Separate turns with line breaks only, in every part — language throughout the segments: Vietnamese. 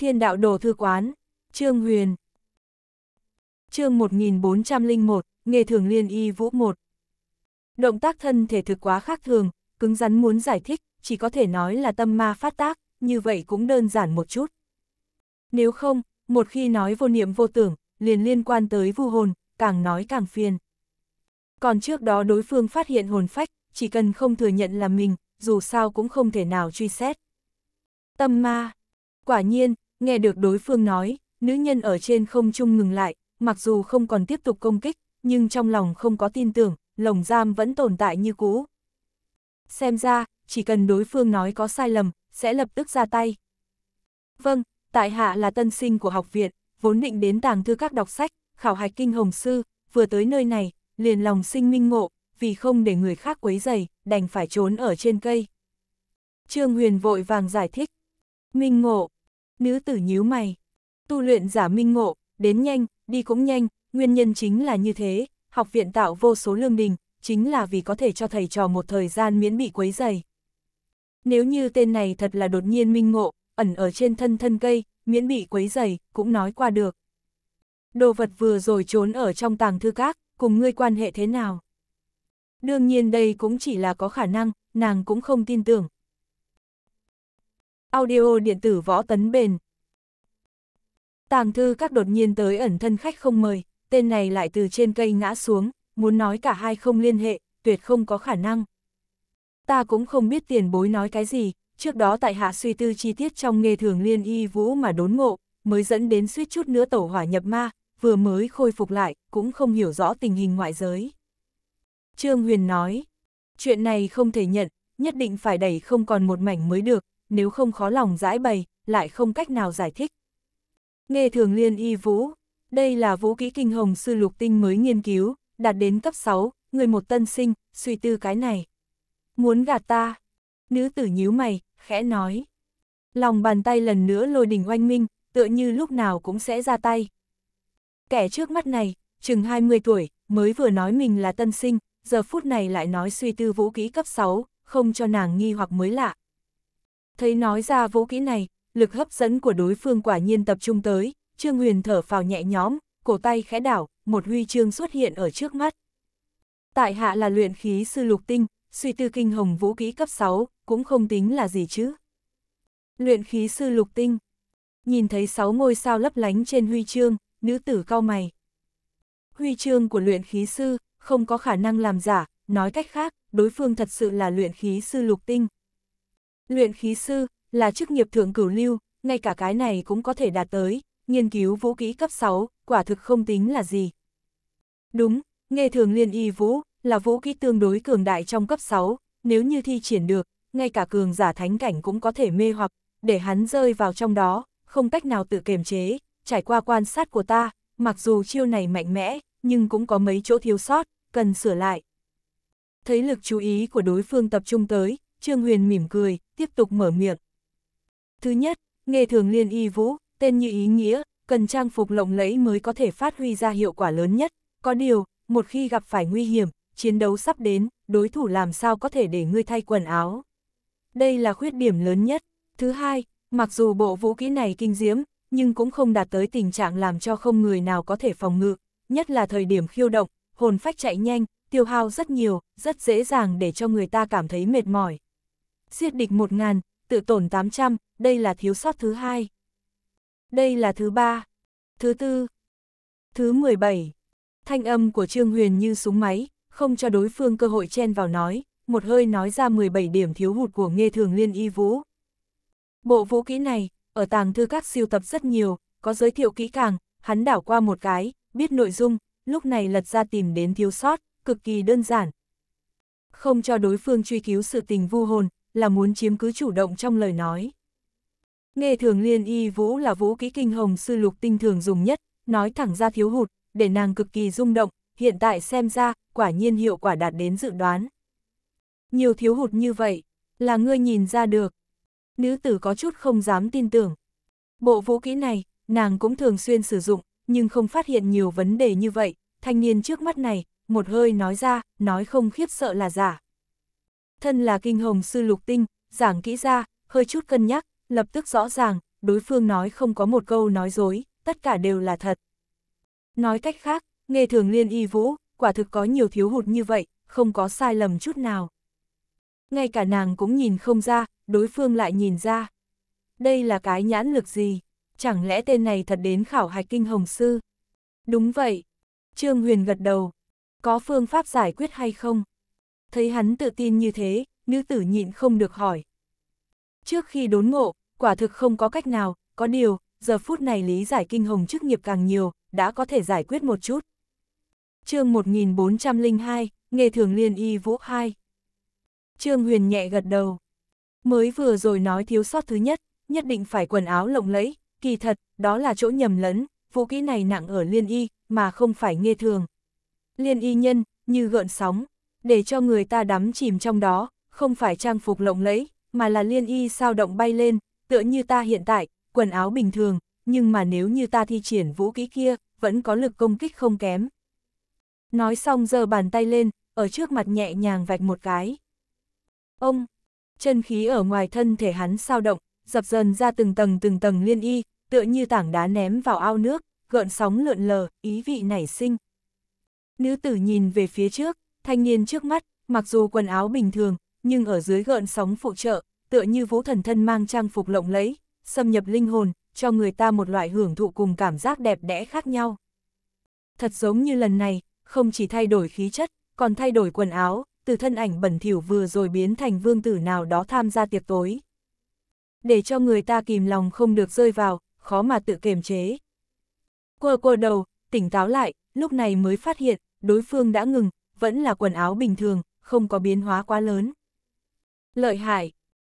Thiên đạo đồ thư quán, Trương Huyền. Chương 1401, Nghề thường liên y vũ 1. Động tác thân thể thực quá khác thường, cứng rắn muốn giải thích, chỉ có thể nói là tâm ma phát tác, như vậy cũng đơn giản một chút. Nếu không, một khi nói vô niệm vô tưởng, liền liên quan tới vu hồn, càng nói càng phiền. Còn trước đó đối phương phát hiện hồn phách, chỉ cần không thừa nhận là mình, dù sao cũng không thể nào truy xét. Tâm ma. Quả nhiên, Nghe được đối phương nói, nữ nhân ở trên không trung ngừng lại, mặc dù không còn tiếp tục công kích, nhưng trong lòng không có tin tưởng, lồng giam vẫn tồn tại như cũ. Xem ra, chỉ cần đối phương nói có sai lầm, sẽ lập tức ra tay. Vâng, tại hạ là tân sinh của học viện, vốn định đến tàng thư các đọc sách, khảo hạch kinh hồng sư, vừa tới nơi này, liền lòng sinh minh ngộ, vì không để người khác quấy dày, đành phải trốn ở trên cây. Trương Huyền vội vàng giải thích. Minh ngộ, nữ tử nhíu mày. Tu luyện giả minh ngộ, đến nhanh, đi cũng nhanh, nguyên nhân chính là như thế, học viện tạo vô số lương đình, chính là vì có thể cho thầy trò một thời gian miễn bị quấy dày. Nếu như tên này thật là đột nhiên minh ngộ, ẩn ở trên thân thân cây, miễn bị quấy dày, cũng nói qua được. Đồ vật vừa rồi trốn ở trong tàng thư các, cùng ngươi quan hệ thế nào? Đương nhiên đây cũng chỉ là có khả năng, nàng cũng không tin tưởng, Audio điện tử võ tấn bền. Tàng thư các đột nhiên tới ẩn thân khách không mời, tên này lại từ trên cây ngã xuống, muốn nói cả hai không liên hệ, tuyệt không có khả năng. Ta cũng không biết tiền bối nói cái gì, trước đó tại hạ suy tư chi tiết trong nghề thường liên y vũ mà đốn ngộ, mới dẫn đến suýt chút nữa tổ hỏa nhập ma, vừa mới khôi phục lại, cũng không hiểu rõ tình hình ngoại giới. Trương Huyền nói, chuyện này không thể nhận, nhất định phải đẩy không còn một mảnh mới được, nếu không khó lòng giải bày, lại không cách nào giải thích. Nghe thường liên y vũ, đây là vũ kỹ kinh hồng sư lục tinh mới nghiên cứu, đạt đến cấp 6, người một tân sinh, suy tư cái này. Muốn gạt ta, nữ tử nhíu mày, khẽ nói. Lòng bàn tay lần nữa lôi đỉnh oanh minh, tựa như lúc nào cũng sẽ ra tay. Kẻ trước mắt này, chừng 20 tuổi, mới vừa nói mình là tân sinh, giờ phút này lại nói suy tư vũ kỹ cấp 6, không cho nàng nghi hoặc mới lạ. Thấy nói ra vũ kỹ này, lực hấp dẫn của đối phương quả nhiên tập trung tới, Trương Huyền thở phào nhẹ nhõm, cổ tay khẽ đảo, một huy chương xuất hiện ở trước mắt. Tại hạ là luyện khí sư lục tinh, suy tư kinh hồng vũ kỹ cấp 6, cũng không tính là gì chứ. Luyện khí sư lục tinh. Nhìn thấy 6 ngôi sao lấp lánh trên huy chương, nữ tử cao mày. Huy chương của luyện khí sư, không có khả năng làm giả, nói cách khác, đối phương thật sự là luyện khí sư lục tinh, Luyện khí sư là chức nghiệp thượng cửu lưu, ngay cả cái này cũng có thể đạt tới, nghiên cứu vũ kỹ cấp 6, quả thực không tính là gì. Đúng, nghề thường liên y vũ là vũ kỹ tương đối cường đại trong cấp 6, nếu như thi triển được, ngay cả cường giả thánh cảnh cũng có thể mê hoặc, để hắn rơi vào trong đó, không cách nào tự kiềm chế, trải qua quan sát của ta, mặc dù chiêu này mạnh mẽ, nhưng cũng có mấy chỗ thiếu sót, cần sửa lại. Thấy lực chú ý của đối phương tập trung tới, Trương Huyền mỉm cười, tiếp tục mở miệng. Thứ nhất, nghề thường liên y vũ, tên như ý nghĩa, cần trang phục lộng lẫy mới có thể phát huy ra hiệu quả lớn nhất. Có điều, một khi gặp phải nguy hiểm, chiến đấu sắp đến, đối thủ làm sao có thể để ngươi thay quần áo. Đây là khuyết điểm lớn nhất. Thứ hai, mặc dù bộ vũ kỹ này kinh diễm, nhưng cũng không đạt tới tình trạng làm cho không người nào có thể phòng ngự, nhất là thời điểm khiêu động, hồn phách chạy nhanh, tiêu hao rất nhiều, rất dễ dàng để cho người ta cảm thấy mệt mỏi giết địch 1.000, tự tổn 800, đây là thiếu sót thứ hai. Đây là thứ ba, thứ tư, thứ 17. Thanh âm của Trương Huyền như súng máy, không cho đối phương cơ hội chen vào nói, một hơi nói ra 17 điểm thiếu hụt của nghề thường liên y vũ. Bộ vũ kỹ này, ở tàng thư các siêu tập rất nhiều, có giới thiệu kỹ càng, hắn đảo qua một cái, biết nội dung, lúc này lật ra tìm đến thiếu sót, cực kỳ đơn giản. Không cho đối phương truy cứu sự tình vu hồn, là muốn chiếm cứ chủ động trong lời nói. Nghe thường liên y vũ là vũ kỹ kinh hồng sư lục tinh thường dùng nhất, nói thẳng ra thiếu hụt, để nàng cực kỳ rung động, hiện tại xem ra, quả nhiên hiệu quả đạt đến dự đoán. Nhiều thiếu hụt như vậy, là ngươi nhìn ra được. Nữ tử có chút không dám tin tưởng. Bộ vũ kỹ này, nàng cũng thường xuyên sử dụng, nhưng không phát hiện nhiều vấn đề như vậy, thanh niên trước mắt này, một hơi nói ra, nói không khiếp sợ là giả thân là kinh hồng sư lục tinh, giảng kỹ ra, hơi chút cân nhắc, lập tức rõ ràng, đối phương nói không có một câu nói dối, tất cả đều là thật. Nói cách khác, nghề thường liên y vũ, quả thực có nhiều thiếu hụt như vậy, không có sai lầm chút nào. Ngay cả nàng cũng nhìn không ra, đối phương lại nhìn ra. Đây là cái nhãn lực gì? Chẳng lẽ tên này thật đến khảo hạch kinh hồng sư? Đúng vậy. Trương Huyền gật đầu. Có phương pháp giải quyết hay không? thấy hắn tự tin như thế, nữ tử nhịn không được hỏi. Trước khi đốn ngộ, quả thực không có cách nào, có điều, giờ phút này lý giải kinh hồng chức nghiệp càng nhiều, đã có thể giải quyết một chút. chương 1402, Nghề Thường Liên Y Vũ 2 Trương Huyền nhẹ gật đầu. Mới vừa rồi nói thiếu sót thứ nhất, nhất định phải quần áo lộng lẫy, kỳ thật, đó là chỗ nhầm lẫn, vũ kỹ này nặng ở liên y, mà không phải nghe thường. Liên y nhân, như gợn sóng, để cho người ta đắm chìm trong đó, không phải trang phục lộng lẫy, mà là liên y sao động bay lên, tựa như ta hiện tại, quần áo bình thường, nhưng mà nếu như ta thi triển vũ kỹ kia, vẫn có lực công kích không kém. Nói xong giơ bàn tay lên, ở trước mặt nhẹ nhàng vạch một cái. Ông, chân khí ở ngoài thân thể hắn sao động, dập dần ra từng tầng từng tầng liên y, tựa như tảng đá ném vào ao nước, gợn sóng lượn lờ, ý vị nảy sinh. Nữ tử nhìn về phía trước, Thanh niên trước mắt, mặc dù quần áo bình thường, nhưng ở dưới gợn sóng phụ trợ, tựa như vũ thần thân mang trang phục lộng lẫy, xâm nhập linh hồn, cho người ta một loại hưởng thụ cùng cảm giác đẹp đẽ khác nhau. Thật giống như lần này, không chỉ thay đổi khí chất, còn thay đổi quần áo, từ thân ảnh bẩn thỉu vừa rồi biến thành vương tử nào đó tham gia tiệc tối. Để cho người ta kìm lòng không được rơi vào, khó mà tự kiềm chế. Quơ quơ đầu, tỉnh táo lại, lúc này mới phát hiện, đối phương đã ngừng, vẫn là quần áo bình thường, không có biến hóa quá lớn. Lợi hại,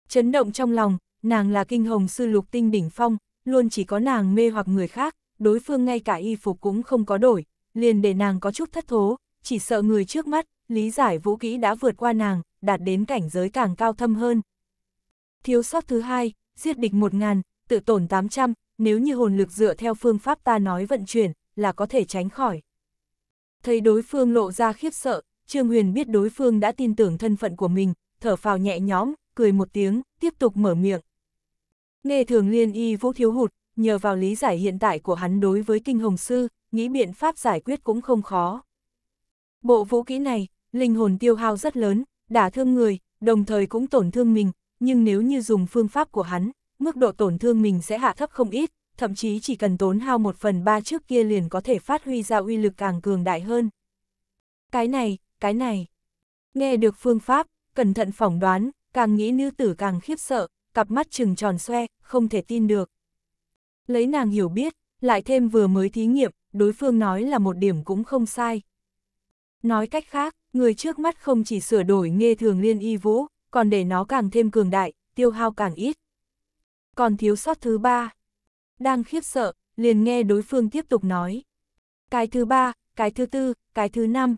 chấn động trong lòng, nàng là kinh hồng sư lục tinh đỉnh phong, luôn chỉ có nàng mê hoặc người khác, đối phương ngay cả y phục cũng không có đổi, liền để nàng có chút thất thố, chỉ sợ người trước mắt, lý giải vũ kỹ đã vượt qua nàng, đạt đến cảnh giới càng cao thâm hơn. Thiếu sót thứ hai, giết địch 1.000, tự tổn 800, nếu như hồn lực dựa theo phương pháp ta nói vận chuyển, là có thể tránh khỏi. Thấy đối phương lộ ra khiếp sợ, Trương Huyền biết đối phương đã tin tưởng thân phận của mình, thở phào nhẹ nhõm, cười một tiếng, tiếp tục mở miệng. Nghe thường liên y vũ thiếu hụt, nhờ vào lý giải hiện tại của hắn đối với kinh hồng sư, nghĩ biện pháp giải quyết cũng không khó. Bộ vũ kỹ này, linh hồn tiêu hao rất lớn, đả thương người, đồng thời cũng tổn thương mình, nhưng nếu như dùng phương pháp của hắn, mức độ tổn thương mình sẽ hạ thấp không ít, thậm chí chỉ cần tốn hao một phần ba trước kia liền có thể phát huy ra uy lực càng cường đại hơn. Cái này, cái này. Nghe được phương pháp, cẩn thận phỏng đoán, càng nghĩ nữ tử càng khiếp sợ, cặp mắt trừng tròn xoe, không thể tin được. Lấy nàng hiểu biết, lại thêm vừa mới thí nghiệm, đối phương nói là một điểm cũng không sai. Nói cách khác, người trước mắt không chỉ sửa đổi nghe thường liên y vũ, còn để nó càng thêm cường đại, tiêu hao càng ít. Còn thiếu sót thứ ba, đang khiếp sợ, liền nghe đối phương tiếp tục nói. Cái thứ ba, cái thứ tư, cái thứ năm.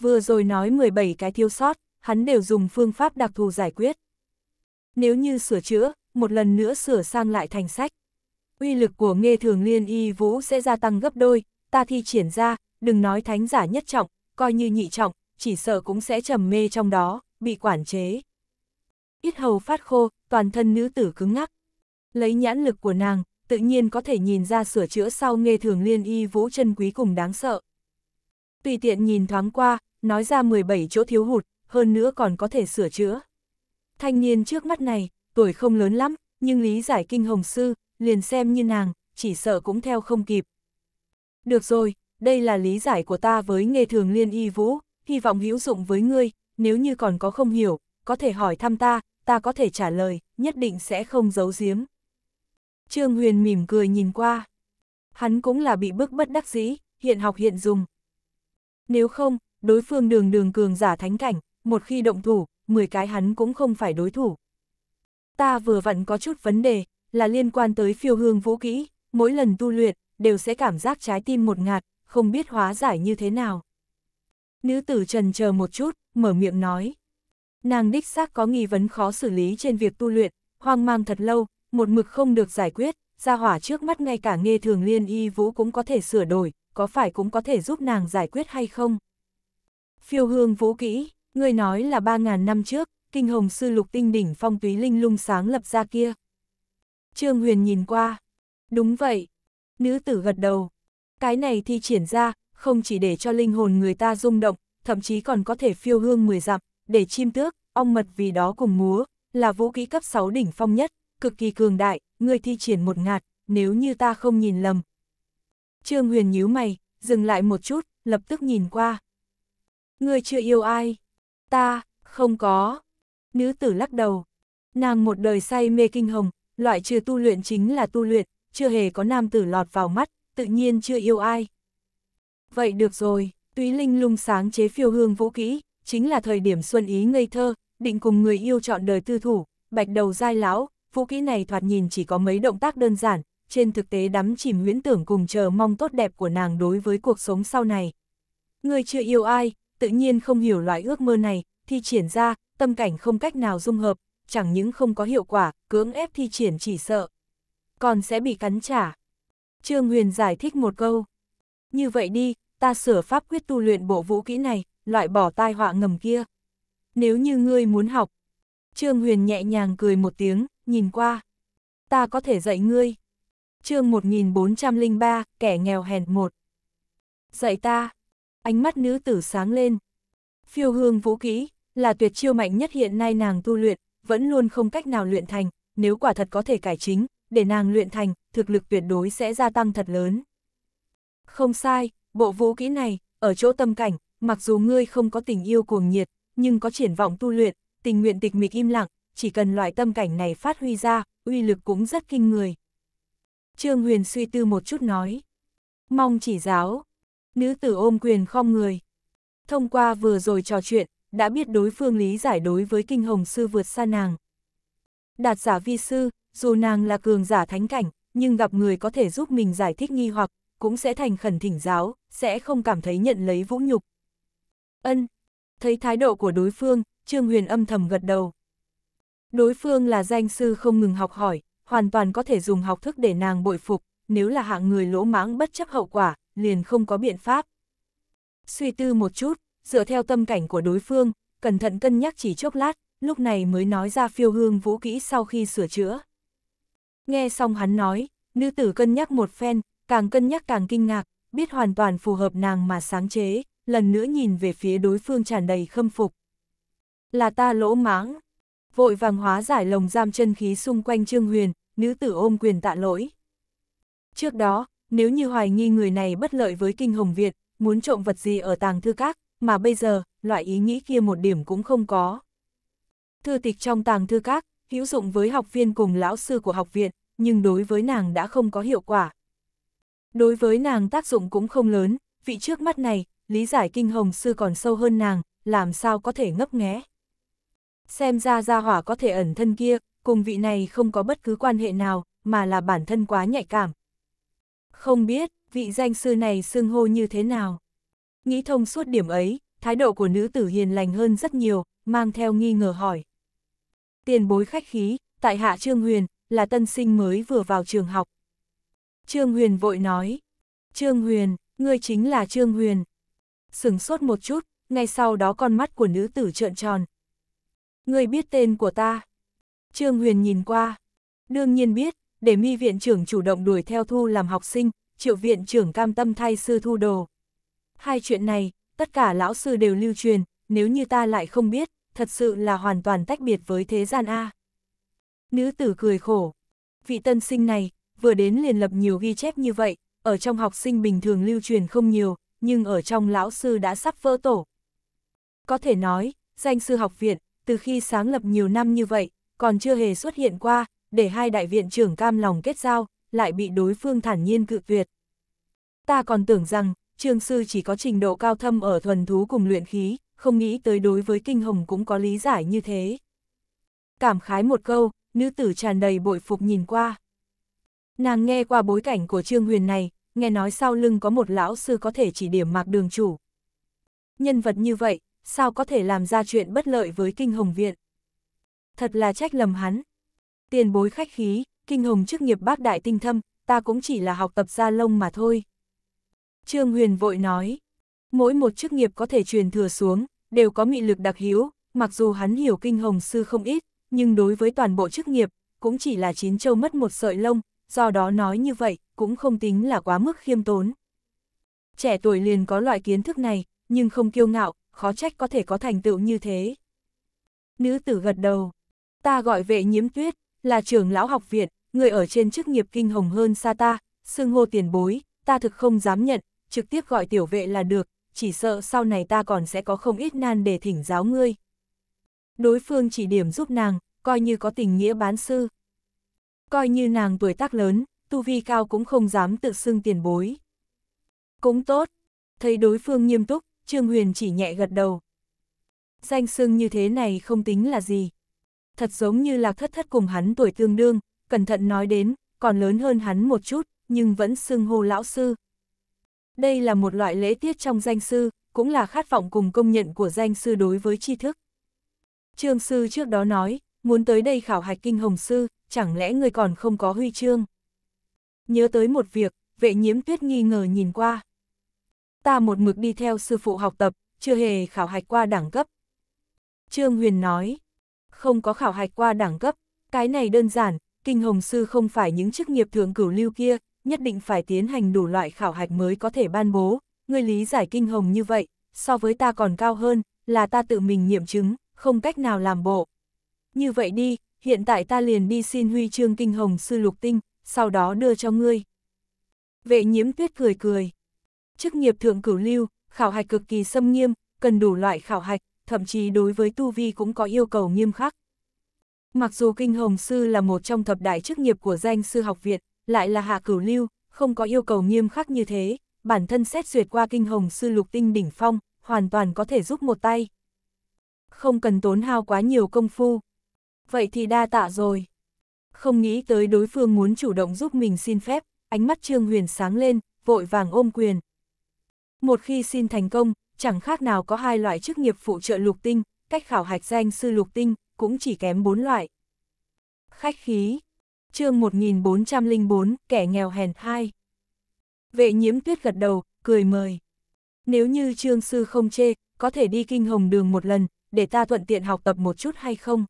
Vừa rồi nói 17 cái thiếu sót, hắn đều dùng phương pháp đặc thù giải quyết. Nếu như sửa chữa, một lần nữa sửa sang lại thành sách. Uy lực của nghe thường liên y vũ sẽ gia tăng gấp đôi, ta thi triển ra, đừng nói thánh giả nhất trọng, coi như nhị trọng, chỉ sợ cũng sẽ trầm mê trong đó, bị quản chế. Ít hầu phát khô, toàn thân nữ tử cứng ngắc. Lấy nhãn lực của nàng, tự nhiên có thể nhìn ra sửa chữa sau nghe thường liên y vũ chân quý cùng đáng sợ. Tùy tiện nhìn thoáng qua, nói ra 17 chỗ thiếu hụt, hơn nữa còn có thể sửa chữa. Thanh niên trước mắt này, tuổi không lớn lắm, nhưng lý giải kinh hồng sư, liền xem như nàng, chỉ sợ cũng theo không kịp. Được rồi, đây là lý giải của ta với nghe thường liên y vũ, hy vọng hữu dụng với ngươi, nếu như còn có không hiểu, có thể hỏi thăm ta, ta có thể trả lời, nhất định sẽ không giấu giếm. Trương Huyền mỉm cười nhìn qua. Hắn cũng là bị bức bất đắc dĩ, hiện học hiện dùng. Nếu không, đối phương đường đường cường giả thánh cảnh, một khi động thủ, 10 cái hắn cũng không phải đối thủ. Ta vừa vặn có chút vấn đề, là liên quan tới phiêu hương vũ kỹ, mỗi lần tu luyện, đều sẽ cảm giác trái tim một ngạt, không biết hóa giải như thế nào. Nữ tử trần chờ một chút, mở miệng nói. Nàng đích xác có nghi vấn khó xử lý trên việc tu luyện, hoang mang thật lâu, một mực không được giải quyết, ra hỏa trước mắt ngay cả nghe thường liên y vũ cũng có thể sửa đổi, có phải cũng có thể giúp nàng giải quyết hay không? Phiêu hương vũ kỹ, người nói là 3.000 năm trước, kinh hồng sư lục tinh đỉnh phong túy linh lung sáng lập ra kia. Trương Huyền nhìn qua. Đúng vậy. Nữ tử gật đầu. Cái này thi triển ra, không chỉ để cho linh hồn người ta rung động, thậm chí còn có thể phiêu hương mười dặm, để chim tước, ong mật vì đó cùng múa, là vũ kỹ cấp 6 đỉnh phong nhất, cực kỳ cường đại, người thi triển một ngạt, nếu như ta không nhìn lầm. Trương Huyền nhíu mày, dừng lại một chút, lập tức nhìn qua. Người chưa yêu ai? Ta, không có. Nữ tử lắc đầu. Nàng một đời say mê kinh hồng, loại trừ tu luyện chính là tu luyện, chưa hề có nam tử lọt vào mắt, tự nhiên chưa yêu ai. Vậy được rồi, túy linh lung sáng chế phiêu hương vũ kỹ, chính là thời điểm xuân ý ngây thơ, định cùng người yêu chọn đời tư thủ, bạch đầu giai lão, vũ kỹ này thoạt nhìn chỉ có mấy động tác đơn giản, trên thực tế đắm chìm huyễn tưởng cùng chờ mong tốt đẹp của nàng đối với cuộc sống sau này. Người chưa yêu ai, tự nhiên không hiểu loại ước mơ này, thi triển ra, tâm cảnh không cách nào dung hợp, chẳng những không có hiệu quả, cưỡng ép thi triển chỉ sợ, còn sẽ bị cắn trả. Trương Huyền giải thích một câu. Như vậy đi, ta sửa pháp quyết tu luyện bộ vũ kỹ này, loại bỏ tai họa ngầm kia. Nếu như ngươi muốn học. Trương Huyền nhẹ nhàng cười một tiếng nhìn qua. Ta có thể dạy ngươi. chương 1403, kẻ nghèo hèn một. Dạy ta. Ánh mắt nữ tử sáng lên. Phiêu hương vũ kỹ, là tuyệt chiêu mạnh nhất hiện nay nàng tu luyện, vẫn luôn không cách nào luyện thành, nếu quả thật có thể cải chính, để nàng luyện thành, thực lực tuyệt đối sẽ gia tăng thật lớn. Không sai, bộ vũ kỹ này, ở chỗ tâm cảnh, mặc dù ngươi không có tình yêu cuồng nhiệt, nhưng có triển vọng tu luyện, tình nguyện tịch mịch im lặng, chỉ cần loại tâm cảnh này phát huy ra, uy lực cũng rất kinh người. Trương Huyền suy tư một chút nói. Mong chỉ giáo. Nữ tử ôm quyền không người. Thông qua vừa rồi trò chuyện, đã biết đối phương lý giải đối với kinh hồng sư vượt xa nàng. Đạt giả vi sư, dù nàng là cường giả thánh cảnh, nhưng gặp người có thể giúp mình giải thích nghi hoặc, cũng sẽ thành khẩn thỉnh giáo, sẽ không cảm thấy nhận lấy vũ nhục. Ân, thấy thái độ của đối phương, Trương Huyền âm thầm gật đầu. Đối phương là danh sư không ngừng học hỏi, hoàn toàn có thể dùng học thức để nàng bội phục, nếu là hạng người lỗ mãng bất chấp hậu quả, liền không có biện pháp. Suy tư một chút, dựa theo tâm cảnh của đối phương, cẩn thận cân nhắc chỉ chốc lát, lúc này mới nói ra phiêu hương vũ kỹ sau khi sửa chữa. Nghe xong hắn nói, nữ tử cân nhắc một phen, càng cân nhắc càng kinh ngạc, biết hoàn toàn phù hợp nàng mà sáng chế, lần nữa nhìn về phía đối phương tràn đầy khâm phục. Là ta lỗ mãng, vội vàng hóa giải lồng giam chân khí xung quanh Trương Huyền, nữ tử ôm quyền tạ lỗi. Trước đó, nếu như hoài nghi người này bất lợi với kinh hồng Việt, muốn trộm vật gì ở tàng thư các, mà bây giờ, loại ý nghĩ kia một điểm cũng không có. Thư tịch trong tàng thư các, hữu dụng với học viên cùng lão sư của học viện, nhưng đối với nàng đã không có hiệu quả. Đối với nàng tác dụng cũng không lớn, vị trước mắt này, lý giải kinh hồng sư còn sâu hơn nàng, làm sao có thể ngấp nghé. Xem ra gia hỏa có thể ẩn thân kia, cùng vị này không có bất cứ quan hệ nào, mà là bản thân quá nhạy cảm. Không biết, vị danh sư này xưng hô như thế nào? Nghĩ thông suốt điểm ấy, thái độ của nữ tử hiền lành hơn rất nhiều, mang theo nghi ngờ hỏi. Tiền bối khách khí, tại hạ Trương Huyền, là tân sinh mới vừa vào trường học. Trương Huyền vội nói, Trương Huyền, ngươi chính là Trương Huyền. Sửng sốt một chút, ngay sau đó con mắt của nữ tử trợn tròn, Ngươi biết tên của ta. Trương Huyền nhìn qua. Đương nhiên biết, để mi viện trưởng chủ động đuổi theo Thu làm học sinh, triệu viện trưởng cam tâm thay sư Thu đồ. Hai chuyện này, tất cả lão sư đều lưu truyền, nếu như ta lại không biết, thật sự là hoàn toàn tách biệt với thế gian A. Nữ tử cười khổ. Vị tân sinh này, vừa đến liền lập nhiều ghi chép như vậy, ở trong học sinh bình thường lưu truyền không nhiều, nhưng ở trong lão sư đã sắp vỡ tổ. Có thể nói, danh sư học viện, từ khi sáng lập nhiều năm như vậy, còn chưa hề xuất hiện qua, để hai đại viện trưởng cam lòng kết giao, lại bị đối phương thản nhiên cự tuyệt. Ta còn tưởng rằng, trương sư chỉ có trình độ cao thâm ở thuần thú cùng luyện khí, không nghĩ tới đối với kinh hồng cũng có lý giải như thế. Cảm khái một câu, nữ tử tràn đầy bội phục nhìn qua. Nàng nghe qua bối cảnh của trương huyền này, nghe nói sau lưng có một lão sư có thể chỉ điểm mạc đường chủ. Nhân vật như vậy, sao có thể làm ra chuyện bất lợi với kinh hồng viện. Thật là trách lầm hắn. Tiền bối khách khí, kinh hồng chức nghiệp bác đại tinh thâm, ta cũng chỉ là học tập gia lông mà thôi. Trương Huyền vội nói, mỗi một chức nghiệp có thể truyền thừa xuống, đều có mị lực đặc hữu, mặc dù hắn hiểu kinh hồng sư không ít, nhưng đối với toàn bộ chức nghiệp, cũng chỉ là chín châu mất một sợi lông, do đó nói như vậy, cũng không tính là quá mức khiêm tốn. Trẻ tuổi liền có loại kiến thức này, nhưng không kiêu ngạo, khó trách có thể có thành tựu như thế. Nữ tử gật đầu, ta gọi vệ nhiễm tuyết, là trưởng lão học viện, người ở trên chức nghiệp kinh hồng hơn xa ta, xưng hô tiền bối, ta thực không dám nhận, trực tiếp gọi tiểu vệ là được, chỉ sợ sau này ta còn sẽ có không ít nan để thỉnh giáo ngươi. Đối phương chỉ điểm giúp nàng, coi như có tình nghĩa bán sư. Coi như nàng tuổi tác lớn, tu vi cao cũng không dám tự xưng tiền bối. Cũng tốt, thấy đối phương nghiêm túc, Trương Huyền chỉ nhẹ gật đầu. Danh xưng như thế này không tính là gì. Thật giống như lạc thất thất cùng hắn tuổi tương đương, cẩn thận nói đến, còn lớn hơn hắn một chút, nhưng vẫn xưng hô lão sư. Đây là một loại lễ tiết trong danh sư, cũng là khát vọng cùng công nhận của danh sư đối với tri thức. Trương sư trước đó nói, muốn tới đây khảo hạch kinh hồng sư, chẳng lẽ người còn không có huy chương? Nhớ tới một việc, vệ nhiễm tuyết nghi ngờ nhìn qua ta một mực đi theo sư phụ học tập, chưa hề khảo hạch qua đẳng cấp. Trương Huyền nói, không có khảo hạch qua đẳng cấp, cái này đơn giản, kinh hồng sư không phải những chức nghiệp thượng cửu lưu kia, nhất định phải tiến hành đủ loại khảo hạch mới có thể ban bố, người lý giải kinh hồng như vậy, so với ta còn cao hơn, là ta tự mình nghiệm chứng, không cách nào làm bộ. Như vậy đi, hiện tại ta liền đi xin huy chương kinh hồng sư lục tinh, sau đó đưa cho ngươi. Vệ nhiễm tuyết cười cười chức nghiệp thượng cửu lưu, khảo hạch cực kỳ xâm nghiêm, cần đủ loại khảo hạch, thậm chí đối với tu vi cũng có yêu cầu nghiêm khắc. Mặc dù Kinh Hồng Sư là một trong thập đại chức nghiệp của danh sư học viện, lại là hạ cửu lưu, không có yêu cầu nghiêm khắc như thế, bản thân xét duyệt qua Kinh Hồng Sư lục tinh đỉnh phong, hoàn toàn có thể giúp một tay. Không cần tốn hao quá nhiều công phu. Vậy thì đa tạ rồi. Không nghĩ tới đối phương muốn chủ động giúp mình xin phép, ánh mắt Trương Huyền sáng lên, vội vàng ôm quyền, một khi xin thành công, chẳng khác nào có hai loại chức nghiệp phụ trợ lục tinh, cách khảo hạch danh sư lục tinh, cũng chỉ kém bốn loại. Khách khí chương 1404, kẻ nghèo hèn hai. Vệ nhiễm tuyết gật đầu, cười mời. Nếu như trương sư không chê, có thể đi kinh hồng đường một lần, để ta thuận tiện học tập một chút hay không?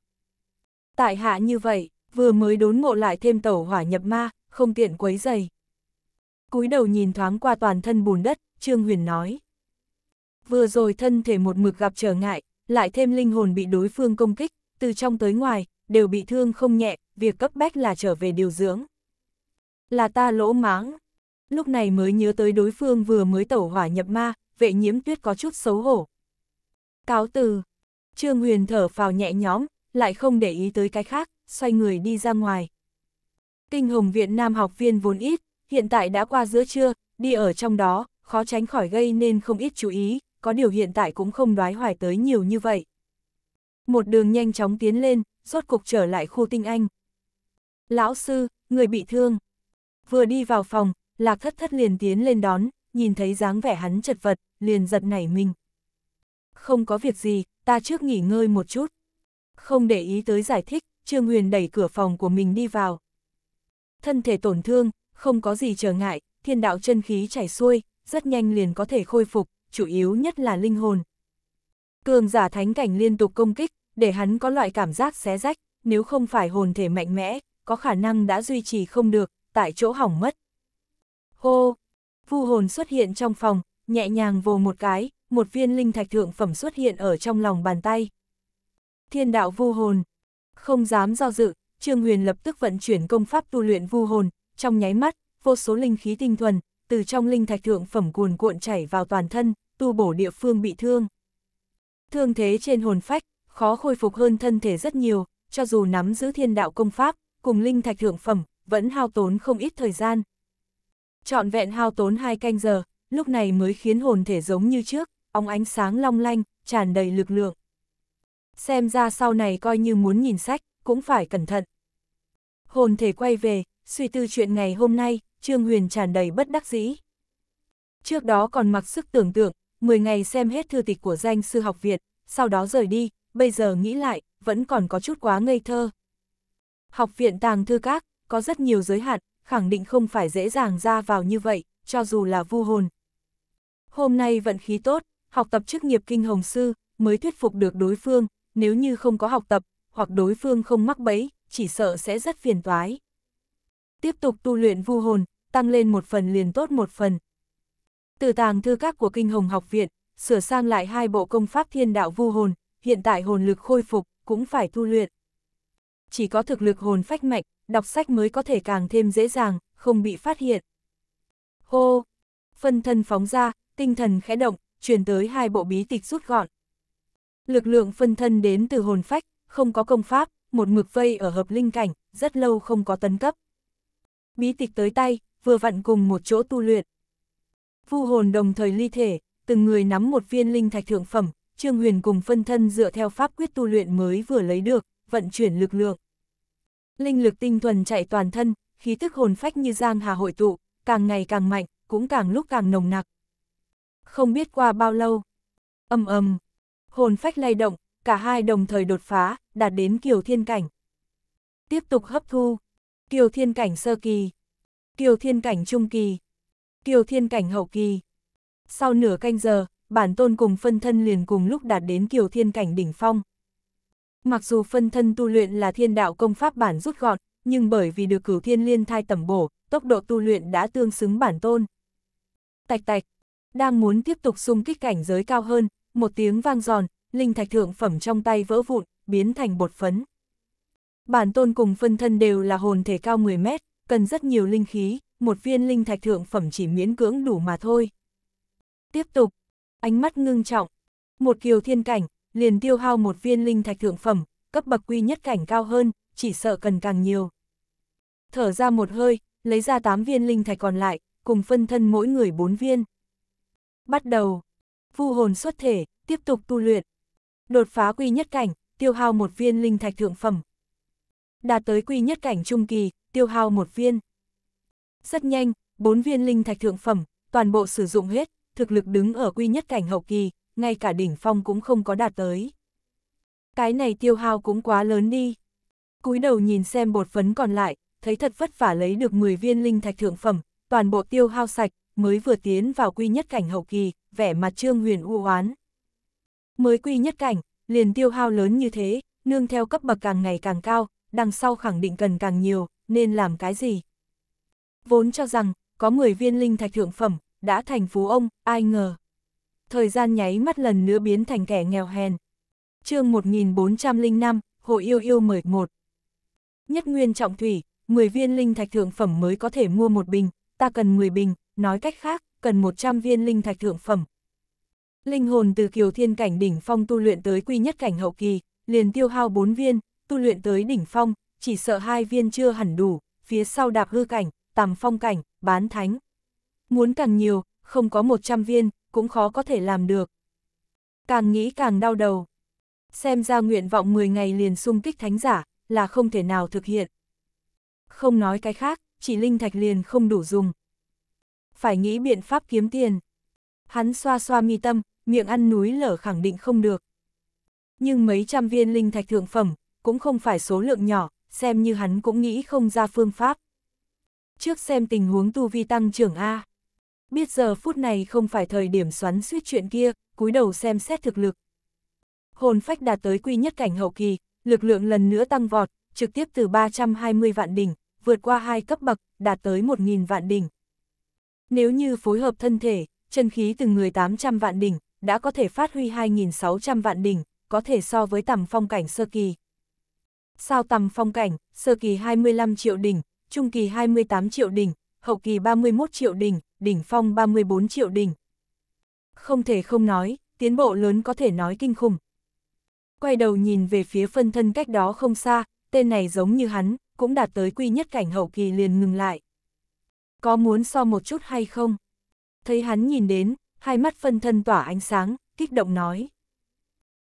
Tại hạ như vậy, vừa mới đốn ngộ lại thêm tẩu hỏa nhập ma, không tiện quấy dày. cúi đầu nhìn thoáng qua toàn thân bùn đất, Trương Huyền nói. Vừa rồi thân thể một mực gặp trở ngại, lại thêm linh hồn bị đối phương công kích, từ trong tới ngoài, đều bị thương không nhẹ, việc cấp bách là trở về điều dưỡng. Là ta lỗ máng. Lúc này mới nhớ tới đối phương vừa mới tẩu hỏa nhập ma, vệ nhiễm tuyết có chút xấu hổ. Cáo từ. Trương Huyền thở phào nhẹ nhõm, lại không để ý tới cái khác, xoay người đi ra ngoài. Kinh hồng viện nam học viên vốn ít, hiện tại đã qua giữa trưa, đi ở trong đó, khó tránh khỏi gây nên không ít chú ý, có điều hiện tại cũng không đoái hoài tới nhiều như vậy. Một đường nhanh chóng tiến lên, rốt cục trở lại khu tinh anh. Lão sư, người bị thương. Vừa đi vào phòng, lạc thất thất liền tiến lên đón, nhìn thấy dáng vẻ hắn chật vật, liền giật nảy mình. Không có việc gì, ta trước nghỉ ngơi một chút. Không để ý tới giải thích, Trương Huyền đẩy cửa phòng của mình đi vào. Thân thể tổn thương, không có gì trở ngại, thiên đạo chân khí chảy xuôi, rất nhanh liền có thể khôi phục, chủ yếu nhất là linh hồn. Cường giả thánh cảnh liên tục công kích, để hắn có loại cảm giác xé rách, nếu không phải hồn thể mạnh mẽ, có khả năng đã duy trì không được, tại chỗ hỏng mất. Hô! Vu hồn xuất hiện trong phòng, nhẹ nhàng vồ một cái, một viên linh thạch thượng phẩm xuất hiện ở trong lòng bàn tay. Thiên đạo vu hồn. Không dám do dự, Trương Huyền lập tức vận chuyển công pháp tu luyện vu hồn, trong nháy mắt, vô số linh khí tinh thuần, từ trong linh thạch thượng phẩm cuồn cuộn chảy vào toàn thân, tu bổ địa phương bị thương. Thương thế trên hồn phách, khó khôi phục hơn thân thể rất nhiều, cho dù nắm giữ thiên đạo công pháp, cùng linh thạch thượng phẩm, vẫn hao tốn không ít thời gian. Chọn vẹn hao tốn hai canh giờ, lúc này mới khiến hồn thể giống như trước, óng ánh sáng long lanh, tràn đầy lực lượng. Xem ra sau này coi như muốn nhìn sách, cũng phải cẩn thận. Hồn thể quay về, suy tư chuyện ngày hôm nay, Trương Huyền tràn đầy bất đắc dĩ. Trước đó còn mặc sức tưởng tượng, 10 ngày xem hết thư tịch của danh sư học viện, sau đó rời đi, bây giờ nghĩ lại, vẫn còn có chút quá ngây thơ. Học viện tàng thư các, có rất nhiều giới hạn, khẳng định không phải dễ dàng ra vào như vậy, cho dù là vu hồn. Hôm nay vận khí tốt, học tập chức nghiệp kinh hồng sư, mới thuyết phục được đối phương, nếu như không có học tập, hoặc đối phương không mắc bẫy, chỉ sợ sẽ rất phiền toái. Tiếp tục tu luyện vu hồn, tăng lên một phần liền tốt một phần. Từ tàng thư các của Kinh Hồng Học Viện, sửa sang lại hai bộ công pháp thiên đạo vu hồn, hiện tại hồn lực khôi phục, cũng phải tu luyện. Chỉ có thực lực hồn phách mạnh, đọc sách mới có thể càng thêm dễ dàng, không bị phát hiện. Hô! Phân thân phóng ra, tinh thần khẽ động, truyền tới hai bộ bí tịch rút gọn. Lực lượng phân thân đến từ hồn phách, không có công pháp, một mực vây ở hợp linh cảnh, rất lâu không có tấn cấp. Bí tịch tới tay, vừa vặn cùng một chỗ tu luyện. Vu hồn đồng thời ly thể, từng người nắm một viên linh thạch thượng phẩm, Trương Huyền cùng phân thân dựa theo pháp quyết tu luyện mới vừa lấy được, vận chuyển lực lượng. Linh lực tinh thuần chạy toàn thân, khí tức hồn phách như giang hà hội tụ, càng ngày càng mạnh, cũng càng lúc càng nồng nặc. Không biết qua bao lâu, ầm ầm, hồn phách lay động, cả hai đồng thời đột phá, đạt đến kiều thiên cảnh. Tiếp tục hấp thu, kiều thiên cảnh sơ kỳ. Kiều Thiên Cảnh Trung Kỳ, Kiều Thiên Cảnh Hậu Kỳ. Sau nửa canh giờ, bản tôn cùng phân thân liền cùng lúc đạt đến Kiều Thiên Cảnh Đỉnh Phong. Mặc dù phân thân tu luyện là thiên đạo công pháp bản rút gọn, nhưng bởi vì được cửu thiên liên thai tẩm bổ, tốc độ tu luyện đã tương xứng bản tôn. Tạch tạch, đang muốn tiếp tục xung kích cảnh giới cao hơn, một tiếng vang giòn, linh thạch thượng phẩm trong tay vỡ vụn, biến thành bột phấn. Bản tôn cùng phân thân đều là hồn thể cao 10 mét, cần rất nhiều linh khí, một viên linh thạch thượng phẩm chỉ miễn cưỡng đủ mà thôi. Tiếp tục, ánh mắt ngưng trọng, một kiều thiên cảnh, liền tiêu hao một viên linh thạch thượng phẩm, cấp bậc quy nhất cảnh cao hơn, chỉ sợ cần càng nhiều. Thở ra một hơi, lấy ra 8 viên linh thạch còn lại, cùng phân thân mỗi người 4 viên. Bắt đầu, vu hồn xuất thể, tiếp tục tu luyện. Đột phá quy nhất cảnh, tiêu hao một viên linh thạch thượng phẩm. Đạt tới quy nhất cảnh trung kỳ, tiêu hao một viên. Rất nhanh, bốn viên linh thạch thượng phẩm, toàn bộ sử dụng hết, thực lực đứng ở quy nhất cảnh hậu kỳ, ngay cả đỉnh phong cũng không có đạt tới. Cái này tiêu hao cũng quá lớn đi. cúi đầu nhìn xem bột phấn còn lại, thấy thật vất vả lấy được 10 viên linh thạch thượng phẩm, toàn bộ tiêu hao sạch, mới vừa tiến vào quy nhất cảnh hậu kỳ, vẻ mặt Trương Huyền u oán. Mới quy nhất cảnh, liền tiêu hao lớn như thế, nương theo cấp bậc càng ngày càng cao, đằng sau khẳng định cần càng nhiều, nên làm cái gì? Vốn cho rằng, có 10 viên linh thạch thượng phẩm, đã thành phú ông, ai ngờ. Thời gian nháy mắt lần nữa biến thành kẻ nghèo hèn. chương 1405, Hội Yêu Yêu mời một Nhất nguyên trọng thủy, 10 viên linh thạch thượng phẩm mới có thể mua một bình, ta cần 10 bình, nói cách khác, cần 100 viên linh thạch thượng phẩm. Linh hồn từ kiều thiên cảnh đỉnh phong tu luyện tới quy nhất cảnh hậu kỳ, liền tiêu hao 4 viên, tu luyện tới đỉnh phong, chỉ sợ hai viên chưa hẳn đủ, phía sau đạp hư cảnh, tầm phong cảnh, bán thánh. Muốn càng nhiều, không có 100 viên, cũng khó có thể làm được. Càng nghĩ càng đau đầu. Xem ra nguyện vọng 10 ngày liền xung kích thánh giả, là không thể nào thực hiện. Không nói cái khác, chỉ linh thạch liền không đủ dùng. Phải nghĩ biện pháp kiếm tiền. Hắn xoa xoa mi tâm, miệng ăn núi lở khẳng định không được. Nhưng mấy trăm viên linh thạch thượng phẩm, cũng không phải số lượng nhỏ, xem như hắn cũng nghĩ không ra phương pháp. Trước xem tình huống tu vi tăng trưởng A. Biết giờ phút này không phải thời điểm xoắn suýt chuyện kia, cúi đầu xem xét thực lực. Hồn phách đạt tới quy nhất cảnh hậu kỳ, lực lượng lần nữa tăng vọt, trực tiếp từ 320 vạn đỉnh, vượt qua hai cấp bậc, đạt tới 1.000 vạn đỉnh. Nếu như phối hợp thân thể, chân khí từng người 800 vạn đỉnh, đã có thể phát huy 2.600 vạn đỉnh, có thể so với tầm phong cảnh sơ kỳ sao tầm phong cảnh, sơ kỳ 25 triệu đỉnh, trung kỳ 28 triệu đỉnh, hậu kỳ 31 triệu đỉnh, đỉnh phong 34 triệu đỉnh. Không thể không nói, tiến bộ lớn có thể nói kinh khủng. Quay đầu nhìn về phía phân thân cách đó không xa, tên này giống như hắn, cũng đạt tới quy nhất cảnh hậu kỳ liền ngừng lại. Có muốn so một chút hay không? Thấy hắn nhìn đến, hai mắt phân thân tỏa ánh sáng, kích động nói.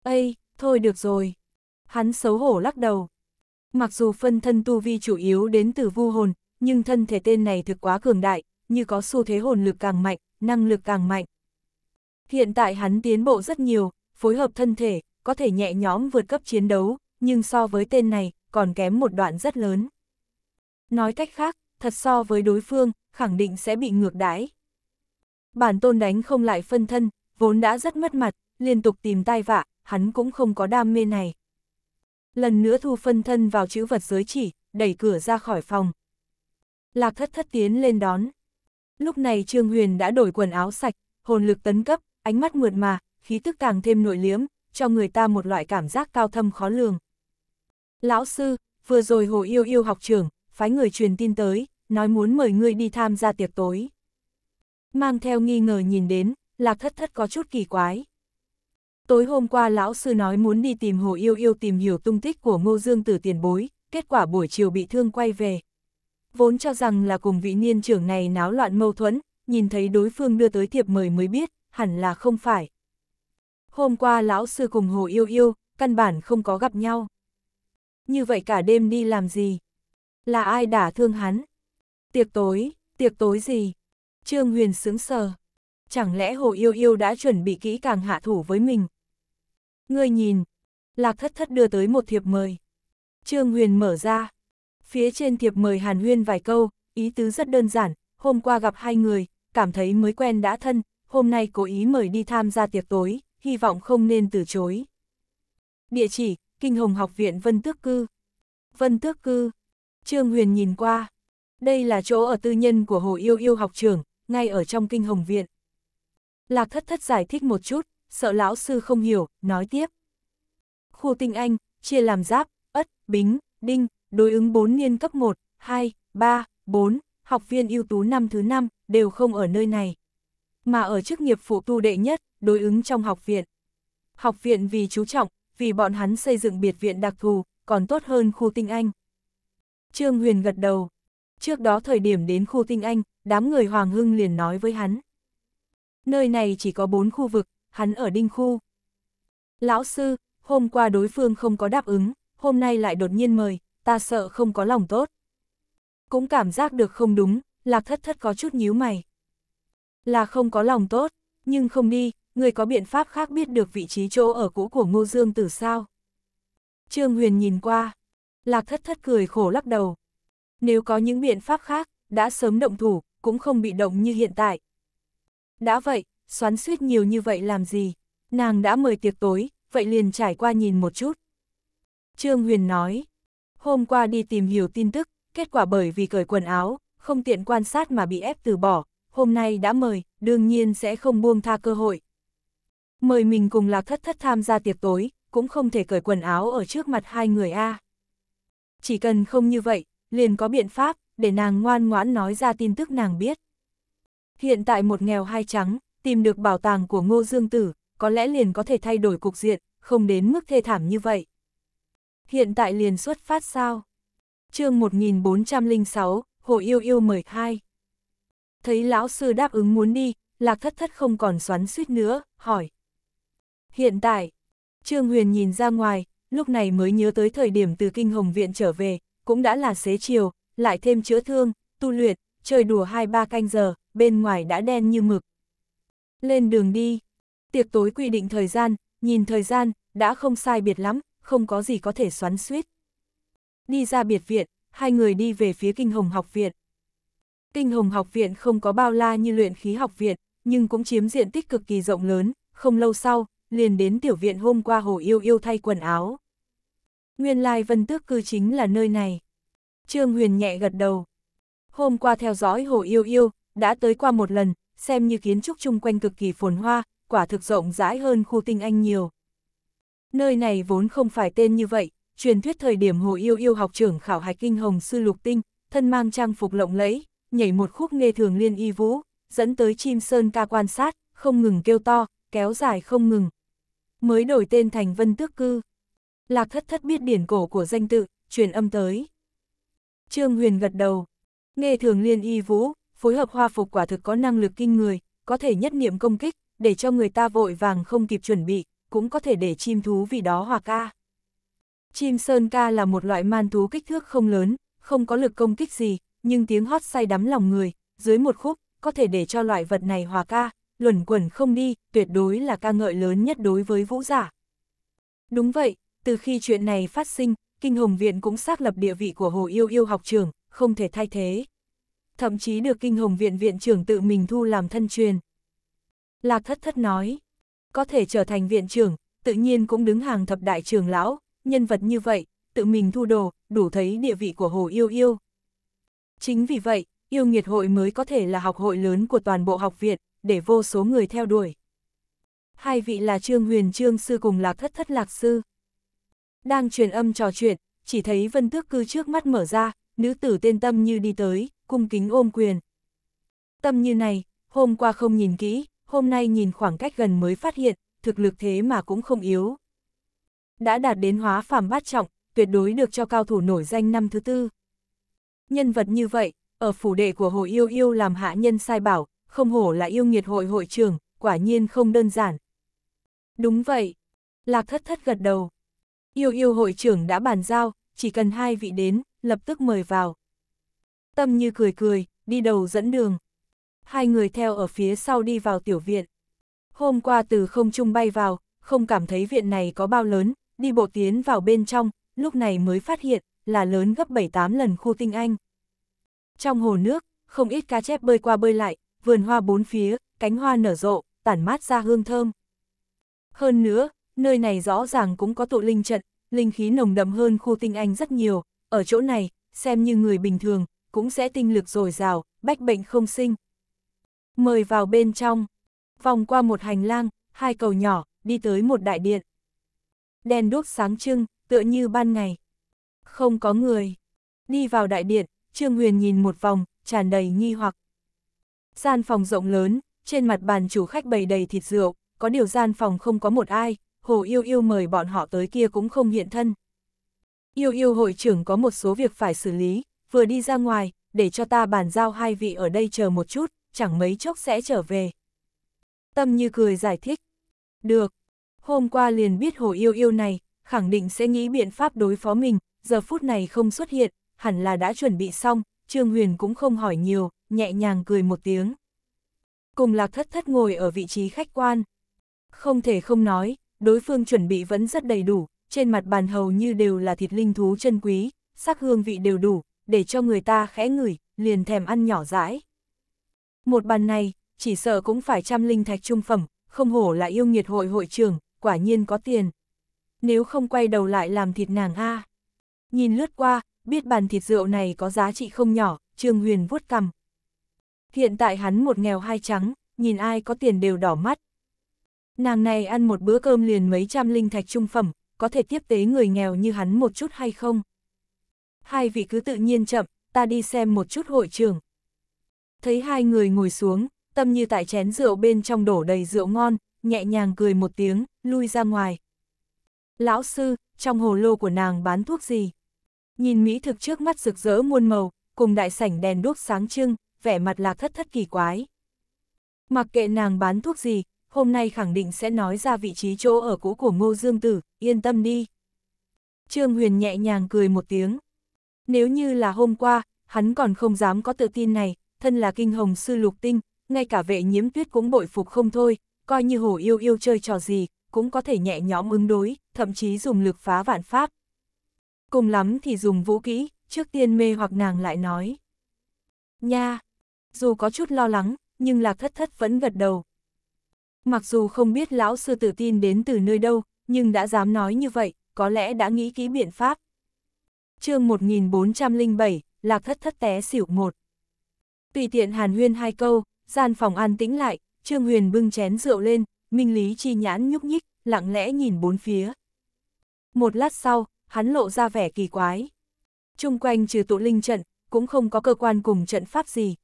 Ây, thôi được rồi. Hắn xấu hổ lắc đầu. Mặc dù phân thân tu vi chủ yếu đến từ vu hồn, nhưng thân thể tên này thực quá cường đại, như có xu thế hồn lực càng mạnh, năng lực càng mạnh. Hiện tại hắn tiến bộ rất nhiều, phối hợp thân thể, có thể nhẹ nhõm vượt cấp chiến đấu, nhưng so với tên này, còn kém một đoạn rất lớn. Nói cách khác, thật so với đối phương, khẳng định sẽ bị ngược đãi. Bản tôn đánh không lại phân thân, vốn đã rất mất mặt, liên tục tìm tai vạ, hắn cũng không có đam mê này lần nữa thu phân thân vào chữ vật giới chỉ, đẩy cửa ra khỏi phòng. Lạc thất thất tiến lên đón. Lúc này Trương Huyền đã đổi quần áo sạch, hồn lực tấn cấp, ánh mắt mượt mà, khí tức càng thêm nội liếm, cho người ta một loại cảm giác cao thâm khó lường. Lão sư, vừa rồi Hồ Yêu Yêu học trưởng, phái người truyền tin tới, nói muốn mời ngươi đi tham gia tiệc tối. Mang theo nghi ngờ nhìn đến, Lạc thất thất có chút kỳ quái. Tối hôm qua lão sư nói muốn đi tìm Hồ Yêu Yêu tìm hiểu tung tích của Ngô Dương Tử tiền bối, kết quả buổi chiều bị thương quay về. Vốn cho rằng là cùng vị niên trưởng này náo loạn mâu thuẫn, nhìn thấy đối phương đưa tới thiệp mời mới biết, hẳn là không phải. Hôm qua lão sư cùng Hồ Yêu Yêu, căn bản không có gặp nhau. Như vậy cả đêm đi làm gì? Là ai đả thương hắn? Tiệc tối, tiệc tối gì? Trương Huyền sướng sờ. Chẳng lẽ Hồ Yêu Yêu đã chuẩn bị kỹ càng hạ thủ với mình, Ngươi nhìn, Lạc Thất Thất đưa tới một thiệp mời. Trương Huyền mở ra. Phía trên thiệp mời Hàn Huyên vài câu, ý tứ rất đơn giản, hôm qua gặp hai người, cảm thấy mới quen đã thân, hôm nay cố ý mời đi tham gia tiệc tối, hy vọng không nên từ chối. Địa chỉ, Kinh Hồng Học viện Vân Tước Cư. Vân Tước Cư. Trương Huyền nhìn qua. Đây là chỗ ở tư nhân của Hồ Yêu Yêu học trưởng, ngay ở trong Kinh Hồng Viện. Lạc Thất Thất giải thích một chút, sợ lão sư không hiểu, nói tiếp. Khu tinh anh, chia làm giáp, ất, bính, đinh, đối ứng 4 niên cấp 1, 2, 3, 4, học viên ưu tú năm thứ 5, đều không ở nơi này. Mà ở chức nghiệp phụ tu đệ nhất, đối ứng trong học viện. Học viện vì chú trọng, vì bọn hắn xây dựng biệt viện đặc thù, còn tốt hơn khu tinh anh. Trương Huyền gật đầu. Trước đó thời điểm đến khu tinh anh, đám người Hoàng Hưng liền nói với hắn. Nơi này chỉ có 4 khu vực, hắn ở đinh khu. Lão sư, hôm qua đối phương không có đáp ứng, hôm nay lại đột nhiên mời, ta sợ không có lòng tốt. Cũng cảm giác được không đúng, lạc thất thất có chút nhíu mày. Là không có lòng tốt, nhưng không đi, người có biện pháp khác biết được vị trí chỗ ở cũ của Ngô Dương Tử sao. Trương Huyền nhìn qua, lạc thất thất cười khổ lắc đầu. Nếu có những biện pháp khác, đã sớm động thủ, cũng không bị động như hiện tại. Đã vậy, xoắn suýt nhiều như vậy làm gì, nàng đã mời tiệc tối, vậy liền trải qua nhìn một chút. Trương Huyền nói, hôm qua đi tìm hiểu tin tức, kết quả bởi vì cởi quần áo, không tiện quan sát mà bị ép từ bỏ, hôm nay đã mời, đương nhiên sẽ không buông tha cơ hội. Mời mình cùng Lạc Thất Thất tham gia tiệc tối, cũng không thể cởi quần áo ở trước mặt hai người A. Chỉ cần không như vậy, liền có biện pháp, để nàng ngoan ngoãn nói ra tin tức nàng biết. Hiện tại một nghèo hai trắng, tìm được bảo tàng của Ngô Dương Tử, có lẽ liền có thể thay đổi cục diện, không đến mức thê thảm như vậy. Hiện tại liền xuất phát sao? chương 1406, Hồ Yêu Yêu mời khai. Thấy lão sư đáp ứng muốn đi, lạc thất thất không còn xoắn suýt nữa, hỏi. Hiện tại, Trương Huyền nhìn ra ngoài, lúc này mới nhớ tới thời điểm từ kinh hồng viện trở về, cũng đã là xế chiều, lại thêm chữa thương, tu luyện, chơi đùa hai ba canh giờ, bên ngoài đã đen như mực, lên đường đi. Tiệc tối quy định thời gian, nhìn thời gian, đã không sai biệt lắm, không có gì có thể xoắn suýt. Đi ra biệt viện, hai người đi về phía Kinh Hồng Học Viện. Kinh Hồng Học Viện không có bao la như luyện khí học viện, nhưng cũng chiếm diện tích cực kỳ rộng lớn, không lâu sau, liền đến tiểu viện hôm qua Hồ Yêu Yêu thay quần áo. Nguyên lai vân tước cư chính là nơi này. Trương Huyền nhẹ gật đầu. Hôm qua theo dõi Hồ Yêu Yêu, đã tới qua một lần, xem như kiến trúc chung quanh cực kỳ phồn hoa, quả thực rộng rãi hơn khu tinh anh nhiều. Nơi này vốn không phải tên như vậy, truyền thuyết thời điểm Hồ Yêu Yêu học trưởng khảo hạch kinh hồng sư lục tinh, thân mang trang phục lộng lẫy, nhảy một khúc nghe thường liên y vũ, dẫn tới chim sơn ca quan sát, không ngừng kêu to, kéo dài không ngừng. Mới đổi tên thành Vân Tước Cư. Lạc thất thất biết điển cổ của danh tự, truyền âm tới. Trương Huyền gật đầu. Nghe thường liên y vũ, phối hợp hoa phục quả thực có năng lực kinh người, có thể nhất niệm công kích, để cho người ta vội vàng không kịp chuẩn bị, cũng có thể để chim thú vì đó hòa ca. Chim sơn ca là một loại man thú kích thước không lớn, không có lực công kích gì, nhưng tiếng hót say đắm lòng người, dưới một khúc, có thể để cho loại vật này hòa ca, luẩn quẩn không đi, tuyệt đối là ca ngợi lớn nhất đối với vũ giả. Đúng vậy, từ khi chuyện này phát sinh, Kinh Hồng Viện cũng xác lập địa vị của Hồ Yêu Yêu học trường, không thể thay thế thậm chí được kinh hồng viện viện trưởng tự mình thu làm thân truyền. Lạc thất thất nói, có thể trở thành viện trưởng, tự nhiên cũng đứng hàng thập đại trưởng lão, nhân vật như vậy, tự mình thu đồ, đủ thấy địa vị của Hồ Yêu Yêu. Chính vì vậy, yêu nghiệt hội mới có thể là học hội lớn của toàn bộ học viện, để vô số người theo đuổi. Hai vị là Trương Huyền Trương Sư cùng Lạc Thất Thất Lạc Sư. Đang truyền âm trò chuyện, chỉ thấy vân tước cư trước mắt mở ra, nữ tử tên tâm như đi tới, cung kính ôm quyền. Tâm như này, hôm qua không nhìn kỹ, hôm nay nhìn khoảng cách gần mới phát hiện, thực lực thế mà cũng không yếu. Đã đạt đến hóa phàm bát trọng, tuyệt đối được cho cao thủ nổi danh năm thứ tư. Nhân vật như vậy, ở phủ đệ của Hồ Yêu Yêu làm hạ nhân sai bảo, không hổ là yêu nghiệt hội hội trưởng, quả nhiên không đơn giản. Đúng vậy, Lạc Thất Thất gật đầu. Yêu Yêu hội trưởng đã bàn giao, chỉ cần hai vị đến, lập tức mời vào. Tâm Như cười cười, đi đầu dẫn đường. Hai người theo ở phía sau đi vào tiểu viện. Hôm qua từ không trung bay vào, không cảm thấy viện này có bao lớn, đi bộ tiến vào bên trong, lúc này mới phát hiện là lớn gấp 7-8 lần khu tinh anh. Trong hồ nước, không ít cá chép bơi qua bơi lại, vườn hoa bốn phía, cánh hoa nở rộ, tản mát ra hương thơm. Hơn nữa, nơi này rõ ràng cũng có tụ linh trận, linh khí nồng đậm hơn khu tinh anh rất nhiều, ở chỗ này, xem như người bình thường, cũng sẽ tinh lực dồi dào, bách bệnh không sinh. Mời vào bên trong, vòng qua một hành lang, hai cầu nhỏ, đi tới một đại điện. Đèn đuốc sáng trưng, tựa như ban ngày. Không có người. Đi vào đại điện, Trương Huyền nhìn một vòng, tràn đầy nghi hoặc. Gian phòng rộng lớn, trên mặt bàn chủ khách bày đầy thịt rượu, có điều gian phòng không có một ai, Hồ Yêu Yêu mời bọn họ tới kia cũng không hiện thân. Yêu Yêu hội trưởng có một số việc phải xử lý, vừa đi ra ngoài, để cho ta bàn giao hai vị ở đây chờ một chút, chẳng mấy chốc sẽ trở về. Tâm như cười giải thích. Được, hôm qua liền biết hồ yêu yêu này, khẳng định sẽ nghĩ biện pháp đối phó mình, giờ phút này không xuất hiện, hẳn là đã chuẩn bị xong, Trương Huyền cũng không hỏi nhiều, nhẹ nhàng cười một tiếng. Cùng lạc thất thất ngồi ở vị trí khách quan. Không thể không nói, đối phương chuẩn bị vẫn rất đầy đủ, trên mặt bàn hầu như đều là thịt linh thú chân quý, sắc hương vị đều đủ, để cho người ta khẽ ngửi, liền thèm ăn nhỏ dãi. Một bàn này, chỉ sợ cũng phải trăm linh thạch trung phẩm, không hổ là yêu nghiệt hội hội trưởng, quả nhiên có tiền. Nếu không quay đầu lại làm thịt nàng a Nhìn lướt qua, biết bàn thịt rượu này có giá trị không nhỏ, Trương Huyền vuốt cằm. Hiện tại hắn một nghèo hai trắng, nhìn ai có tiền đều đỏ mắt. Nàng này ăn một bữa cơm liền mấy trăm linh thạch trung phẩm, có thể tiếp tế người nghèo như hắn một chút hay không? hai vị cứ tự nhiên chậm, ta đi xem một chút hội trường. Thấy hai người ngồi xuống, tâm như tại chén rượu bên trong đổ đầy rượu ngon, nhẹ nhàng cười một tiếng, lui ra ngoài. Lão sư, trong hồ lô của nàng bán thuốc gì? Nhìn Mỹ thực trước mắt rực rỡ muôn màu, cùng đại sảnh đèn đuốc sáng trưng, vẻ mặt lạc thất thất kỳ quái. Mặc kệ nàng bán thuốc gì, hôm nay khẳng định sẽ nói ra vị trí chỗ ở cũ của Ngô Dương Tử, yên tâm đi. Trương Huyền nhẹ nhàng cười một tiếng. Nếu như là hôm qua, hắn còn không dám có tự tin này, thân là kinh hồng sư lục tinh, ngay cả vệ nhiễm tuyết cũng bội phục không thôi, coi như hồ yêu yêu chơi trò gì, cũng có thể nhẹ nhõm ứng đối, thậm chí dùng lực phá vạn pháp. Cùng lắm thì dùng vũ kỹ, trước tiên mê hoặc nàng lại nói. Nha! Dù có chút lo lắng, nhưng lạc thất thất vẫn gật đầu. Mặc dù không biết lão sư tự tin đến từ nơi đâu, nhưng đã dám nói như vậy, có lẽ đã nghĩ kỹ biện pháp chương 1407, Lạc Thất Thất té xỉu một. Tùy tiện hàn huyên hai câu, gian phòng an tĩnh lại, Trương Huyền bưng chén rượu lên, Minh Lý chi nhãn nhúc nhích, lặng lẽ nhìn bốn phía. Một lát sau, hắn lộ ra vẻ kỳ quái. Trung quanh trừ tụ linh trận, cũng không có cơ quan cùng trận pháp gì.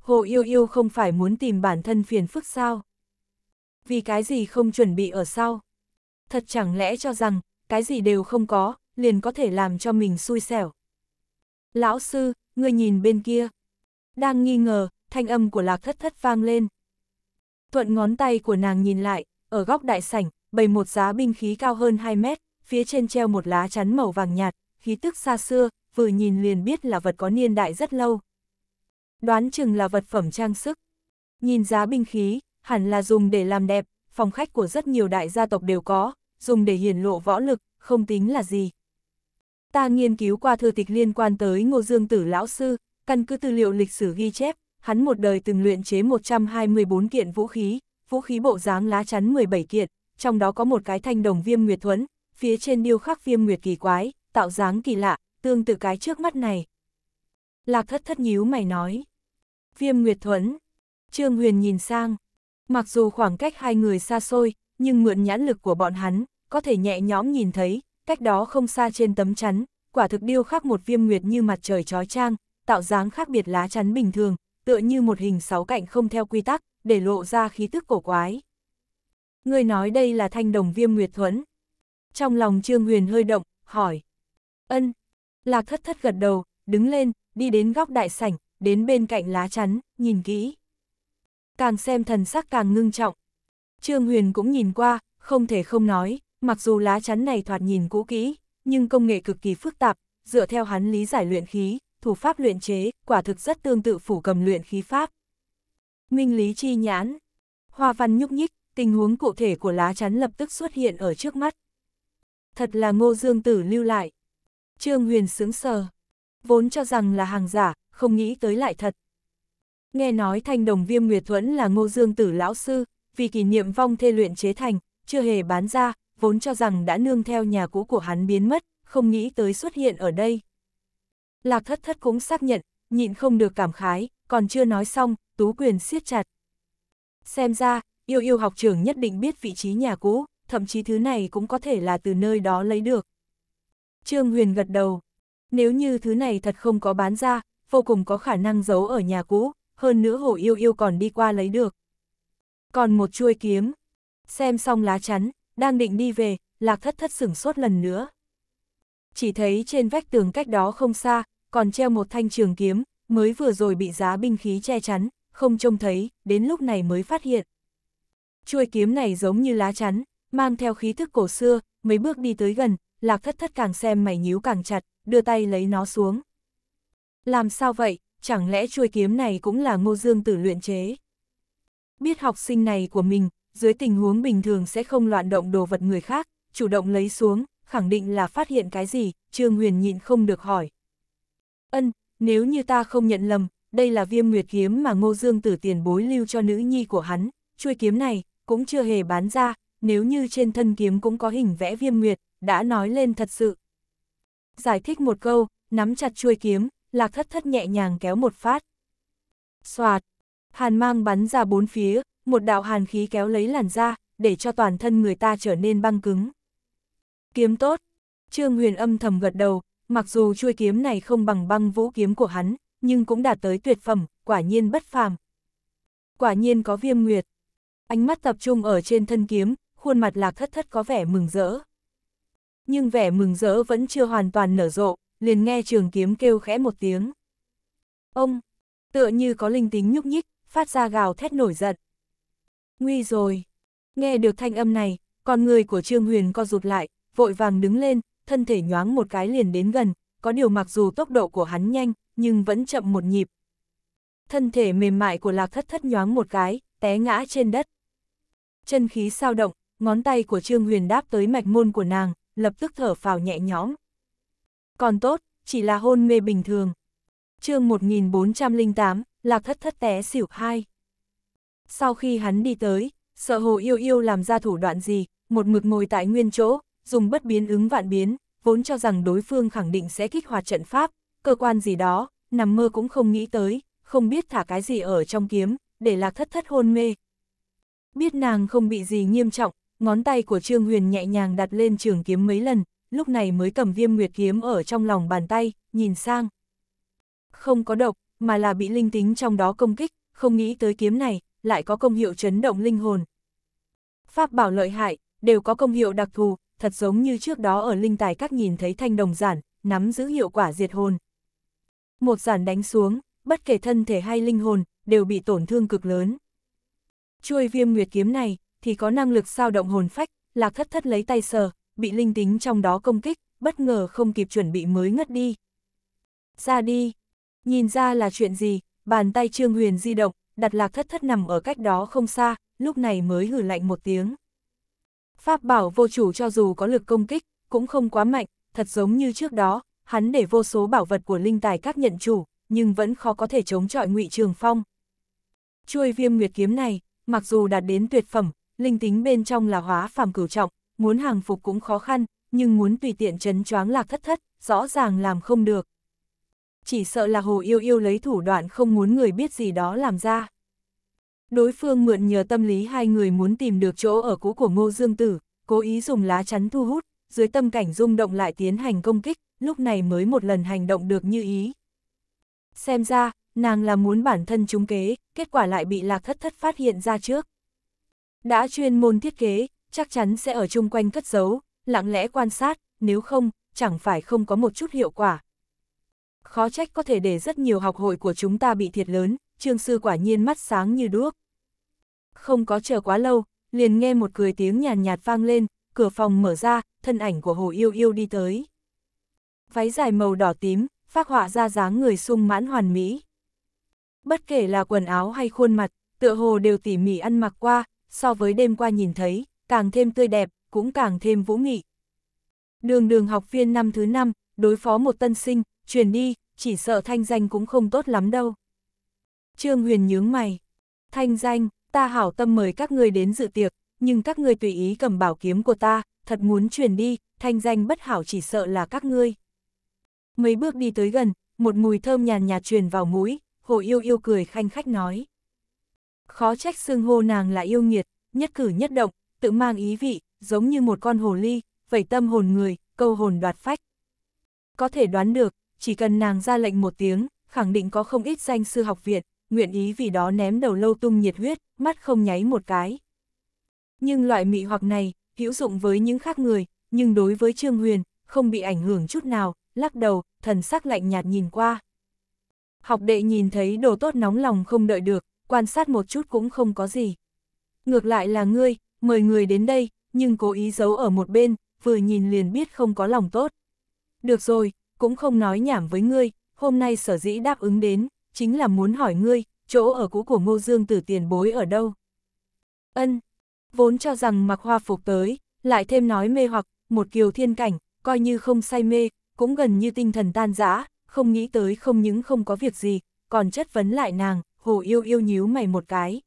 Hồ Yêu Yêu không phải muốn tìm bản thân phiền phức sao? Vì cái gì không chuẩn bị ở sau? Thật chẳng lẽ cho rằng, cái gì đều không có, liền có thể làm cho mình xui xẻo. Lão sư, ngươi nhìn bên kia. Đang nghi ngờ, thanh âm của lạc thất thất vang lên. Thuận ngón tay của nàng nhìn lại, ở góc đại sảnh, bày một giá binh khí cao hơn 2 mét, phía trên treo một lá chắn màu vàng nhạt, khí tức xa xưa, vừa nhìn liền biết là vật có niên đại rất lâu. Đoán chừng là vật phẩm trang sức. Nhìn giá binh khí, hẳn là dùng để làm đẹp, phòng khách của rất nhiều đại gia tộc đều có, dùng để hiển lộ võ lực, không tính là gì. Ta nghiên cứu qua thư tịch liên quan tới Ngô Dương Tử Lão Sư, căn cứ tư liệu lịch sử ghi chép, hắn một đời từng luyện chế 124 kiện vũ khí, vũ khí bộ dáng lá chắn 17 kiện, trong đó có một cái thanh đồng viêm nguyệt thuẫn, phía trên điêu khắc viêm nguyệt kỳ quái, tạo dáng kỳ lạ, tương tự cái trước mắt này. Lạc thất thất nhíu mày nói. Viêm nguyệt thuẫn. Trương Huyền nhìn sang. Mặc dù khoảng cách hai người xa xôi, nhưng mượn nhãn lực của bọn hắn, có thể nhẹ nhõm nhìn thấy, cách đó không xa trên tấm chắn, quả thực điêu khắc một viêm nguyệt như mặt trời trói trang, tạo dáng khác biệt lá chắn bình thường, tựa như một hình sáu cạnh không theo quy tắc, để lộ ra khí tức cổ quái. Người nói đây là thanh đồng viêm nguyệt thuẫn. Trong lòng Trương Huyền hơi động, hỏi. Ân. Lạc thất thất gật đầu, đứng lên, đi đến góc đại sảnh, đến bên cạnh lá chắn, nhìn kỹ. Càng xem thần sắc càng ngưng trọng. Trương Huyền cũng nhìn qua, không thể không nói, mặc dù lá chắn này thoạt nhìn cũ kỹ, nhưng công nghệ cực kỳ phức tạp, dựa theo hắn lý giải luyện khí, thủ pháp luyện chế, quả thực rất tương tự phủ cầm luyện khí pháp. Minh lý chi nhãn, hoa văn nhúc nhích, tình huống cụ thể của lá chắn lập tức xuất hiện ở trước mắt. Thật là ngô dương tử lưu lại. Trương Huyền sướng sờ, vốn cho rằng là hàng giả, không nghĩ tới lại thật. Nghe nói thanh đồng viêm nguyệt thuẫn là ngô dương tử lão sư, vì kỷ niệm vong thê luyện chế thành, chưa hề bán ra, vốn cho rằng đã nương theo nhà cũ của hắn biến mất, không nghĩ tới xuất hiện ở đây. Lạc thất thất cũng xác nhận, nhịn không được cảm khái, còn chưa nói xong, tú quyền siết chặt. Xem ra, yêu yêu học trưởng nhất định biết vị trí nhà cũ, thậm chí thứ này cũng có thể là từ nơi đó lấy được. Trương Huyền gật đầu, nếu như thứ này thật không có bán ra, vô cùng có khả năng giấu ở nhà cũ, hơn nữa hồ yêu yêu còn đi qua lấy được. Còn một chuôi kiếm, xem xong lá chắn, đang định đi về, lạc thất thất sửng sốt lần nữa. Chỉ thấy trên vách tường cách đó không xa, còn treo một thanh trường kiếm, mới vừa rồi bị giá binh khí che chắn, không trông thấy, đến lúc này mới phát hiện. Chuôi kiếm này giống như lá chắn, mang theo khí thức cổ xưa, mấy bước đi tới gần, lạc thất thất càng xem mày nhíu càng chặt, đưa tay lấy nó xuống. Làm sao vậy, chẳng lẽ chuôi kiếm này cũng là ngô dương tử luyện chế? Biết học sinh này của mình, dưới tình huống bình thường sẽ không loạn động đồ vật người khác, chủ động lấy xuống, khẳng định là phát hiện cái gì, Trương Huyền nhịn không được hỏi. Ân, nếu như ta không nhận lầm, đây là viêm nguyệt kiếm mà Ngô Dương Tử tiền bối lưu cho nữ nhi của hắn, chuôi kiếm này cũng chưa hề bán ra, nếu như trên thân kiếm cũng có hình vẽ viêm nguyệt, đã nói lên thật sự. Giải thích một câu, nắm chặt chuôi kiếm, Lạc Thất Thất nhẹ nhàng kéo một phát. Soạt, hàn mang bắn ra bốn phía, một đạo hàn khí kéo lấy làn da, để cho toàn thân người ta trở nên băng cứng. Kiếm tốt. Trương Huyền âm thầm gật đầu, mặc dù chuôi kiếm này không bằng băng vũ kiếm của hắn, nhưng cũng đạt tới tuyệt phẩm, quả nhiên bất phàm. Quả nhiên có viêm nguyệt. Ánh mắt tập trung ở trên thân kiếm, khuôn mặt lạc thất thất có vẻ mừng rỡ. Nhưng vẻ mừng rỡ vẫn chưa hoàn toàn nở rộ, liền nghe trường kiếm kêu khẽ một tiếng. Ông, tựa như có linh tính nhúc nhích, phát ra gào thét nổi giận nguy rồi. Nghe được thanh âm này, con người của Trương Huyền co rụt lại, vội vàng đứng lên, thân thể nhoáng một cái liền đến gần, có điều mặc dù tốc độ của hắn nhanh, nhưng vẫn chậm một nhịp. Thân thể mềm mại của lạc thất thất nhoáng một cái, té ngã trên đất. Chân khí sao động, ngón tay của Trương Huyền đáp tới mạch môn của nàng, lập tức thở phào nhẹ nhõm. Còn tốt, chỉ là hôn mê bình thường. chương 1408, Lạc Thất Thất té xỉu hai. Sau khi hắn đi tới, sợ hồ yêu yêu làm ra thủ đoạn gì, một mực ngồi tại nguyên chỗ, dùng bất biến ứng vạn biến, vốn cho rằng đối phương khẳng định sẽ kích hoạt trận pháp, cơ quan gì đó, nằm mơ cũng không nghĩ tới, không biết thả cái gì ở trong kiếm, để lạc thất thất hôn mê. Biết nàng không bị gì nghiêm trọng, ngón tay của Trương Huyền nhẹ nhàng đặt lên trường kiếm mấy lần, lúc này mới cầm viêm nguyệt kiếm ở trong lòng bàn tay, nhìn sang. Không có độc, mà là bị linh tính trong đó công kích, không nghĩ tới kiếm này, lại có công hiệu chấn động linh hồn. Pháp bảo lợi hại, đều có công hiệu đặc thù, thật giống như trước đó ở linh tài các nhìn thấy thanh đồng giản, nắm giữ hiệu quả diệt hồn. Một giản đánh xuống, bất kể thân thể hay linh hồn, đều bị tổn thương cực lớn. Chuôi viêm nguyệt kiếm này, thì có năng lực sao động hồn phách, lạc thất thất lấy tay sờ, bị linh tính trong đó công kích, bất ngờ không kịp chuẩn bị mới ngất đi. Ra đi, nhìn ra là chuyện gì, bàn tay Trương Huyền di động, đặt lạc thất thất nằm ở cách đó không xa, lúc này mới hử lạnh một tiếng. Pháp bảo vô chủ cho dù có lực công kích, cũng không quá mạnh, thật giống như trước đó, hắn để vô số bảo vật của linh tài các nhận chủ, nhưng vẫn khó có thể chống chọi ngụy Trường Phong. Chuôi viêm nguyệt kiếm này, mặc dù đạt đến tuyệt phẩm, linh tính bên trong là hóa phàm cửu trọng, muốn hàng phục cũng khó khăn, nhưng muốn tùy tiện chấn choáng lạc thất thất, rõ ràng làm không được chỉ sợ là Hồ Yêu Yêu lấy thủ đoạn không muốn người biết gì đó làm ra. Đối phương mượn nhờ tâm lý hai người muốn tìm được chỗ ở cũ của Ngô Dương Tử, cố ý dùng lá chắn thu hút, dưới tâm cảnh rung động lại tiến hành công kích, lúc này mới một lần hành động được như ý. Xem ra, nàng là muốn bản thân trúng kế, kết quả lại bị lạc thất thất phát hiện ra trước. Đã chuyên môn thiết kế, chắc chắn sẽ ở chung quanh cất giấu, lặng lẽ quan sát, nếu không, chẳng phải không có một chút hiệu quả, khó trách có thể để rất nhiều học hội của chúng ta bị thiệt lớn, trương sư quả nhiên mắt sáng như đuốc. Không có chờ quá lâu, liền nghe một cười tiếng nhàn nhạt, nhạt vang lên, cửa phòng mở ra, thân ảnh của hồ yêu yêu đi tới. Váy dài màu đỏ tím, phác họa ra dáng người sung mãn hoàn mỹ. Bất kể là quần áo hay khuôn mặt, tựa hồ đều tỉ mỉ ăn mặc qua, so với đêm qua nhìn thấy, càng thêm tươi đẹp, cũng càng thêm vũ nghị. Đường đường học viên năm thứ năm, đối phó một tân sinh, truyền đi, chỉ sợ thanh danh cũng không tốt lắm đâu. Trương Huyền nhướng mày. Thanh danh, ta hảo tâm mời các ngươi đến dự tiệc, nhưng các ngươi tùy ý cầm bảo kiếm của ta, thật muốn truyền đi, thanh danh bất hảo chỉ sợ là các ngươi. Mấy bước đi tới gần, một mùi thơm nhàn nhạt truyền vào mũi, hồ yêu yêu cười khanh khách nói. Khó trách xương hô nàng là yêu nghiệt, nhất cử nhất động, tự mang ý vị, giống như một con hồ ly, vẩy tâm hồn người, câu hồn đoạt phách. Có thể đoán được, chỉ cần nàng ra lệnh một tiếng, khẳng định có không ít danh sư học viện, nguyện ý vì đó ném đầu lâu tung nhiệt huyết, mắt không nháy một cái. Nhưng loại mị hoặc này, hữu dụng với những khác người, nhưng đối với Trương Huyền, không bị ảnh hưởng chút nào, lắc đầu, thần sắc lạnh nhạt nhìn qua. Học đệ nhìn thấy đồ tốt nóng lòng không đợi được, quan sát một chút cũng không có gì. Ngược lại là ngươi, mời người đến đây, nhưng cố ý giấu ở một bên, vừa nhìn liền biết không có lòng tốt. Được rồi, cũng không nói nhảm với ngươi, hôm nay sở dĩ đáp ứng đến, chính là muốn hỏi ngươi, chỗ ở cũ của Ngô Dương Tử tiền bối ở đâu. Ân, vốn cho rằng mặc hoa phục tới, lại thêm nói mê hoặc, một kiều thiên cảnh, coi như không say mê, cũng gần như tinh thần tan rã, không nghĩ tới không những không có việc gì, còn chất vấn lại nàng, hồ yêu yêu nhíu mày một cái.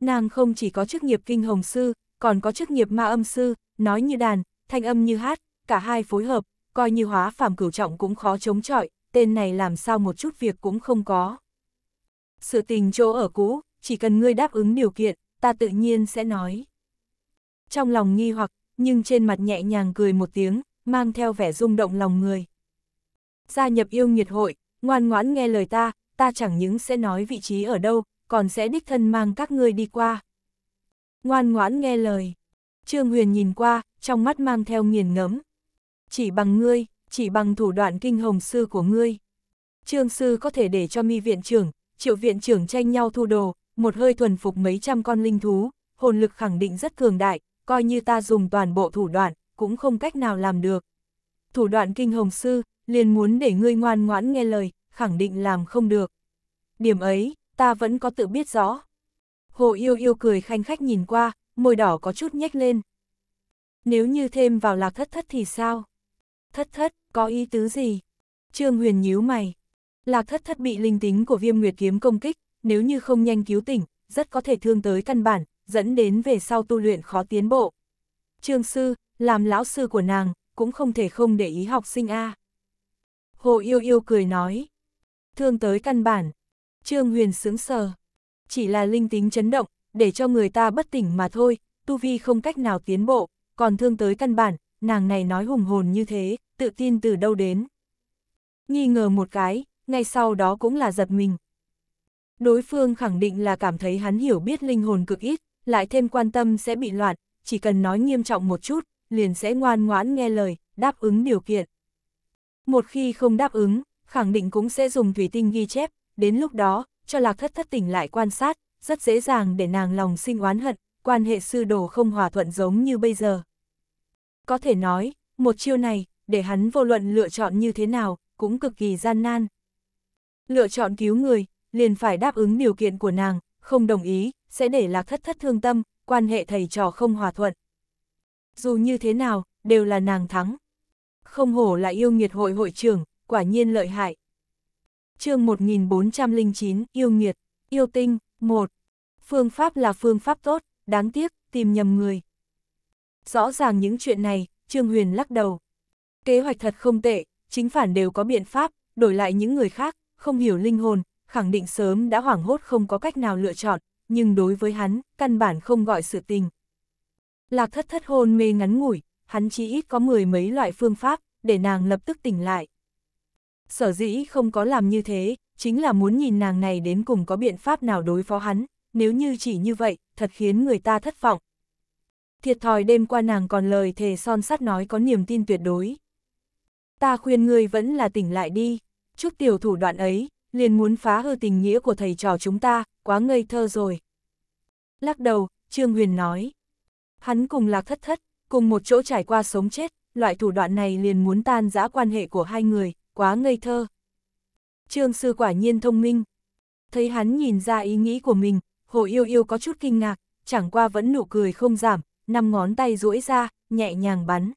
Nàng không chỉ có chức nghiệp kinh hồng sư, còn có chức nghiệp ma âm sư, nói như đàn, thanh âm như hát, cả hai phối hợp, coi như hóa phàm cửu trọng cũng khó chống chọi, tên này làm sao một chút việc cũng không có. Sự tình chỗ ở cũ, chỉ cần ngươi đáp ứng điều kiện, ta tự nhiên sẽ nói. Trong lòng nghi hoặc, nhưng trên mặt nhẹ nhàng cười một tiếng, mang theo vẻ rung động lòng người. Gia nhập yêu nghiệt hội, ngoan ngoãn nghe lời ta, ta chẳng những sẽ nói vị trí ở đâu, còn sẽ đích thân mang các ngươi đi qua. Ngoan ngoãn nghe lời. Trương Huyền nhìn qua, trong mắt mang theo nghiền ngẫm chỉ bằng ngươi, chỉ bằng thủ đoạn kinh hồng sư của ngươi. Trương sư có thể để cho mi viện trưởng, triệu viện trưởng tranh nhau thu đồ, một hơi thuần phục mấy trăm con linh thú, hồn lực khẳng định rất cường đại, coi như ta dùng toàn bộ thủ đoạn, cũng không cách nào làm được. Thủ đoạn kinh hồng sư, liền muốn để ngươi ngoan ngoãn nghe lời, khẳng định làm không được. Điểm ấy, ta vẫn có tự biết rõ. Hồ yêu yêu cười khanh khách nhìn qua, môi đỏ có chút nhếch lên. Nếu như thêm vào lạc thất thất thì sao? Thất thất, có ý tứ gì? Trương Huyền nhíu mày. Lạc thất thất bị linh tính của viêm nguyệt kiếm công kích, nếu như không nhanh cứu tỉnh, rất có thể thương tới căn bản, dẫn đến về sau tu luyện khó tiến bộ. Trương sư, làm lão sư của nàng, cũng không thể không để ý học sinh A. À. Hồ yêu yêu cười nói. Thương tới căn bản. Trương Huyền sướng sờ. Chỉ là linh tính chấn động, để cho người ta bất tỉnh mà thôi, tu vi không cách nào tiến bộ, còn thương tới căn bản, nàng này nói hùng hồn như thế, tự tin từ đâu đến. Nghi ngờ một cái, ngay sau đó cũng là giật mình. Đối phương khẳng định là cảm thấy hắn hiểu biết linh hồn cực ít, lại thêm quan tâm sẽ bị loạn, chỉ cần nói nghiêm trọng một chút, liền sẽ ngoan ngoãn nghe lời, đáp ứng điều kiện. Một khi không đáp ứng, khẳng định cũng sẽ dùng thủy tinh ghi chép, đến lúc đó, cho lạc thất thất tỉnh lại quan sát, rất dễ dàng để nàng lòng sinh oán hận, quan hệ sư đồ không hòa thuận giống như bây giờ. Có thể nói, một chiêu này, để hắn vô luận lựa chọn như thế nào, cũng cực kỳ gian nan. Lựa chọn cứu người, liền phải đáp ứng điều kiện của nàng, không đồng ý, sẽ để lạc thất thất thương tâm, quan hệ thầy trò không hòa thuận. Dù như thế nào, đều là nàng thắng. Không hổ là yêu nghiệt hội hội trưởng, quả nhiên lợi hại. chương 1409, yêu nghiệt, yêu tinh, một Phương pháp là phương pháp tốt, đáng tiếc, tìm nhầm người. Rõ ràng những chuyện này, Trương Huyền lắc đầu. Kế hoạch thật không tệ, chính phản đều có biện pháp, đổi lại những người khác, không hiểu linh hồn, khẳng định sớm đã hoảng hốt không có cách nào lựa chọn, nhưng đối với hắn, căn bản không gọi sự tình. Lạc thất thất hôn mê ngắn ngủi, hắn chỉ ít có mười mấy loại phương pháp, để nàng lập tức tỉnh lại. Sở dĩ không có làm như thế, chính là muốn nhìn nàng này đến cùng có biện pháp nào đối phó hắn, nếu như chỉ như vậy, thật khiến người ta thất vọng, thiệt thòi đêm qua nàng còn lời thề son sắt nói có niềm tin tuyệt đối. Ta khuyên ngươi vẫn là tỉnh lại đi, trước tiểu thủ đoạn ấy, liền muốn phá hư tình nghĩa của thầy trò chúng ta, quá ngây thơ rồi. Lắc đầu, Trương Huyền nói, hắn cùng lạc thất thất, cùng một chỗ trải qua sống chết, loại thủ đoạn này liền muốn tan giã quan hệ của hai người, quá ngây thơ. Trương sư quả nhiên thông minh, thấy hắn nhìn ra ý nghĩ của mình, hồ yêu yêu có chút kinh ngạc, chẳng qua vẫn nụ cười không giảm, năm ngón tay duỗi ra, nhẹ nhàng bắn.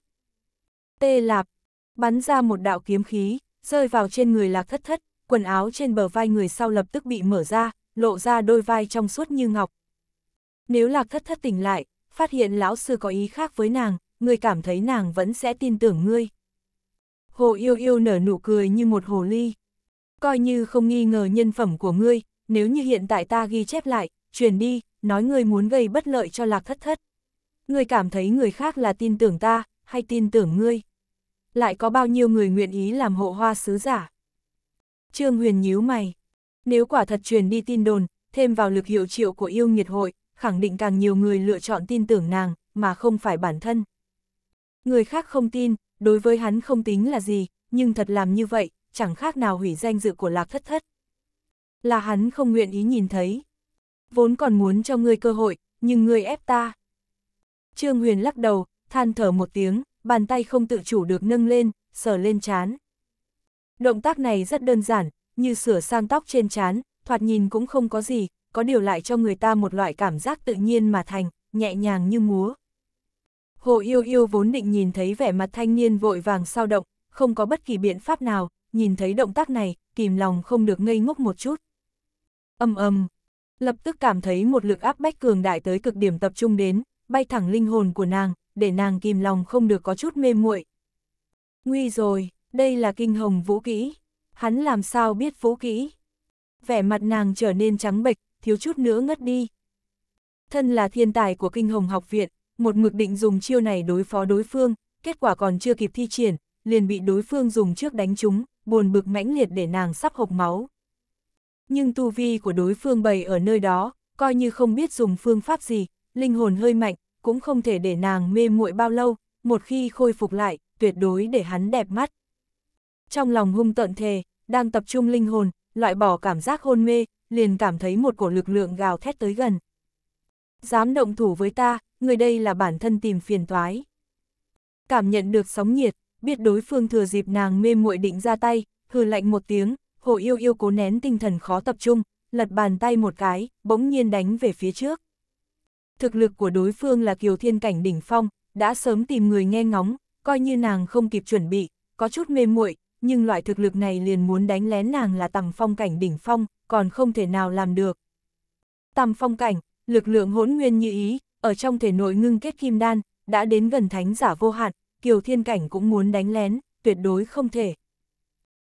Tê lạp, bắn ra một đạo kiếm khí, rơi vào trên người lạc thất thất, quần áo trên bờ vai người sau lập tức bị mở ra, lộ ra đôi vai trong suốt như ngọc. Nếu lạc thất thất tỉnh lại, phát hiện lão sư có ý khác với nàng, người cảm thấy nàng vẫn sẽ tin tưởng ngươi. Hồ yêu yêu nở nụ cười như một hồ ly. Coi như không nghi ngờ nhân phẩm của ngươi, nếu như hiện tại ta ghi chép lại, truyền đi, nói ngươi muốn gây bất lợi cho lạc thất thất. Ngươi cảm thấy người khác là tin tưởng ta, hay tin tưởng ngươi? Lại có bao nhiêu người nguyện ý làm hộ hoa sứ giả? Trương Huyền nhíu mày. Nếu quả thật truyền đi tin đồn, thêm vào lực hiệu triệu của yêu nghiệt hội, khẳng định càng nhiều người lựa chọn tin tưởng nàng, mà không phải bản thân. Người khác không tin, đối với hắn không tính là gì, nhưng thật làm như vậy, chẳng khác nào hủy danh dự của lạc thất thất. Là hắn không nguyện ý nhìn thấy. Vốn còn muốn cho ngươi cơ hội, nhưng ngươi ép ta. Trương Huyền lắc đầu, than thở một tiếng, bàn tay không tự chủ được nâng lên, sờ lên chán. Động tác này rất đơn giản, như sửa sang tóc trên chán, thoạt nhìn cũng không có gì, có điều lại cho người ta một loại cảm giác tự nhiên mà thành, nhẹ nhàng như múa. Hồ Yêu Yêu vốn định nhìn thấy vẻ mặt thanh niên vội vàng sao động, không có bất kỳ biện pháp nào, nhìn thấy động tác này, kìm lòng không được ngây ngốc một chút. Âm âm, lập tức cảm thấy một lực áp bách cường đại tới cực điểm tập trung đến, bay thẳng linh hồn của nàng, để nàng kìm lòng không được có chút mê muội. Nguy rồi, đây là kinh hồng vũ kỹ. Hắn làm sao biết vũ kỹ? Vẻ mặt nàng trở nên trắng bệch, thiếu chút nữa ngất đi. Thân là thiên tài của kinh hồng học viện, một mực định dùng chiêu này đối phó đối phương, kết quả còn chưa kịp thi triển, liền bị đối phương dùng trước đánh trúng, buồn bực mãnh liệt để nàng sắp hộc máu. Nhưng tu vi của đối phương bày ở nơi đó, coi như không biết dùng phương pháp gì, linh hồn hơi mạnh, cũng không thể để nàng mê muội bao lâu, một khi khôi phục lại, tuyệt đối để hắn đẹp mắt. Trong lòng hung tận thề, đang tập trung linh hồn, loại bỏ cảm giác hôn mê, liền cảm thấy một cổ lực lượng gào thét tới gần. Dám động thủ với ta, người đây là bản thân tìm phiền toái. Cảm nhận được sóng nhiệt, biết đối phương thừa dịp nàng mê muội định ra tay, hừ lạnh một tiếng, hồ yêu yêu cố nén tinh thần khó tập trung, lật bàn tay một cái, bỗng nhiên đánh về phía trước thực lực của đối phương là kiều thiên cảnh đỉnh phong, đã sớm tìm người nghe ngóng, coi như nàng không kịp chuẩn bị, có chút mê muội nhưng loại thực lực này liền muốn đánh lén nàng là tầm phong cảnh đỉnh phong, còn không thể nào làm được. Tầm phong cảnh, lực lượng hỗn nguyên như ý, ở trong thể nội ngưng kết kim đan, đã đến gần thánh giả vô hạn, kiều thiên cảnh cũng muốn đánh lén, tuyệt đối không thể.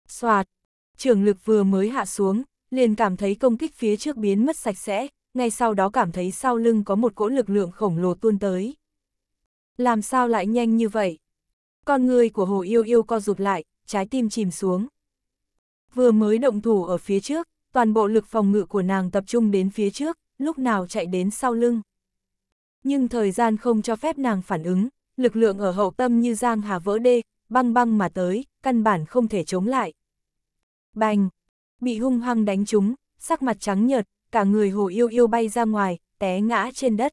Xoạt, trường lực vừa mới hạ xuống, liền cảm thấy công kích phía trước biến mất sạch sẽ, ngay sau đó cảm thấy sau lưng có một cỗ lực lượng khổng lồ tuôn tới. Làm sao lại nhanh như vậy? Con người của Hồ Yêu Yêu co rụt lại, trái tim chìm xuống. Vừa mới động thủ ở phía trước, toàn bộ lực phòng ngự của nàng tập trung đến phía trước, lúc nào chạy đến sau lưng. Nhưng thời gian không cho phép nàng phản ứng, lực lượng ở hậu tâm như giang hà vỡ đê, băng băng mà tới, căn bản không thể chống lại. Bành! Bị hung hăng đánh trúng, sắc mặt trắng nhợt, cả người hồ yêu yêu bay ra ngoài, té ngã trên đất.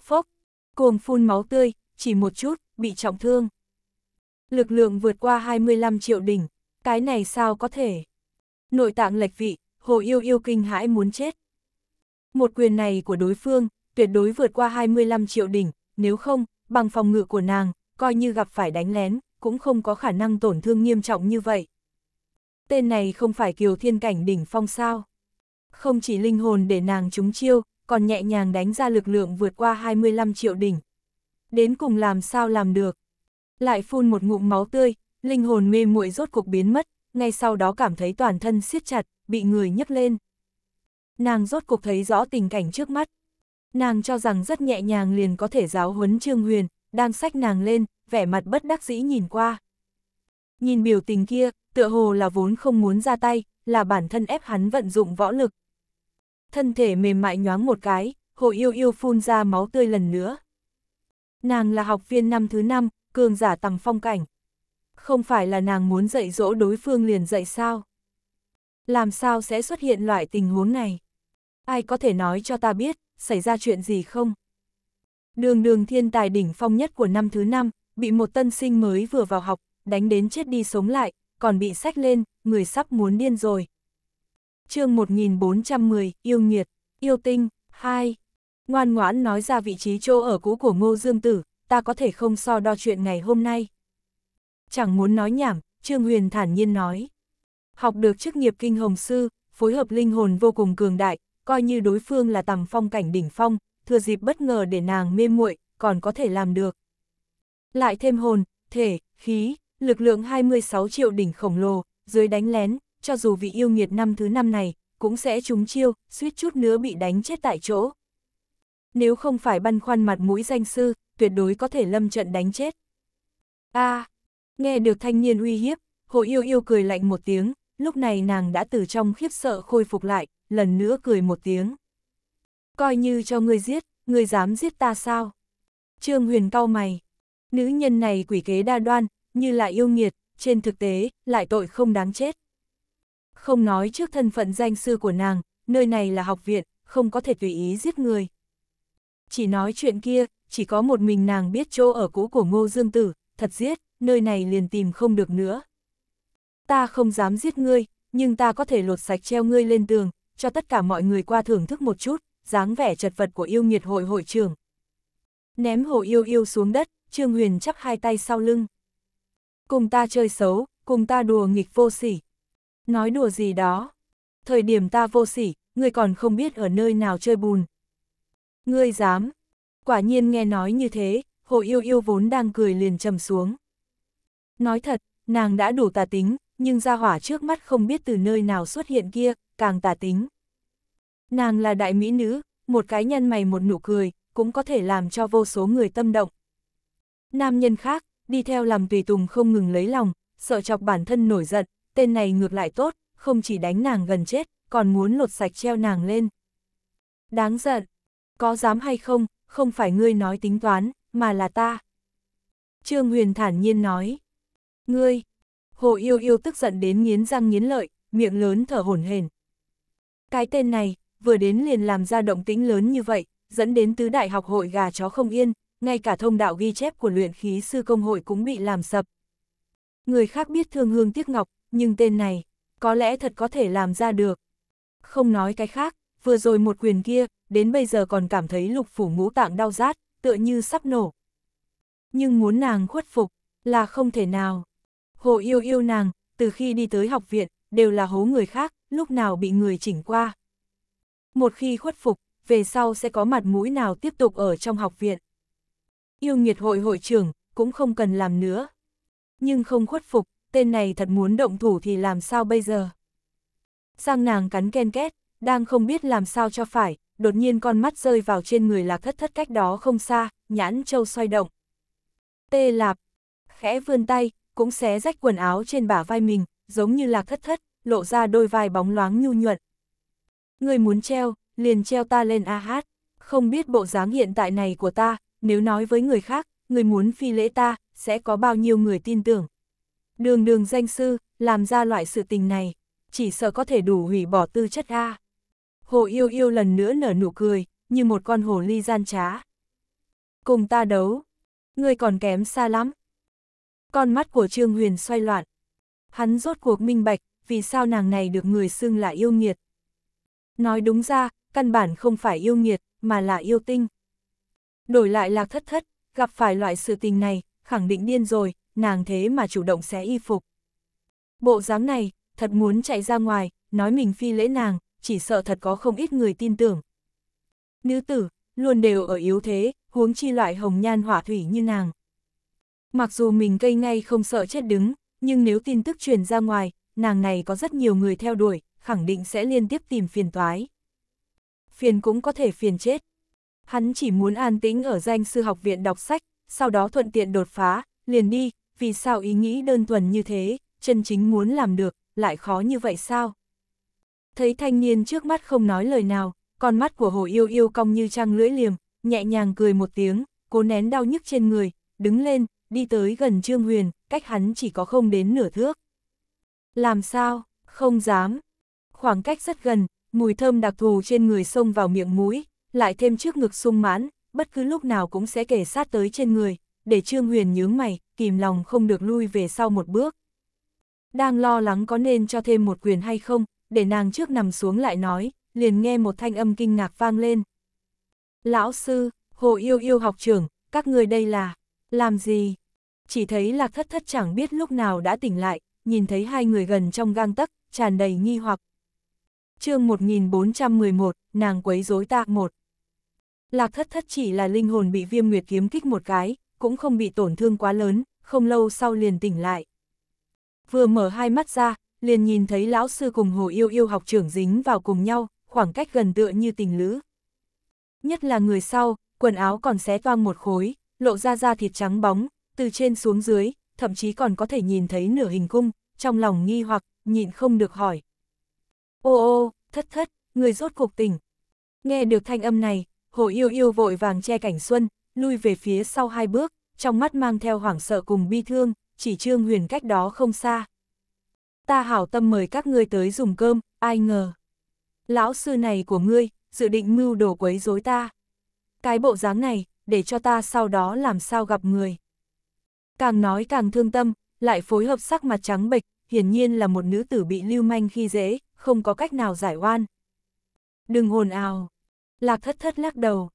Phốc, cuồng phun máu tươi, chỉ một chút, bị trọng thương. Lực lượng vượt qua 25 triệu đỉnh, cái này sao có thể? Nội tạng lệch vị, hồ yêu yêu kinh hãi muốn chết. Một quyền này của đối phương, tuyệt đối vượt qua 25 triệu đỉnh, nếu không, bằng phòng ngự của nàng, coi như gặp phải đánh lén, cũng không có khả năng tổn thương nghiêm trọng như vậy. Tên này không phải kiều thiên cảnh đỉnh phong sao? Không chỉ linh hồn để nàng trúng chiêu, còn nhẹ nhàng đánh ra lực lượng vượt qua 25 triệu đỉnh. Đến cùng làm sao làm được? Lại phun một ngụm máu tươi, linh hồn mê muội rốt cuộc biến mất, ngay sau đó cảm thấy toàn thân siết chặt, bị người nhấc lên. Nàng rốt cuộc thấy rõ tình cảnh trước mắt. Nàng cho rằng rất nhẹ nhàng liền có thể giáo huấn Trương Huyền, đang sách nàng lên, vẻ mặt bất đắc dĩ nhìn qua. Nhìn biểu tình kia, tựa hồ là vốn không muốn ra tay, là bản thân ép hắn vận dụng võ lực. Thân thể mềm mại nhoáng một cái, hồ yêu yêu phun ra máu tươi lần nữa. Nàng là học viên năm thứ năm, cường giả tầm phong cảnh. Không phải là nàng muốn dạy dỗ đối phương liền dạy sao? Làm sao sẽ xuất hiện loại tình huống này? Ai có thể nói cho ta biết, xảy ra chuyện gì không? Đường đường thiên tài đỉnh phong nhất của năm thứ năm, bị một tân sinh mới vừa vào học, đánh đến chết đi sống lại, còn bị sách lên, người sắp muốn điên rồi. chương 1410, Yêu Nghiệt, Yêu Tinh, 2. Ngoan ngoãn nói ra vị trí chỗ ở cũ của Ngô Dương Tử, ta có thể không so đo chuyện ngày hôm nay. Chẳng muốn nói nhảm, Trương Huyền thản nhiên nói. Học được chức nghiệp kinh hồng sư, phối hợp linh hồn vô cùng cường đại, coi như đối phương là tầm phong cảnh đỉnh phong, thừa dịp bất ngờ để nàng mê muội, còn có thể làm được. Lại thêm hồn, thể, khí, lực lượng 26 triệu đỉnh khổng lồ, dưới đánh lén, cho dù vị yêu nghiệt năm thứ năm này, cũng sẽ trúng chiêu, suýt chút nữa bị đánh chết tại chỗ. Nếu không phải băn khoăn mặt mũi danh sư, tuyệt đối có thể lâm trận đánh chết. a à, nghe được thanh niên uy hiếp, hồ yêu yêu cười lạnh một tiếng, lúc này nàng đã từ trong khiếp sợ khôi phục lại, lần nữa cười một tiếng. Coi như cho ngươi giết, ngươi dám giết ta sao? Trương Huyền cau mày. Nữ nhân này quỷ kế đa đoan, như là yêu nghiệt, trên thực tế, lại tội không đáng chết. Không nói trước thân phận danh sư của nàng, nơi này là học viện, không có thể tùy ý giết người. Chỉ nói chuyện kia, chỉ có một mình nàng biết chỗ ở cũ của Ngô Dương Tử, thật giết, nơi này liền tìm không được nữa. Ta không dám giết ngươi, nhưng ta có thể lột sạch treo ngươi lên tường, cho tất cả mọi người qua thưởng thức một chút, dáng vẻ chật vật của yêu nghiệt hội hội trưởng. Ném hồ yêu yêu xuống đất, Trương Huyền chắp hai tay sau lưng cùng ta chơi xấu, cùng ta đùa nghịch vô sỉ. Nói đùa gì đó? Thời điểm ta vô sỉ, ngươi còn không biết ở nơi nào chơi bùn. Ngươi dám? Quả nhiên nghe nói như thế, hồ yêu yêu vốn đang cười liền trầm xuống. Nói thật, nàng đã đủ tà tính, nhưng ra hỏa trước mắt không biết từ nơi nào xuất hiện kia, càng tà tính. Nàng là đại mỹ nữ, một cái nhân mày một nụ cười, cũng có thể làm cho vô số người tâm động. Nam nhân khác, đi theo làm tùy tùng không ngừng lấy lòng, sợ chọc bản thân nổi giận, tên này ngược lại tốt, không chỉ đánh nàng gần chết, còn muốn lột sạch treo nàng lên. Đáng giận, có dám hay không, không phải ngươi nói tính toán, mà là ta. Trương Huyền thản nhiên nói, ngươi, hồ yêu yêu tức giận đến nghiến răng nghiến lợi, miệng lớn thở hổn hển. Cái tên này, vừa đến liền làm ra động tĩnh lớn như vậy, dẫn đến tứ đại học hội gà chó không yên, ngay cả thông đạo ghi chép của luyện khí sư công hội cũng bị làm sập. Người khác biết thương hương tiếc ngọc, nhưng tên này, có lẽ thật có thể làm ra được. Không nói cái khác, vừa rồi một quyền kia, đến bây giờ còn cảm thấy lục phủ ngũ tạng đau rát, tựa như sắp nổ. Nhưng muốn nàng khuất phục, là không thể nào. Hồ yêu yêu nàng, từ khi đi tới học viện, đều là hố người khác, lúc nào bị người chỉnh qua. Một khi khuất phục, về sau sẽ có mặt mũi nào tiếp tục ở trong học viện. Yêu nghiệt hội hội trưởng, cũng không cần làm nữa. Nhưng không khuất phục, tên này thật muốn động thủ thì làm sao bây giờ? Giang nàng cắn ken két, đang không biết làm sao cho phải, đột nhiên con mắt rơi vào trên người lạc thất thất cách đó không xa, nhãn châu xoay động. Tê lạp, khẽ vươn tay, cũng xé rách quần áo trên bả vai mình, giống như lạc thất thất, lộ ra đôi vai bóng loáng nhu nhuận. Người muốn treo, liền treo ta lên a hát, không biết bộ dáng hiện tại này của ta, nếu nói với người khác, người muốn phi lễ ta, sẽ có bao nhiêu người tin tưởng. Đường đường danh sư, làm ra loại sự tình này, chỉ sợ có thể đủ hủy bỏ tư chất A. Hồ yêu yêu lần nữa nở nụ cười, như một con hồ ly gian trá. Cùng ta đấu, ngươi còn kém xa lắm. Con mắt của Trương Huyền xoay loạn. Hắn rốt cuộc minh bạch, vì sao nàng này được người xưng là yêu nghiệt. Nói đúng ra, căn bản không phải yêu nghiệt, mà là yêu tinh. Đổi lại lạc thất thất, gặp phải loại sự tình này, khẳng định điên rồi, nàng thế mà chủ động xé y phục. Bộ dáng này, thật muốn chạy ra ngoài, nói mình phi lễ nàng, chỉ sợ thật có không ít người tin tưởng. Nữ tử, luôn đều ở yếu thế, huống chi loại hồng nhan hỏa thủy như nàng. Mặc dù mình cây ngay không sợ chết đứng, nhưng nếu tin tức truyền ra ngoài, nàng này có rất nhiều người theo đuổi, khẳng định sẽ liên tiếp tìm phiền toái. Phiền cũng có thể phiền chết hắn chỉ muốn an tĩnh ở danh sư học viện đọc sách, sau đó thuận tiện đột phá, liền đi, vì sao ý nghĩ đơn thuần như thế, chân chính muốn làm được, lại khó như vậy sao? Thấy thanh niên trước mắt không nói lời nào, con mắt của hồ yêu yêu cong như trăng lưỡi liềm, nhẹ nhàng cười một tiếng, cố nén đau nhức trên người, đứng lên, đi tới gần Trương Huyền, cách hắn chỉ có không đến nửa thước. Làm sao, không dám. Khoảng cách rất gần, mùi thơm đặc thù trên người xông vào miệng mũi, lại thêm trước ngực sung mãn, bất cứ lúc nào cũng sẽ kể sát tới trên người, để Trương Huyền nhướng mày, kìm lòng không được lui về sau một bước. Đang lo lắng có nên cho thêm một quyền hay không, để nàng trước nằm xuống lại nói, liền nghe một thanh âm kinh ngạc vang lên. Lão sư, hồ yêu yêu học trưởng, các người đây là, làm gì? Chỉ thấy lạc thất thất chẳng biết lúc nào đã tỉnh lại, nhìn thấy hai người gần trong gang tấc, tràn đầy nghi hoặc. chương 1411, nàng quấy rối ta một. Lạc thất thất chỉ là linh hồn bị viêm nguyệt kiếm kích một cái, cũng không bị tổn thương quá lớn, không lâu sau liền tỉnh lại. Vừa mở hai mắt ra, liền nhìn thấy lão sư cùng hồ yêu yêu học trưởng dính vào cùng nhau, khoảng cách gần tựa như tình lữ. Nhất là người sau, quần áo còn xé toang một khối, lộ ra da thịt trắng bóng, từ trên xuống dưới, thậm chí còn có thể nhìn thấy nửa hình cung, trong lòng nghi hoặc, nhịn không được hỏi. Ô ô, thất thất, người rốt cuộc tỉnh. Nghe được thanh âm này, Hồ Yêu Yêu vội vàng che cảnh xuân, lui về phía sau hai bước, trong mắt mang theo hoảng sợ cùng bi thương, chỉ Trương Huyền cách đó không xa. Ta hảo tâm mời các ngươi tới dùng cơm, ai ngờ. Lão sư này của ngươi, dự định mưu đồ quấy rối ta. Cái bộ dáng này, để cho ta sau đó làm sao gặp người. Càng nói càng thương tâm, lại phối hợp sắc mặt trắng bệch, hiển nhiên là một nữ tử bị lưu manh khi dễ, không có cách nào giải oan. Đừng hồn ào, Lạc thất thất lắc đầu.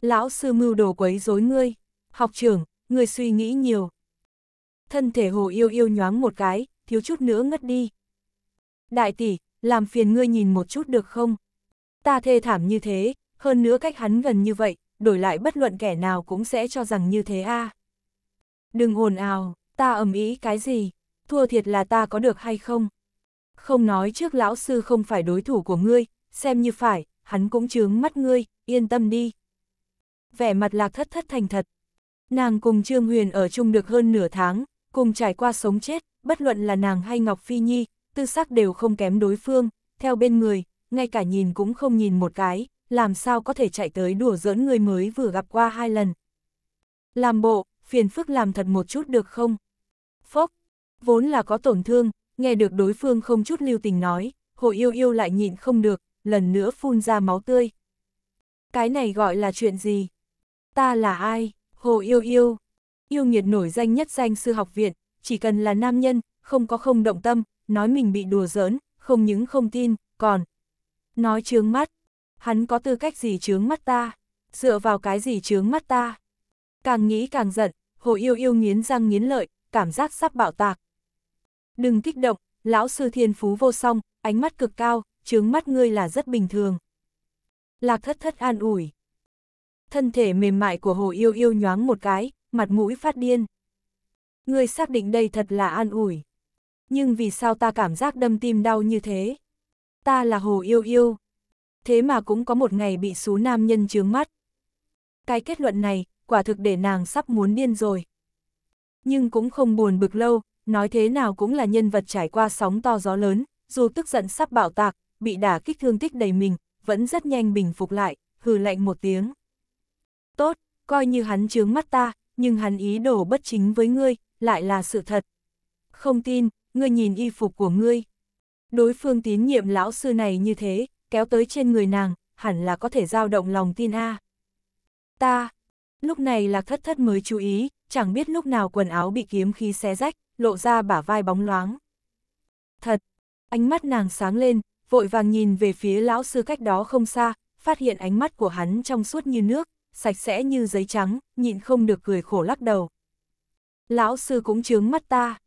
Lão sư mưu đồ quấy rối ngươi, học trưởng, ngươi suy nghĩ nhiều. Thân thể hồ yêu yêu nhoáng một cái, thiếu chút nữa ngất đi. Đại tỷ, làm phiền ngươi nhìn một chút được không? Ta thê thảm như thế, hơn nữa cách hắn gần như vậy, đổi lại bất luận kẻ nào cũng sẽ cho rằng như thế a. À. Đừng ồn ào, ta ầm ý cái gì, thua thiệt là ta có được hay không? Không nói trước lão sư không phải đối thủ của ngươi, xem như phải, hắn cũng chướng mắt ngươi, yên tâm đi. Vẻ mặt lạc thất thất thành thật. Nàng cùng Trương Huyền ở chung được hơn nửa tháng, cùng trải qua sống chết, bất luận là nàng hay Ngọc Phi Nhi, tư sắc đều không kém đối phương, theo bên người, ngay cả nhìn cũng không nhìn một cái, làm sao có thể chạy tới đùa giỡn người mới vừa gặp qua hai lần. Làm bộ, phiền phức làm thật một chút được không? Phốc, vốn là có tổn thương, nghe được đối phương không chút lưu tình nói, hồ yêu yêu lại nhịn không được, lần nữa phun ra máu tươi. Cái này gọi là chuyện gì? Ta là ai? Hồ Yêu Yêu. Yêu nghiệt nổi danh nhất danh sư học viện, chỉ cần là nam nhân, không có không động tâm, nói mình bị đùa giỡn, không những không tin, còn nói trướng mắt. Hắn có tư cách gì trướng mắt ta? Dựa vào cái gì trướng mắt ta? Càng nghĩ càng giận, Hồ Yêu Yêu nghiến răng nghiến lợi, cảm giác sắp bạo tạc. Đừng kích động, lão sư thiên phú vô song, ánh mắt cực cao, chướng mắt ngươi là rất bình thường. Lạc thất thất an ủi. Thân thể mềm mại của hồ yêu yêu nhoáng một cái, mặt mũi phát điên. Ngươi xác định đây thật là an ủi. Nhưng vì sao ta cảm giác đâm tim đau như thế? Ta là hồ yêu yêu. Thế mà cũng có một ngày bị số nam nhân chướng mắt. Cái kết luận này, quả thực để nàng sắp muốn điên rồi. Nhưng cũng không buồn bực lâu, nói thế nào cũng là nhân vật trải qua sóng to gió lớn, dù tức giận sắp bạo tạc, bị đả kích thương tích đầy mình, vẫn rất nhanh bình phục lại, hừ lạnh một tiếng. Tốt, coi như hắn chướng mắt ta, nhưng hắn ý đồ bất chính với ngươi, lại là sự thật. Không tin, ngươi nhìn y phục của ngươi. Đối phương tín nhiệm lão sư này như thế, kéo tới trên người nàng, hẳn là có thể dao động lòng tin A. Ta, lúc này là thất thất mới chú ý, chẳng biết lúc nào quần áo bị kiếm khí xé rách, lộ ra bả vai bóng loáng. Thật, ánh mắt nàng sáng lên, vội vàng nhìn về phía lão sư cách đó không xa, phát hiện ánh mắt của hắn trong suốt như nước, sạch sẽ như giấy trắng, nhịn không được cười khổ lắc đầu. Lão sư cũng chướng mắt ta.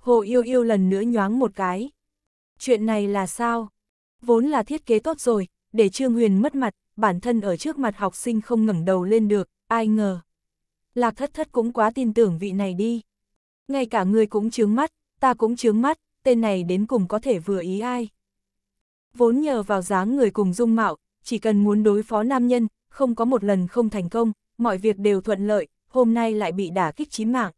Hồ yêu yêu lần nữa nhoáng một cái. Chuyện này là sao? Vốn là thiết kế tốt rồi, để Trương Huyền mất mặt, bản thân ở trước mặt học sinh không ngẩng đầu lên được, ai ngờ. Lạc thất thất cũng quá tin tưởng vị này đi. Ngay cả người cũng chướng mắt, ta cũng chướng mắt, tên này đến cùng có thể vừa ý ai vốn nhờ vào dáng người cùng dung mạo, chỉ cần muốn đối phó nam nhân, không có một lần không thành công, mọi việc đều thuận lợi, hôm nay lại bị đả kích chí mạng.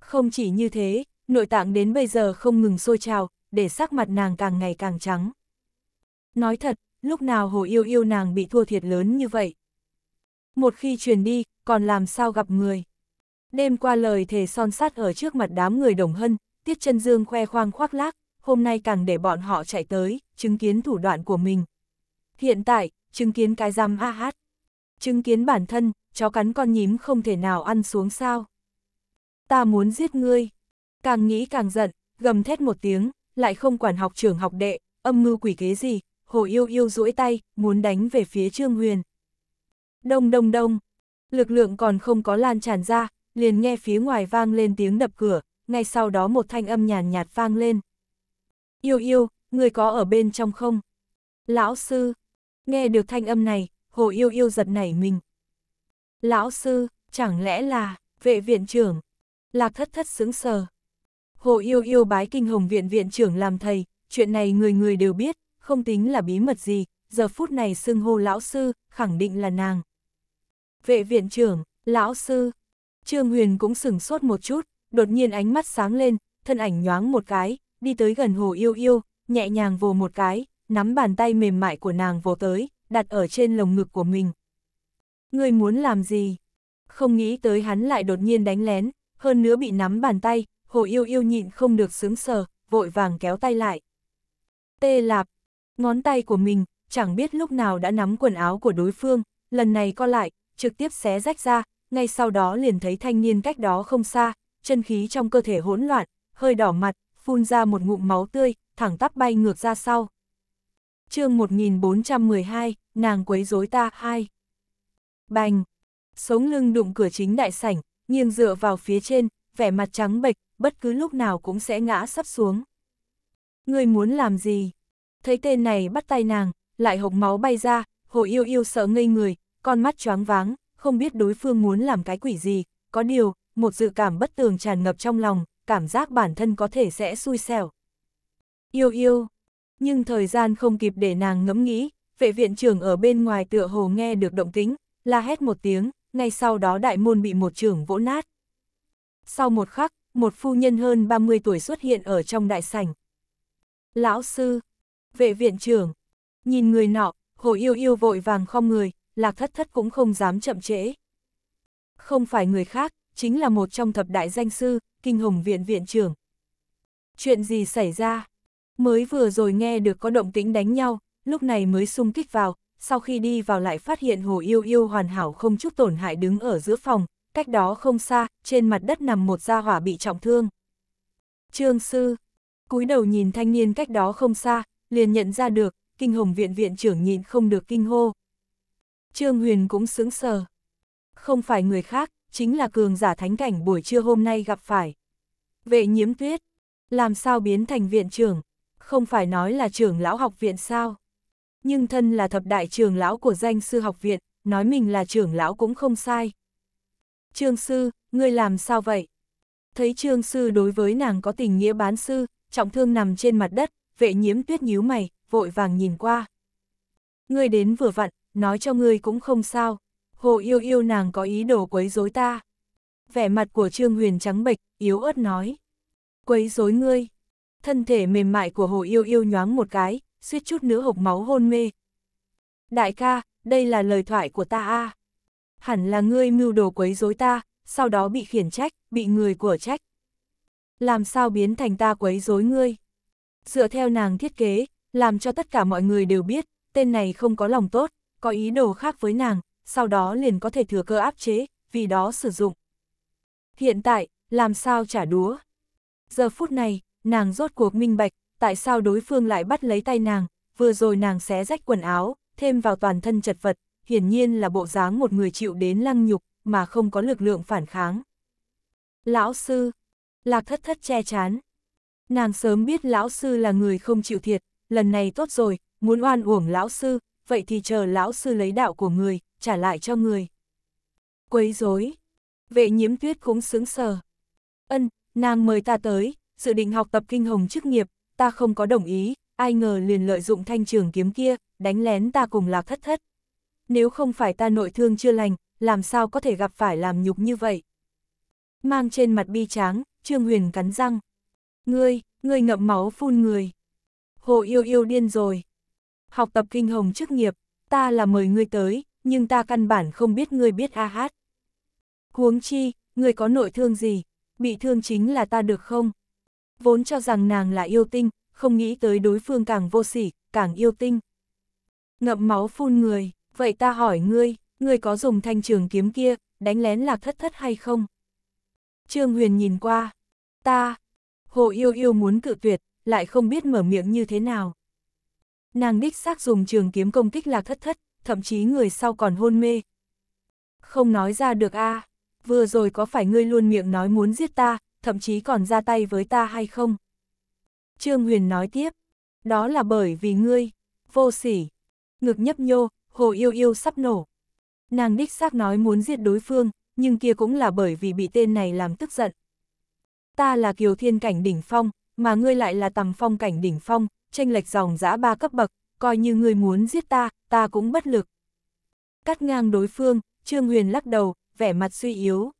Không chỉ như thế, nội tạng đến bây giờ không ngừng sôi trào, để sắc mặt nàng càng ngày càng trắng. Nói thật, lúc nào hồ yêu yêu nàng bị thua thiệt lớn như vậy. Một khi truyền đi, còn làm sao gặp người. Đêm qua lời thề son sát ở trước mặt đám người đồng hân, Tiết chân Dương khoe khoang khoác lác, hôm nay càng để bọn họ chạy tới, chứng kiến thủ đoạn của mình. Hiện tại, chứng kiến cái giam a hát. Chứng kiến bản thân, chó cắn con nhím không thể nào ăn xuống sao. Ta muốn giết ngươi. Càng nghĩ càng giận, gầm thét một tiếng, lại không quản học trưởng học đệ, âm mưu quỷ kế gì, hồ yêu yêu duỗi tay, muốn đánh về phía Trương Huyền. Đông đông đông, lực lượng còn không có lan tràn ra, liền nghe phía ngoài vang lên tiếng đập cửa, ngay sau đó một thanh âm nhàn nhạt vang lên. Yêu yêu, người có ở bên trong không? Lão sư, nghe được thanh âm này, hồ yêu yêu giật nảy mình. Lão sư, chẳng lẽ là, vệ viện trưởng? Lạc thất thất sững sờ. Hồ yêu yêu bái kinh hồng viện viện trưởng làm thầy, chuyện này người người đều biết, không tính là bí mật gì, giờ phút này xưng hô lão sư, khẳng định là nàng. Vệ viện trưởng, lão sư, Trương Huyền cũng sửng sốt một chút, đột nhiên ánh mắt sáng lên, thân ảnh nhoáng một cái, đi tới gần hồ yêu yêu, nhẹ nhàng vồ một cái, nắm bàn tay mềm mại của nàng vồ tới, đặt ở trên lồng ngực của mình. Người muốn làm gì? Không nghĩ tới hắn lại đột nhiên đánh lén, hơn nữa bị nắm bàn tay, hồ yêu yêu nhịn không được sướng sờ, vội vàng kéo tay lại. Tê lạp, ngón tay của mình, chẳng biết lúc nào đã nắm quần áo của đối phương, lần này co lại, trực tiếp xé rách ra, ngay sau đó liền thấy thanh niên cách đó không xa, chân khí trong cơ thể hỗn loạn, hơi đỏ mặt, phun ra một ngụm máu tươi, thẳng tắp bay ngược ra sau. chương 1412, nàng quấy rối ta, hai Bành! Sống lưng đụng cửa chính đại sảnh, nghiêng dựa vào phía trên, vẻ mặt trắng bệch, bất cứ lúc nào cũng sẽ ngã sắp xuống. Người muốn làm gì? Thấy tên này bắt tay nàng, lại hộc máu bay ra, hồ yêu yêu sợ ngây người, con mắt choáng váng, không biết đối phương muốn làm cái quỷ gì, có điều, một dự cảm bất tường tràn ngập trong lòng, cảm giác bản thân có thể sẽ xui xẻo. Yêu yêu, nhưng thời gian không kịp để nàng ngẫm nghĩ, vệ viện trưởng ở bên ngoài tựa hồ nghe được động tính, la hét một tiếng, ngay sau đó đại môn bị một trưởng vỗ nát. Sau một khắc, một phu nhân hơn 30 tuổi xuất hiện ở trong đại sảnh. Lão sư, vệ viện trưởng, nhìn người nọ, hồ yêu yêu vội vàng không người, lạc thất thất cũng không dám chậm trễ. Không phải người khác, chính là một trong thập đại danh sư, kinh hồng viện viện trưởng. Chuyện gì xảy ra? Mới vừa rồi nghe được có động tĩnh đánh nhau, lúc này mới xung kích vào, sau khi đi vào lại phát hiện hồ yêu yêu hoàn hảo không chút tổn hại đứng ở giữa phòng, cách đó không xa, trên mặt đất nằm một gia hỏa bị trọng thương. Trương sư, cúi đầu nhìn thanh niên cách đó không xa, liền nhận ra được, kinh hồng viện viện trưởng nhịn không được kinh hô. Trương Huyền cũng sững sờ. Không phải người khác, chính là cường giả thánh cảnh buổi trưa hôm nay gặp phải. Vệ nhiễm tuyết, làm sao biến thành viện trưởng, không phải nói là trưởng lão học viện sao. Nhưng thân là thập đại trưởng lão của danh sư học viện, nói mình là trưởng lão cũng không sai. Trương sư, ngươi làm sao vậy? Thấy trương sư đối với nàng có tình nghĩa bán sư, trọng thương nằm trên mặt đất, vệ nhiễm tuyết nhíu mày, vội vàng nhìn qua. Ngươi đến vừa vặn, nói cho ngươi cũng không sao. Hồ yêu yêu nàng có ý đồ quấy rối ta. Vẻ mặt của Trương Huyền trắng bệch, yếu ớt nói. Quấy rối ngươi. Thân thể mềm mại của hồ yêu yêu nhoáng một cái, suýt chút nữa hộc máu hôn mê. Đại ca, đây là lời thoại của ta a à. Hẳn là ngươi mưu đồ quấy rối ta, sau đó bị khiển trách, bị người của trách. Làm sao biến thành ta quấy rối ngươi? Dựa theo nàng thiết kế, làm cho tất cả mọi người đều biết, tên này không có lòng tốt, có ý đồ khác với nàng, sau đó liền có thể thừa cơ áp chế, vì đó sử dụng. Hiện tại, làm sao trả đúa? Giờ phút này, nàng rốt cuộc minh bạch, tại sao đối phương lại bắt lấy tay nàng, vừa rồi nàng xé rách quần áo, thêm vào toàn thân chật vật, hiển nhiên là bộ dáng một người chịu đến lăng nhục, mà không có lực lượng phản kháng. Lão sư, lạc thất thất che chán. Nàng sớm biết lão sư là người không chịu thiệt, lần này tốt rồi, muốn oan uổng lão sư, vậy thì chờ lão sư lấy đạo của người, trả lại cho người. Quấy rối Vệ nhiễm tuyết cũng sướng sờ. Ân, nàng mời ta tới, dự định học tập kinh hồng chức nghiệp, ta không có đồng ý, ai ngờ liền lợi dụng thanh trường kiếm kia, đánh lén ta cùng lạc thất thất. Nếu không phải ta nội thương chưa lành, làm sao có thể gặp phải làm nhục như vậy? Mang trên mặt bi tráng, Trương Huyền cắn răng. Ngươi, ngươi ngậm máu phun người. Hồ yêu yêu điên rồi. Học tập kinh hồng chức nghiệp, ta là mời ngươi tới, nhưng ta căn bản không biết ngươi biết a hát. Huống chi, ngươi có nội thương gì, bị thương chính là ta được không? Vốn cho rằng nàng là yêu tinh, không nghĩ tới đối phương càng vô sỉ, càng yêu tinh. Ngậm máu phun người, vậy ta hỏi ngươi, ngươi có dùng thanh trường kiếm kia, đánh lén lạc thất thất hay không? Trương Huyền nhìn qua, ta, hồ yêu yêu muốn cự tuyệt, lại không biết mở miệng như thế nào. Nàng đích xác dùng trường kiếm công kích lạc thất thất, thậm chí người sau còn hôn mê. Không nói ra được a à, vừa rồi có phải ngươi luôn miệng nói muốn giết ta, thậm chí còn ra tay với ta hay không? Trương Huyền nói tiếp, đó là bởi vì ngươi, vô sỉ, ngực nhấp nhô, hồ yêu yêu sắp nổ. Nàng đích xác nói muốn giết đối phương, nhưng kia cũng là bởi vì bị tên này làm tức giận. Ta là kiều thiên cảnh đỉnh phong, mà ngươi lại là tầm phong cảnh đỉnh phong, tranh lệch dòng giã ba cấp bậc, coi như ngươi muốn giết ta, ta cũng bất lực. Cắt ngang đối phương, Trương Huyền lắc đầu, vẻ mặt suy yếu.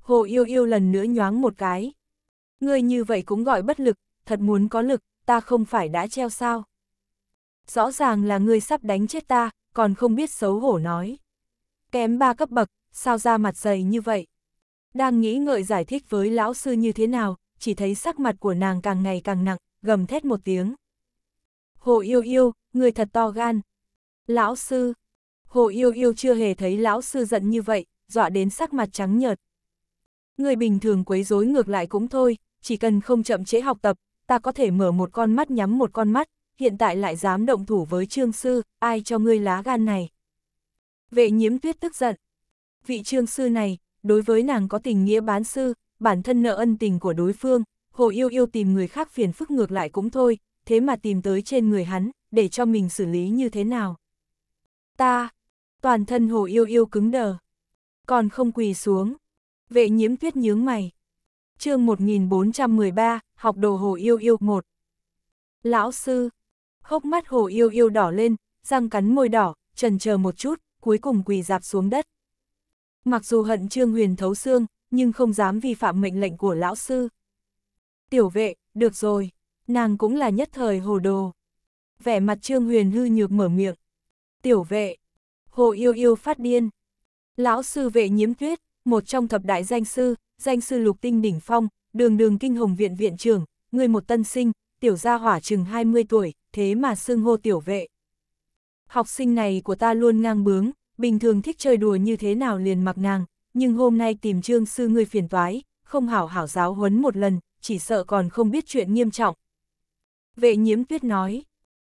Hồ yêu yêu lần nữa nhoáng một cái. Ngươi như vậy cũng gọi bất lực, thật muốn có lực, ta không phải đã treo sao. Rõ ràng là ngươi sắp đánh chết ta, còn không biết xấu hổ nói. Kém ba cấp bậc, sao ra mặt dày như vậy? Đang nghĩ ngợi giải thích với lão sư như thế nào, chỉ thấy sắc mặt của nàng càng ngày càng nặng, gầm thét một tiếng. Hồ yêu yêu, người thật to gan, Lão sư. Hồ Yêu Yêu chưa hề thấy lão sư giận như vậy, dọa đến sắc mặt trắng nhợt. Người bình thường quấy rối ngược lại cũng thôi, chỉ cần không chậm chế học tập, ta có thể mở một con mắt nhắm một con mắt, hiện tại lại dám động thủ với trương sư, ai cho ngươi lá gan này. Vệ nhiễm tuyết tức giận. Vị trương sư này, đối với nàng có tình nghĩa bán sư, bản thân nợ ân tình của đối phương, hồ yêu yêu tìm người khác phiền phức ngược lại cũng thôi, thế mà tìm tới trên người hắn, để cho mình xử lý như thế nào ta, toàn thân hồ yêu yêu cứng đờ. Còn không quỳ xuống, vệ nhiễm tuyết nhướng mày. chương 1413, học đồ hồ yêu yêu một Lão sư, hốc mắt hồ yêu yêu đỏ lên, răng cắn môi đỏ, trần chờ một chút, cuối cùng quỳ dạp xuống đất. Mặc dù hận Trương Huyền thấu xương, nhưng không dám vi phạm mệnh lệnh của lão sư. Tiểu vệ, được rồi, nàng cũng là nhất thời hồ đồ. Vẻ mặt Trương Huyền hư nhược mở miệng, Tiểu vệ. Hồ yêu yêu phát điên. Lão sư vệ nhiễm tuyết, một trong thập đại danh sư, danh sư lục tinh đỉnh phong, đường đường kinh hồng viện viện trưởng, người một tân sinh, tiểu gia hỏa chừng 20 tuổi, thế mà xưng hô tiểu vệ. Học sinh này của ta luôn ngang bướng, bình thường thích chơi đùa như thế nào liền mặc nàng, nhưng hôm nay tìm trương sư người phiền toái, không hảo hảo giáo huấn một lần, chỉ sợ còn không biết chuyện nghiêm trọng. Vệ nhiễm tuyết nói,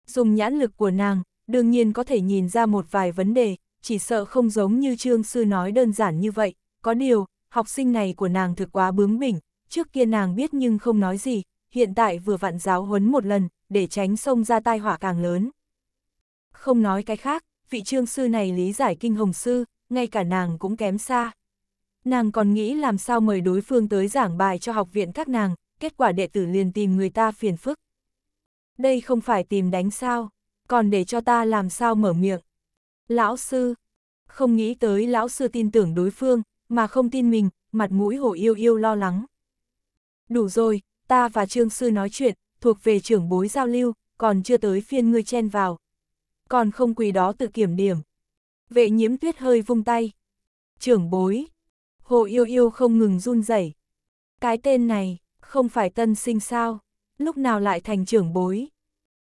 dùng nhãn lực của nàng, đương nhiên có thể nhìn ra một vài vấn đề, chỉ sợ không giống như Trương Sư nói đơn giản như vậy, có điều, học sinh này của nàng thực quá bướng bỉnh, trước kia nàng biết nhưng không nói gì, hiện tại vừa vặn giáo huấn một lần, để tránh xông ra tai họa càng lớn. Không nói cái khác, vị trương sư này lý giải kinh hồng sư, ngay cả nàng cũng kém xa. Nàng còn nghĩ làm sao mời đối phương tới giảng bài cho học viện các nàng, kết quả đệ tử liền tìm người ta phiền phức. Đây không phải tìm đánh sao còn để cho ta làm sao mở miệng. Lão sư, không nghĩ tới lão sư tin tưởng đối phương, mà không tin mình, mặt mũi hổ yêu yêu lo lắng. Đủ rồi, ta và trương sư nói chuyện, thuộc về trưởng bối giao lưu, còn chưa tới phiên ngươi chen vào. Còn không quỳ đó tự kiểm điểm. Vệ nhiễm tuyết hơi vung tay. Trưởng bối, hồ yêu yêu không ngừng run rẩy. Cái tên này, không phải tân sinh sao, lúc nào lại thành trưởng bối.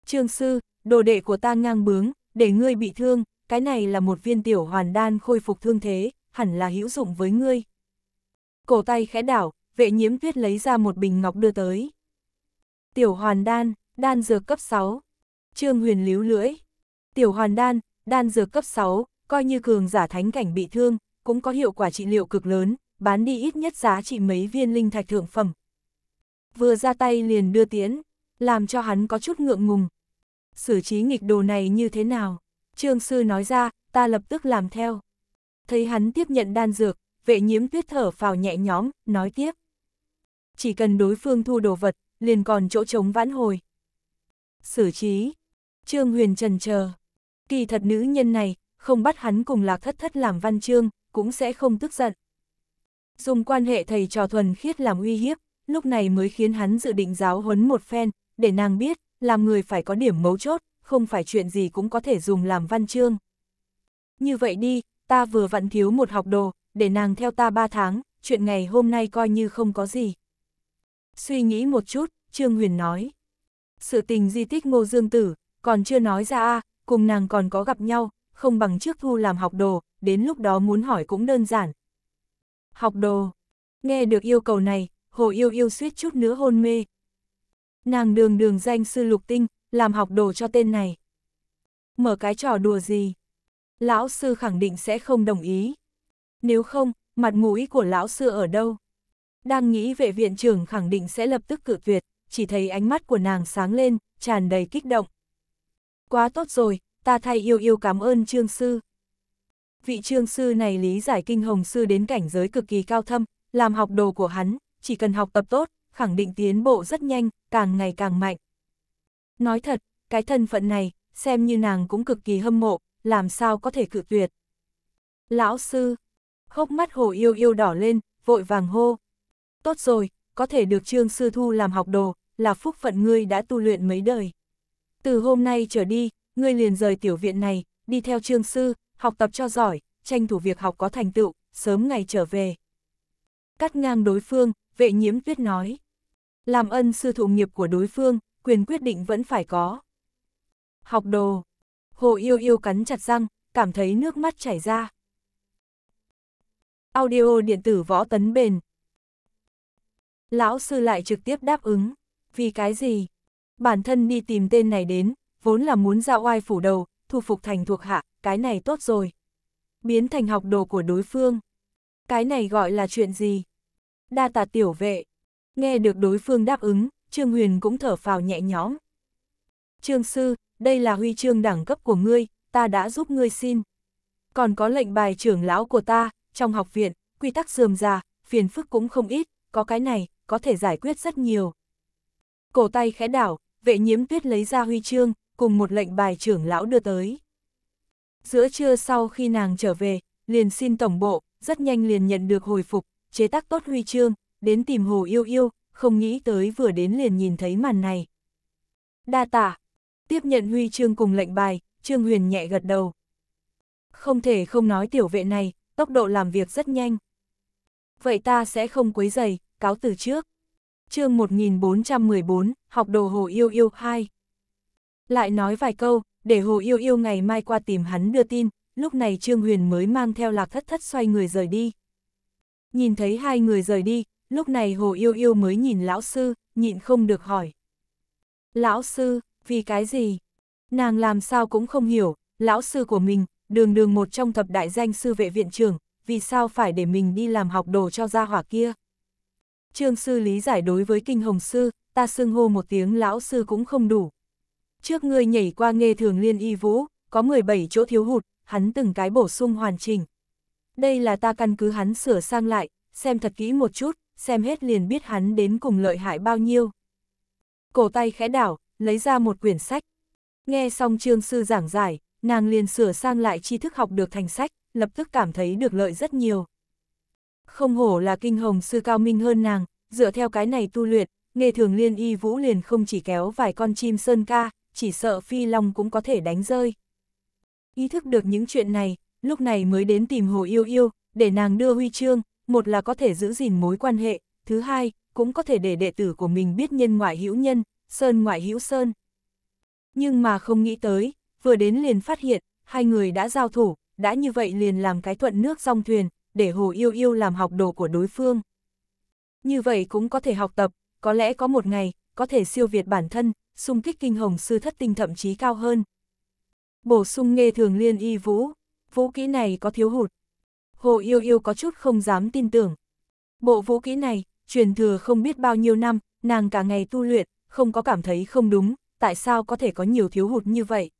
Trương sư, đồ đệ của ta ngang bướng, để ngươi bị thương, cái này là một viên tiểu hoàn đan khôi phục thương thế, hẳn là hữu dụng với ngươi. Cổ tay khẽ đảo, vệ nhiễm tuyết lấy ra một bình ngọc đưa tới. Tiểu hoàn đan, đan dược cấp 6. Trương huyền líu lưỡi. Tiểu hoàn đan, đan dược cấp 6, coi như cường giả thánh cảnh bị thương, cũng có hiệu quả trị liệu cực lớn, bán đi ít nhất giá trị mấy viên linh thạch thượng phẩm. Vừa ra tay liền đưa tiến, làm cho hắn có chút ngượng ngùng, xử trí nghịch đồ này như thế nào. Trương sư nói ra, ta lập tức làm theo. Thấy hắn tiếp nhận đan dược, vệ nhiễm tuyết thở phào nhẹ nhõm, nói tiếp. Chỉ cần đối phương thu đồ vật, liền còn chỗ trống vãn hồi. Xử trí, Trương Huyền trần chờ Kỳ thật nữ nhân này, không bắt hắn cùng lạc thất thất làm văn chương, cũng sẽ không tức giận. Dùng quan hệ thầy trò thuần khiết làm uy hiếp, lúc này mới khiến hắn dự định giáo huấn một phen, để nàng biết, làm người phải có điểm mấu chốt, không phải chuyện gì cũng có thể dùng làm văn chương. Như vậy đi, ta vừa vặn thiếu một học đồ, để nàng theo ta ba tháng, chuyện ngày hôm nay coi như không có gì. Suy nghĩ một chút, Trương Huyền nói. Sự tình di tích ngô dương tử, còn chưa nói ra a cùng nàng còn có gặp nhau, không bằng trước thu làm học đồ, đến lúc đó muốn hỏi cũng đơn giản. Học đồ. Nghe được yêu cầu này, Hồ Yêu Yêu suýt chút nữa hôn mê, nàng đường đường danh sư lục tinh, làm học đồ cho tên này. Mở cái trò đùa gì? Lão sư khẳng định sẽ không đồng ý. Nếu không, mặt mũi của lão sư ở đâu? Đang nghĩ vệ viện trưởng khẳng định sẽ lập tức cự tuyệt, chỉ thấy ánh mắt của nàng sáng lên, tràn đầy kích động. Quá tốt rồi, ta thay yêu yêu cảm ơn trương sư. Vị trương sư này lý giải kinh hồng sư đến cảnh giới cực kỳ cao thâm, làm học đồ của hắn, chỉ cần học tập tốt, khẳng định tiến bộ rất nhanh, càng ngày càng mạnh. Nói thật, cái thân phận này, xem như nàng cũng cực kỳ hâm mộ, làm sao có thể cự tuyệt. Lão sư, hốc mắt hồ yêu yêu đỏ lên, vội vàng hô. Tốt rồi, có thể được trương sư thu làm học đồ, là phúc phận ngươi đã tu luyện mấy đời. Từ hôm nay trở đi, ngươi liền rời tiểu viện này, đi theo trương sư, học tập cho giỏi, tranh thủ việc học có thành tựu, sớm ngày trở về. Cắt ngang đối phương, vệ nhiễm tuyết nói. Làm ân sư thụ nghiệp của đối phương, quyền quyết định vẫn phải có. Học đồ. Hồ Yêu Yêu cắn chặt răng, cảm thấy nước mắt chảy ra. Audio điện tử võ tấn bền. Lão sư lại trực tiếp đáp ứng. Vì cái gì? Bản thân đi tìm tên này đến, vốn là muốn ra oai phủ đầu, thu phục thành thuộc hạ, cái này tốt rồi. Biến thành học đồ của đối phương. Cái này gọi là chuyện gì? Đa tạ tiểu vệ. Nghe được đối phương đáp ứng, Trương Huyền cũng thở phào nhẹ nhõm. Trương Sư, đây là huy chương đẳng cấp của ngươi, ta đã giúp ngươi xin. Còn có lệnh bài trưởng lão của ta, trong học viện, quy tắc dườm già, phiền phức cũng không ít, có cái này, có thể giải quyết rất nhiều. Cổ tay khẽ đảo, vệ nhiễm tuyết lấy ra huy chương, cùng một lệnh bài trưởng lão đưa tới. Giữa trưa sau khi nàng trở về, liền xin tổng bộ, rất nhanh liền nhận được hồi phục, chế tác tốt huy chương, đến tìm Hồ Yêu Yêu, không nghĩ tới vừa đến liền nhìn thấy màn này. Đa tạ tiếp nhận huy chương cùng lệnh bài, Trương Huyền nhẹ gật đầu. Không thể không nói tiểu vệ này, tốc độ làm việc rất nhanh. Vậy ta sẽ không quấy giày, cáo từ trước. chương 1414, học đồ Hồ Yêu Yêu 2. Lại nói vài câu, để Hồ Yêu Yêu ngày mai qua tìm hắn đưa tin, lúc này Trương Huyền mới mang theo lạc thất thất xoay người rời đi. Nhìn thấy hai người rời đi, lúc này Hồ Yêu Yêu mới nhìn lão sư, nhịn không được hỏi. Lão sư, vì cái gì? Nàng làm sao cũng không hiểu, lão sư của mình, đường đường một trong thập đại danh sư vệ viện trưởng, vì sao phải để mình đi làm học đồ cho gia hỏa kia? Trương sư lý giải đối với kinh hồng sư, ta xưng hô một tiếng lão sư cũng không đủ. Trước ngươi nhảy qua nghề thường liên y vũ, có 17 chỗ thiếu hụt, hắn từng cái bổ sung hoàn chỉnh. Đây là ta căn cứ hắn sửa sang lại, xem thật kỹ một chút, xem hết liền biết hắn đến cùng lợi hại bao nhiêu. Cổ tay khẽ đảo, lấy ra một quyển sách. Nghe xong trương sư giảng giải, nàng liền sửa sang lại tri thức học được thành sách, lập tức cảm thấy được lợi rất nhiều. Không hổ là kinh hồng sư cao minh hơn nàng, dựa theo cái này tu luyện, nghề thường liên y vũ liền không chỉ kéo vài con chim sơn ca, chỉ sợ phi long cũng có thể đánh rơi. Ý thức được những chuyện này, lúc này mới đến tìm hồ yêu yêu, để nàng đưa huy chương, một là có thể giữ gìn mối quan hệ, thứ hai, cũng có thể để đệ tử của mình biết nhân ngoại hữu nhân, sơn ngoại hữu sơn. Nhưng mà không nghĩ tới, vừa đến liền phát hiện, hai người đã giao thủ, đã như vậy liền làm cái thuận nước song thuyền, để Hồ Yêu Yêu làm học đồ của đối phương. Như vậy cũng có thể học tập, có lẽ có một ngày, có thể siêu việt bản thân, xung kích kinh hồng sư thất tinh thậm chí cao hơn. Bổ sung nghe thường liên y vũ, vũ kỹ này có thiếu hụt, Hồ Yêu Yêu có chút không dám tin tưởng. Bộ vũ kỹ này, truyền thừa không biết bao nhiêu năm, nàng cả ngày tu luyện, không có cảm thấy không đúng, tại sao có thể có nhiều thiếu hụt như vậy.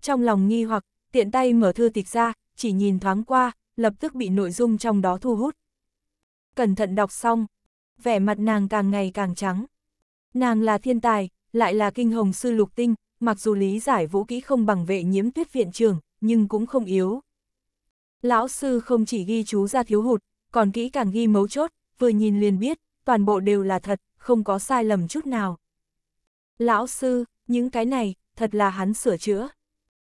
Trong lòng nghi hoặc, tiện tay mở thư tịch ra, chỉ nhìn thoáng qua, lập tức bị nội dung trong đó thu hút. Cẩn thận đọc xong, vẻ mặt nàng càng ngày càng trắng. Nàng là thiên tài, lại là kinh hồng sư lục tinh, mặc dù lý giải vũ kỹ không bằng vệ nhiễm tuyết viện trường, nhưng cũng không yếu. Lão sư không chỉ ghi chú ra thiếu hụt, còn kỹ càng ghi mấu chốt, vừa nhìn liền biết, toàn bộ đều là thật, không có sai lầm chút nào. Lão sư, những cái này, thật là hắn sửa chữa.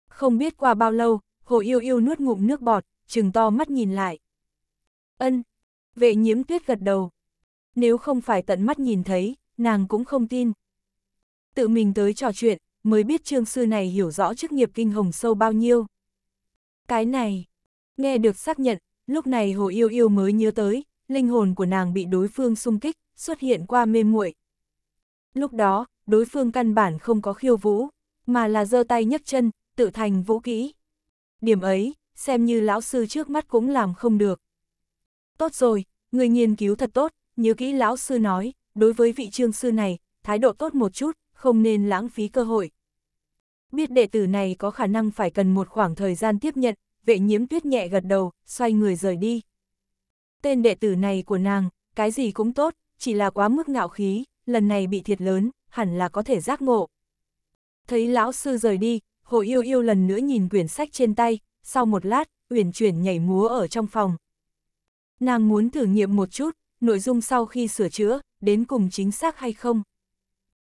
Không biết qua bao lâu, hồ yêu yêu nuốt ngụm nước bọt, chừng to mắt nhìn lại. Ân, vệ nhiễm tuyết gật đầu. Nếu không phải tận mắt nhìn thấy, nàng cũng không tin. Tự mình tới trò chuyện, mới biết trương sư này hiểu rõ chức nghiệp kinh hồng sâu bao nhiêu. Cái này, Nghe được xác nhận, lúc này Hồ Yêu Yêu mới nhớ tới, linh hồn của nàng bị đối phương xung kích, xuất hiện qua mê muội. Lúc đó, đối phương căn bản không có khiêu vũ, mà là giơ tay nhấc chân, tự thành vũ kỹ. Điểm ấy, xem như lão sư trước mắt cũng làm không được. Tốt rồi, người nghiên cứu thật tốt, nhớ kỹ lão sư nói, đối với vị trương sư này, thái độ tốt một chút, không nên lãng phí cơ hội. Biết đệ tử này có khả năng phải cần một khoảng thời gian tiếp nhận, vệ nhiễm tuyết nhẹ gật đầu, xoay người rời đi. Tên đệ tử này của nàng, cái gì cũng tốt, chỉ là quá mức ngạo khí, lần này bị thiệt lớn, hẳn là có thể giác ngộ. Thấy lão sư rời đi, hồ yêu yêu lần nữa nhìn quyển sách trên tay, sau một lát, uyển chuyển nhảy múa ở trong phòng. Nàng muốn thử nghiệm một chút, nội dung sau khi sửa chữa, đến cùng chính xác hay không.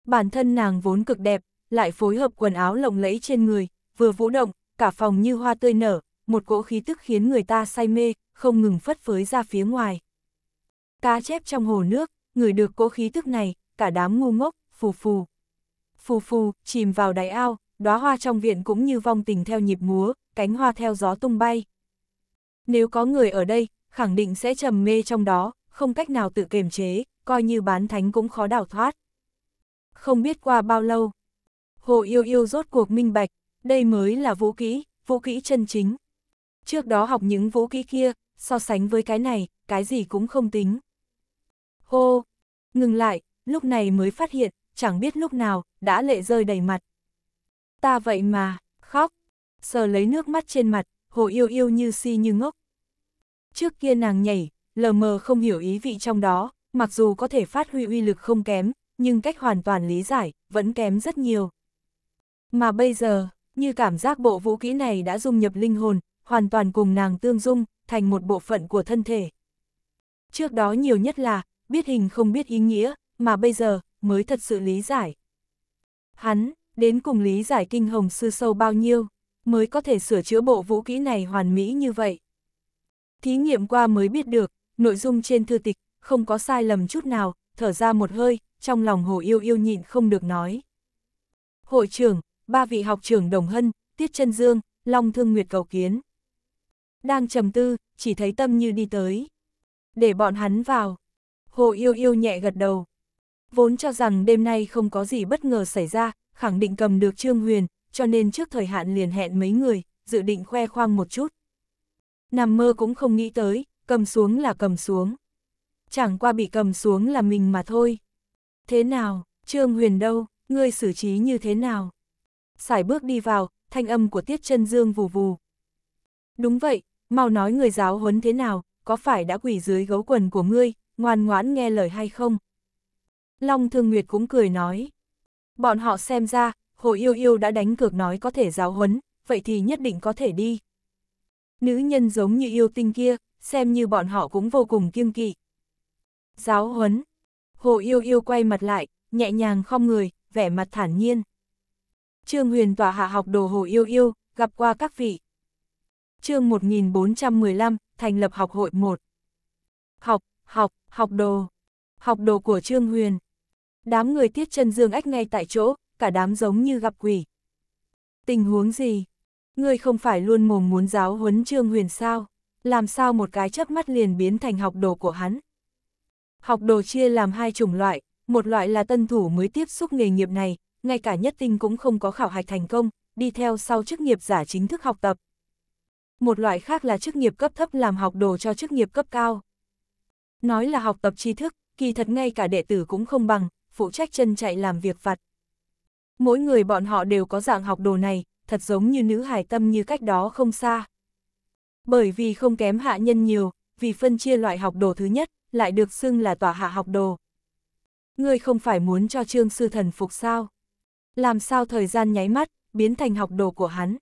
Bản thân nàng vốn cực đẹp, lại phối hợp quần áo lộng lẫy trên người, vừa vũ động, cả phòng như hoa tươi nở, một cỗ khí tức khiến người ta say mê, không ngừng phất phới ra phía ngoài. Cá chép trong hồ nước, người được cỗ khí tức này, cả đám ngu ngốc, phù phù. Phù phù, chìm vào đáy ao, đóa hoa trong viện cũng như vong tình theo nhịp múa, cánh hoa theo gió tung bay. Nếu có người ở đây, khẳng định sẽ trầm mê trong đó, không cách nào tự kiềm chế, coi như bán thánh cũng khó đào thoát. Không biết qua bao lâu, hồ yêu yêu rốt cuộc minh bạch, đây mới là vũ kỹ, vũ kỹ chân chính. Trước đó học những vũ khí kia, so sánh với cái này, cái gì cũng không tính. Hô! Ngừng lại, lúc này mới phát hiện, chẳng biết lúc nào, đã lệ rơi đầy mặt. Ta vậy mà, khóc, sờ lấy nước mắt trên mặt, hồ yêu yêu như si như ngốc. Trước kia nàng nhảy, lờ mờ không hiểu ý vị trong đó, mặc dù có thể phát huy uy lực không kém, nhưng cách hoàn toàn lý giải, vẫn kém rất nhiều. Mà bây giờ, như cảm giác bộ vũ kỹ này đã dung nhập linh hồn, hoàn toàn cùng nàng tương dung, thành một bộ phận của thân thể. Trước đó nhiều nhất là, biết hình không biết ý nghĩa, mà bây giờ, mới thật sự lý giải. Hắn, đến cùng lý giải kinh hồng sư sâu bao nhiêu, mới có thể sửa chữa bộ vũ kỹ này hoàn mỹ như vậy. Thí nghiệm qua mới biết được, nội dung trên thư tịch, không có sai lầm chút nào, thở ra một hơi, trong lòng hồ yêu yêu nhịn không được nói. Hội trưởng, ba vị học trưởng Đồng Hân, Tiết chân Dương, Long Thương Nguyệt cầu kiến. Đang trầm tư, chỉ thấy tâm như đi tới. Để bọn hắn vào. Hồ yêu yêu nhẹ gật đầu. Vốn cho rằng đêm nay không có gì bất ngờ xảy ra, khẳng định cầm được Trương Huyền, cho nên trước thời hạn liền hẹn mấy người, dự định khoe khoang một chút. Nằm mơ cũng không nghĩ tới, cầm xuống là cầm xuống. Chẳng qua bị cầm xuống là mình mà thôi. Thế nào, Trương Huyền đâu, ngươi xử trí như thế nào? xài bước đi vào, thanh âm của Tiết chân Dương vù vù. Đúng vậy, mau nói người giáo huấn thế nào, có phải đã quỷ dưới gấu quần của ngươi, ngoan ngoãn nghe lời hay không? Long Thương Nguyệt cũng cười nói. Bọn họ xem ra, Hồ Yêu Yêu đã đánh cược nói có thể giáo huấn, vậy thì nhất định có thể đi. Nữ nhân giống như yêu tinh kia, xem như bọn họ cũng vô cùng kiêng kỵ. Giáo huấn. Hồ Yêu Yêu quay mặt lại, nhẹ nhàng không người, vẻ mặt thản nhiên. Trương Huyền tòa hạ học đồ Hồ Yêu Yêu, gặp qua các vị chương 1415, thành lập học hội 1. Học, học, học đồ. Học đồ của Trương Huyền. Đám người tiết chân dương ách ngay tại chỗ, cả đám giống như gặp quỷ. Tình huống gì? Ngươi không phải luôn mồm muốn giáo huấn Trương Huyền sao? Làm sao một cái chớp mắt liền biến thành học đồ của hắn? Học đồ chia làm hai chủng loại, một loại là tân thủ mới tiếp xúc nghề nghiệp này, ngay cả nhất tinh cũng không có khảo hạch thành công, đi theo sau chức nghiệp giả chính thức học tập, một loại khác là chức nghiệp cấp thấp làm học đồ cho chức nghiệp cấp cao. Nói là học tập tri thức, kỳ thật ngay cả đệ tử cũng không bằng, phụ trách chân chạy làm việc vặt. Mỗi người bọn họ đều có dạng học đồ này, thật giống như nữ hải tâm như cách đó không xa. Bởi vì không kém hạ nhân nhiều, vì phân chia loại học đồ thứ nhất, lại được xưng là tòa hạ học đồ. Ngươi không phải muốn cho trương sư thần phục sao? Làm sao thời gian nháy mắt, biến thành học đồ của hắn?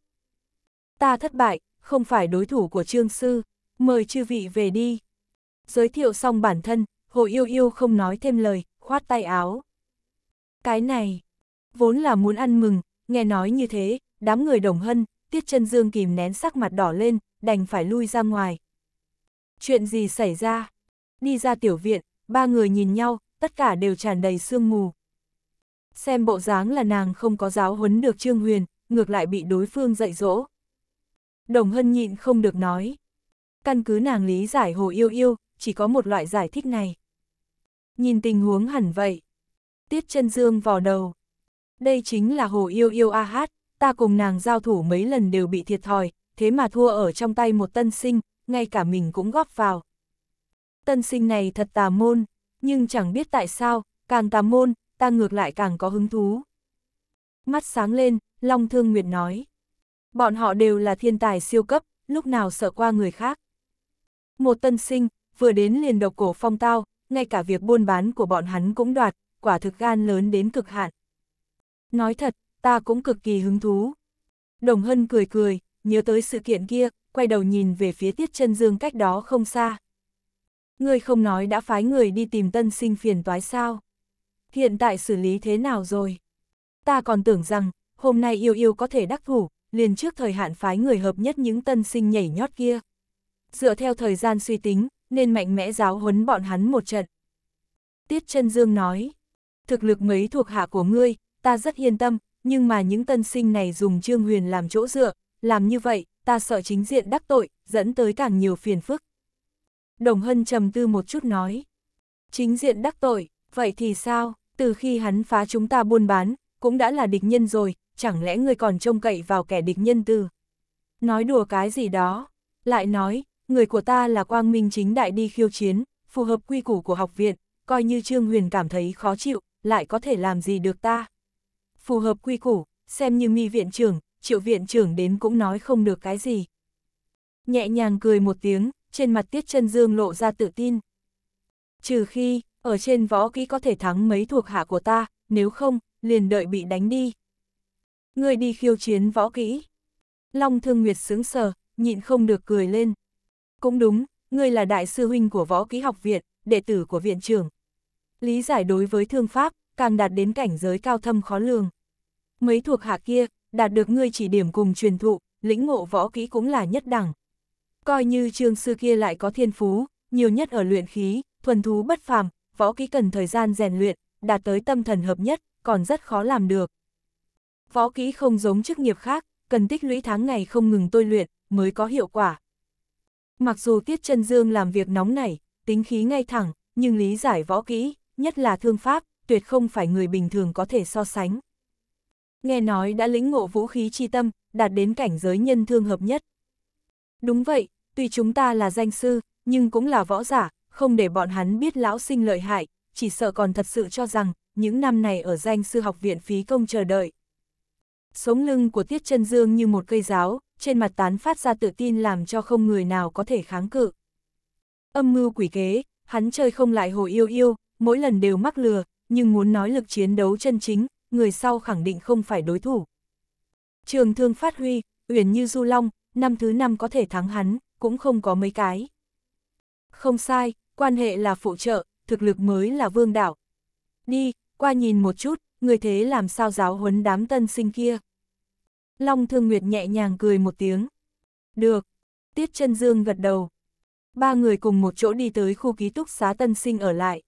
Ta thất bại, không phải đối thủ của trương sư, mời chư vị về đi. Giới thiệu xong bản thân, Hồ Yêu Yêu không nói thêm lời, khoát tay áo. Cái này, vốn là muốn ăn mừng, nghe nói như thế, đám người đồng hân, tiết chân dương kìm nén sắc mặt đỏ lên, đành phải lui ra ngoài. Chuyện gì xảy ra? Đi ra tiểu viện, ba người nhìn nhau, tất cả đều tràn đầy sương mù. Xem bộ dáng là nàng không có giáo huấn được Trương Huyền, ngược lại bị đối phương dạy dỗ. Đồng Hân nhịn không được nói. Căn cứ nàng lý giải Hồ Yêu Yêu, chỉ có một loại giải thích này. Nhìn tình huống hẳn vậy. Tiết chân dương vò đầu. Đây chính là Hồ Yêu Yêu A Hát, ta cùng nàng giao thủ mấy lần đều bị thiệt thòi, thế mà thua ở trong tay một tân sinh, ngay cả mình cũng góp vào. Tân sinh này thật tà môn, nhưng chẳng biết tại sao, càng tà môn, ta ngược lại càng có hứng thú. Mắt sáng lên, Long Thương Nguyệt nói. Bọn họ đều là thiên tài siêu cấp, lúc nào sợ qua người khác. Một tân sinh, vừa đến liền độc cổ phong tao, ngay cả việc buôn bán của bọn hắn cũng đoạt, quả thực gan lớn đến cực hạn. Nói thật, ta cũng cực kỳ hứng thú. Đồng Hân cười cười, nhớ tới sự kiện kia, quay đầu nhìn về phía Tiết chân Dương cách đó không xa. Ngươi không nói đã phái người đi tìm tân sinh phiền toái sao? Hiện tại xử lý thế nào rồi? Ta còn tưởng rằng, hôm nay yêu yêu có thể đắc thủ, liền trước thời hạn phái người hợp nhất những tân sinh nhảy nhót kia. Dựa theo thời gian suy tính, nên mạnh mẽ giáo huấn bọn hắn một trận. Tiết chân Dương nói, thực lực mấy thuộc hạ của ngươi, ta rất yên tâm, nhưng mà những tân sinh này dùng Trương Huyền làm chỗ dựa, làm như vậy, ta sợ chính diện đắc tội, dẫn tới càng nhiều phiền phức. Đồng Hân trầm tư một chút nói, chính diện đắc tội, vậy thì sao, từ khi hắn phá chúng ta buôn bán, cũng đã là địch nhân rồi, chẳng lẽ ngươi còn trông cậy vào kẻ địch nhân từ? Nói đùa cái gì đó, lại nói, người của ta là quang minh chính đại đi khiêu chiến, phù hợp quy củ của học viện, coi như Trương Huyền cảm thấy khó chịu, lại có thể làm gì được ta? Phù hợp quy củ, xem như mi viện trưởng, triệu viện trưởng đến cũng nói không được cái gì. Nhẹ nhàng cười một tiếng, trên mặt Tiết chân Dương lộ ra tự tin. Trừ khi, ở trên võ kỹ có thể thắng mấy thuộc hạ của ta, nếu không, liền đợi bị đánh đi ngươi đi khiêu chiến võ kỹ. Long Thương Nguyệt sướng sờ, nhịn không được cười lên. Cũng đúng, ngươi là đại sư huynh của võ kỹ học viện, đệ tử của viện trưởng. Lý giải đối với thương pháp, càng đạt đến cảnh giới cao thâm khó lường. Mấy thuộc hạ kia, đạt được ngươi chỉ điểm cùng truyền thụ, lĩnh ngộ võ kỹ cũng là nhất đẳng. Coi như trương sư kia lại có thiên phú, nhiều nhất ở luyện khí, thuần thú bất phàm, võ kỹ cần thời gian rèn luyện, đạt tới tâm thần hợp nhất, còn rất khó làm được. Võ kỹ không giống chức nghiệp khác, cần tích lũy tháng ngày không ngừng tôi luyện, mới có hiệu quả. Mặc dù Tiết Chân Dương làm việc nóng nảy, tính khí ngay thẳng, nhưng lý giải võ kỹ, nhất là thương pháp, tuyệt không phải người bình thường có thể so sánh. Nghe nói đã lĩnh ngộ vũ khí chi tâm, đạt đến cảnh giới nhân thương hợp nhất. Đúng vậy, tuy chúng ta là danh sư, nhưng cũng là võ giả, không để bọn hắn biết lão sinh lợi hại, chỉ sợ còn thật sự cho rằng, những năm này ở danh sư học viện phí công chờ đợi, sống lưng của Tiết chân Dương như một cây giáo, trên mặt tán phát ra tự tin làm cho không người nào có thể kháng cự. Âm mưu quỷ kế, hắn chơi không lại hồ yêu yêu, mỗi lần đều mắc lừa, nhưng muốn nói lực chiến đấu chân chính, người sau khẳng định không phải đối thủ. Trường thương phát huy, uyển như du long, năm thứ năm có thể thắng hắn, cũng không có mấy cái. Không sai, quan hệ là phụ trợ, thực lực mới là vương đạo. Đi, qua nhìn một chút, người thế làm sao giáo huấn đám tân sinh kia. Long Thương Nguyệt nhẹ nhàng cười một tiếng. Được. Tiết chân Dương gật đầu. Ba người cùng một chỗ đi tới khu ký túc xá tân sinh ở lại.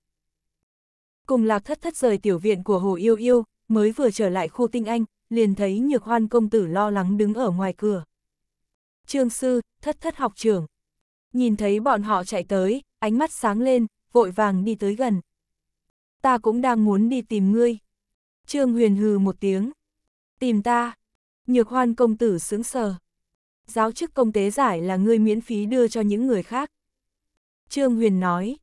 Cùng lạc thất thất rời tiểu viện của Hồ Yêu Yêu, mới vừa trở lại khu tinh anh, liền thấy nhược hoan công tử lo lắng đứng ở ngoài cửa. Trương sư, thất thất học trưởng. Nhìn thấy bọn họ chạy tới, ánh mắt sáng lên, vội vàng đi tới gần. Ta cũng đang muốn đi tìm ngươi. Trương huyền hừ một tiếng. Tìm ta, Nhược hoan công tử sướng sờ. Giáo chức công tế giải là người miễn phí đưa cho những người khác. Trương Huyền nói,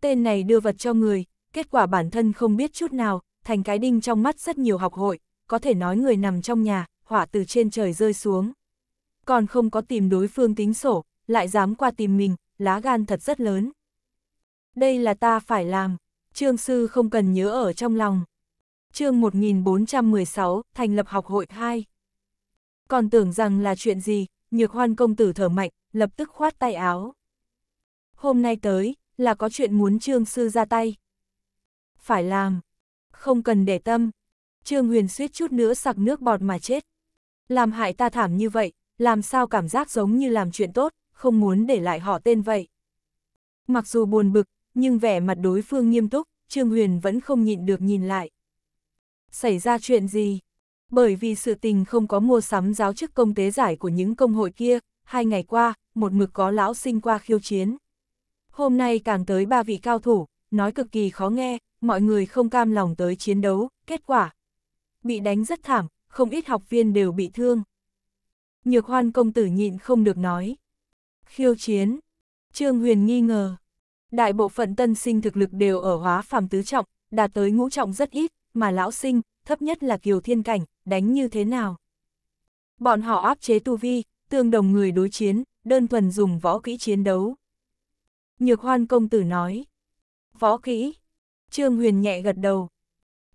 tên này đưa vật cho người, kết quả bản thân không biết chút nào, thành cái đinh trong mắt rất nhiều học hội, có thể nói người nằm trong nhà, hỏa từ trên trời rơi xuống. Còn không có tìm đối phương tính sổ, lại dám qua tìm mình, lá gan thật rất lớn. Đây là ta phải làm, trương sư không cần nhớ ở trong lòng. chương 1416, thành lập học hội 2 còn tưởng rằng là chuyện gì, nhược hoan công tử thở mạnh, lập tức khoát tay áo. Hôm nay tới, là có chuyện muốn trương sư ra tay. Phải làm, không cần để tâm. Trương huyền suýt chút nữa sặc nước bọt mà chết. Làm hại ta thảm như vậy, làm sao cảm giác giống như làm chuyện tốt, không muốn để lại họ tên vậy. Mặc dù buồn bực, nhưng vẻ mặt đối phương nghiêm túc, Trương Huyền vẫn không nhịn được nhìn lại. Xảy ra chuyện gì? Bởi vì sự tình không có mua sắm giáo chức công tế giải của những công hội kia, hai ngày qua, một mực có lão sinh qua khiêu chiến. Hôm nay càng tới ba vị cao thủ, nói cực kỳ khó nghe, mọi người không cam lòng tới chiến đấu, kết quả. Bị đánh rất thảm, không ít học viên đều bị thương. Nhược hoan công tử nhịn không được nói. Khiêu chiến. Trương Huyền nghi ngờ. Đại bộ phận tân sinh thực lực đều ở hóa phàm tứ trọng, đạt tới ngũ trọng rất ít, mà lão sinh, thấp nhất là kiều thiên cảnh, đánh như thế nào. Bọn họ áp chế tu vi, tương đồng người đối chiến, đơn thuần dùng võ kỹ chiến đấu. Nhược hoan công tử nói. Võ kỹ. Trương Huyền nhẹ gật đầu.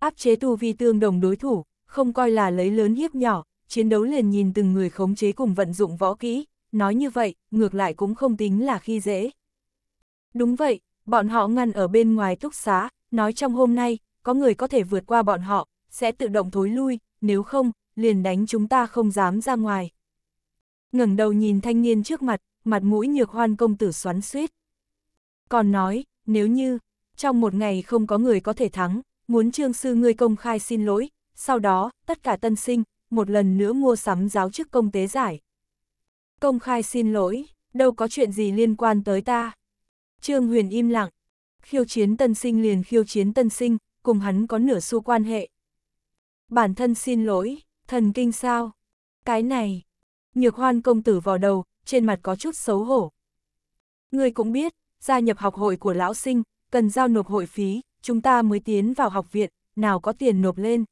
Áp chế tu vi tương đồng đối thủ, không coi là lấy lớn hiếp nhỏ, chiến đấu liền nhìn từng người khống chế cùng vận dụng võ kỹ, nói như vậy, ngược lại cũng không tính là khi dễ. Đúng vậy, bọn họ ngăn ở bên ngoài túc xá, nói trong hôm nay, có người có thể vượt qua bọn họ, sẽ tự động thối lui, nếu không, liền đánh chúng ta không dám ra ngoài. ngẩng đầu nhìn thanh niên trước mặt, mặt mũi nhược hoan công tử xoắn suýt. Còn nói, nếu như, trong một ngày không có người có thể thắng, muốn trương sư ngươi công khai xin lỗi, sau đó, tất cả tân sinh, một lần nữa mua sắm giáo chức công tế giải. Công khai xin lỗi, đâu có chuyện gì liên quan tới ta. Trương Huyền im lặng, khiêu chiến tân sinh liền khiêu chiến tân sinh, cùng hắn có nửa xu quan hệ, Bản thân xin lỗi, thần kinh sao? Cái này. Nhược hoan công tử vò đầu, trên mặt có chút xấu hổ. Ngươi cũng biết, gia nhập học hội của lão sinh, cần giao nộp hội phí, chúng ta mới tiến vào học viện, nào có tiền nộp lên.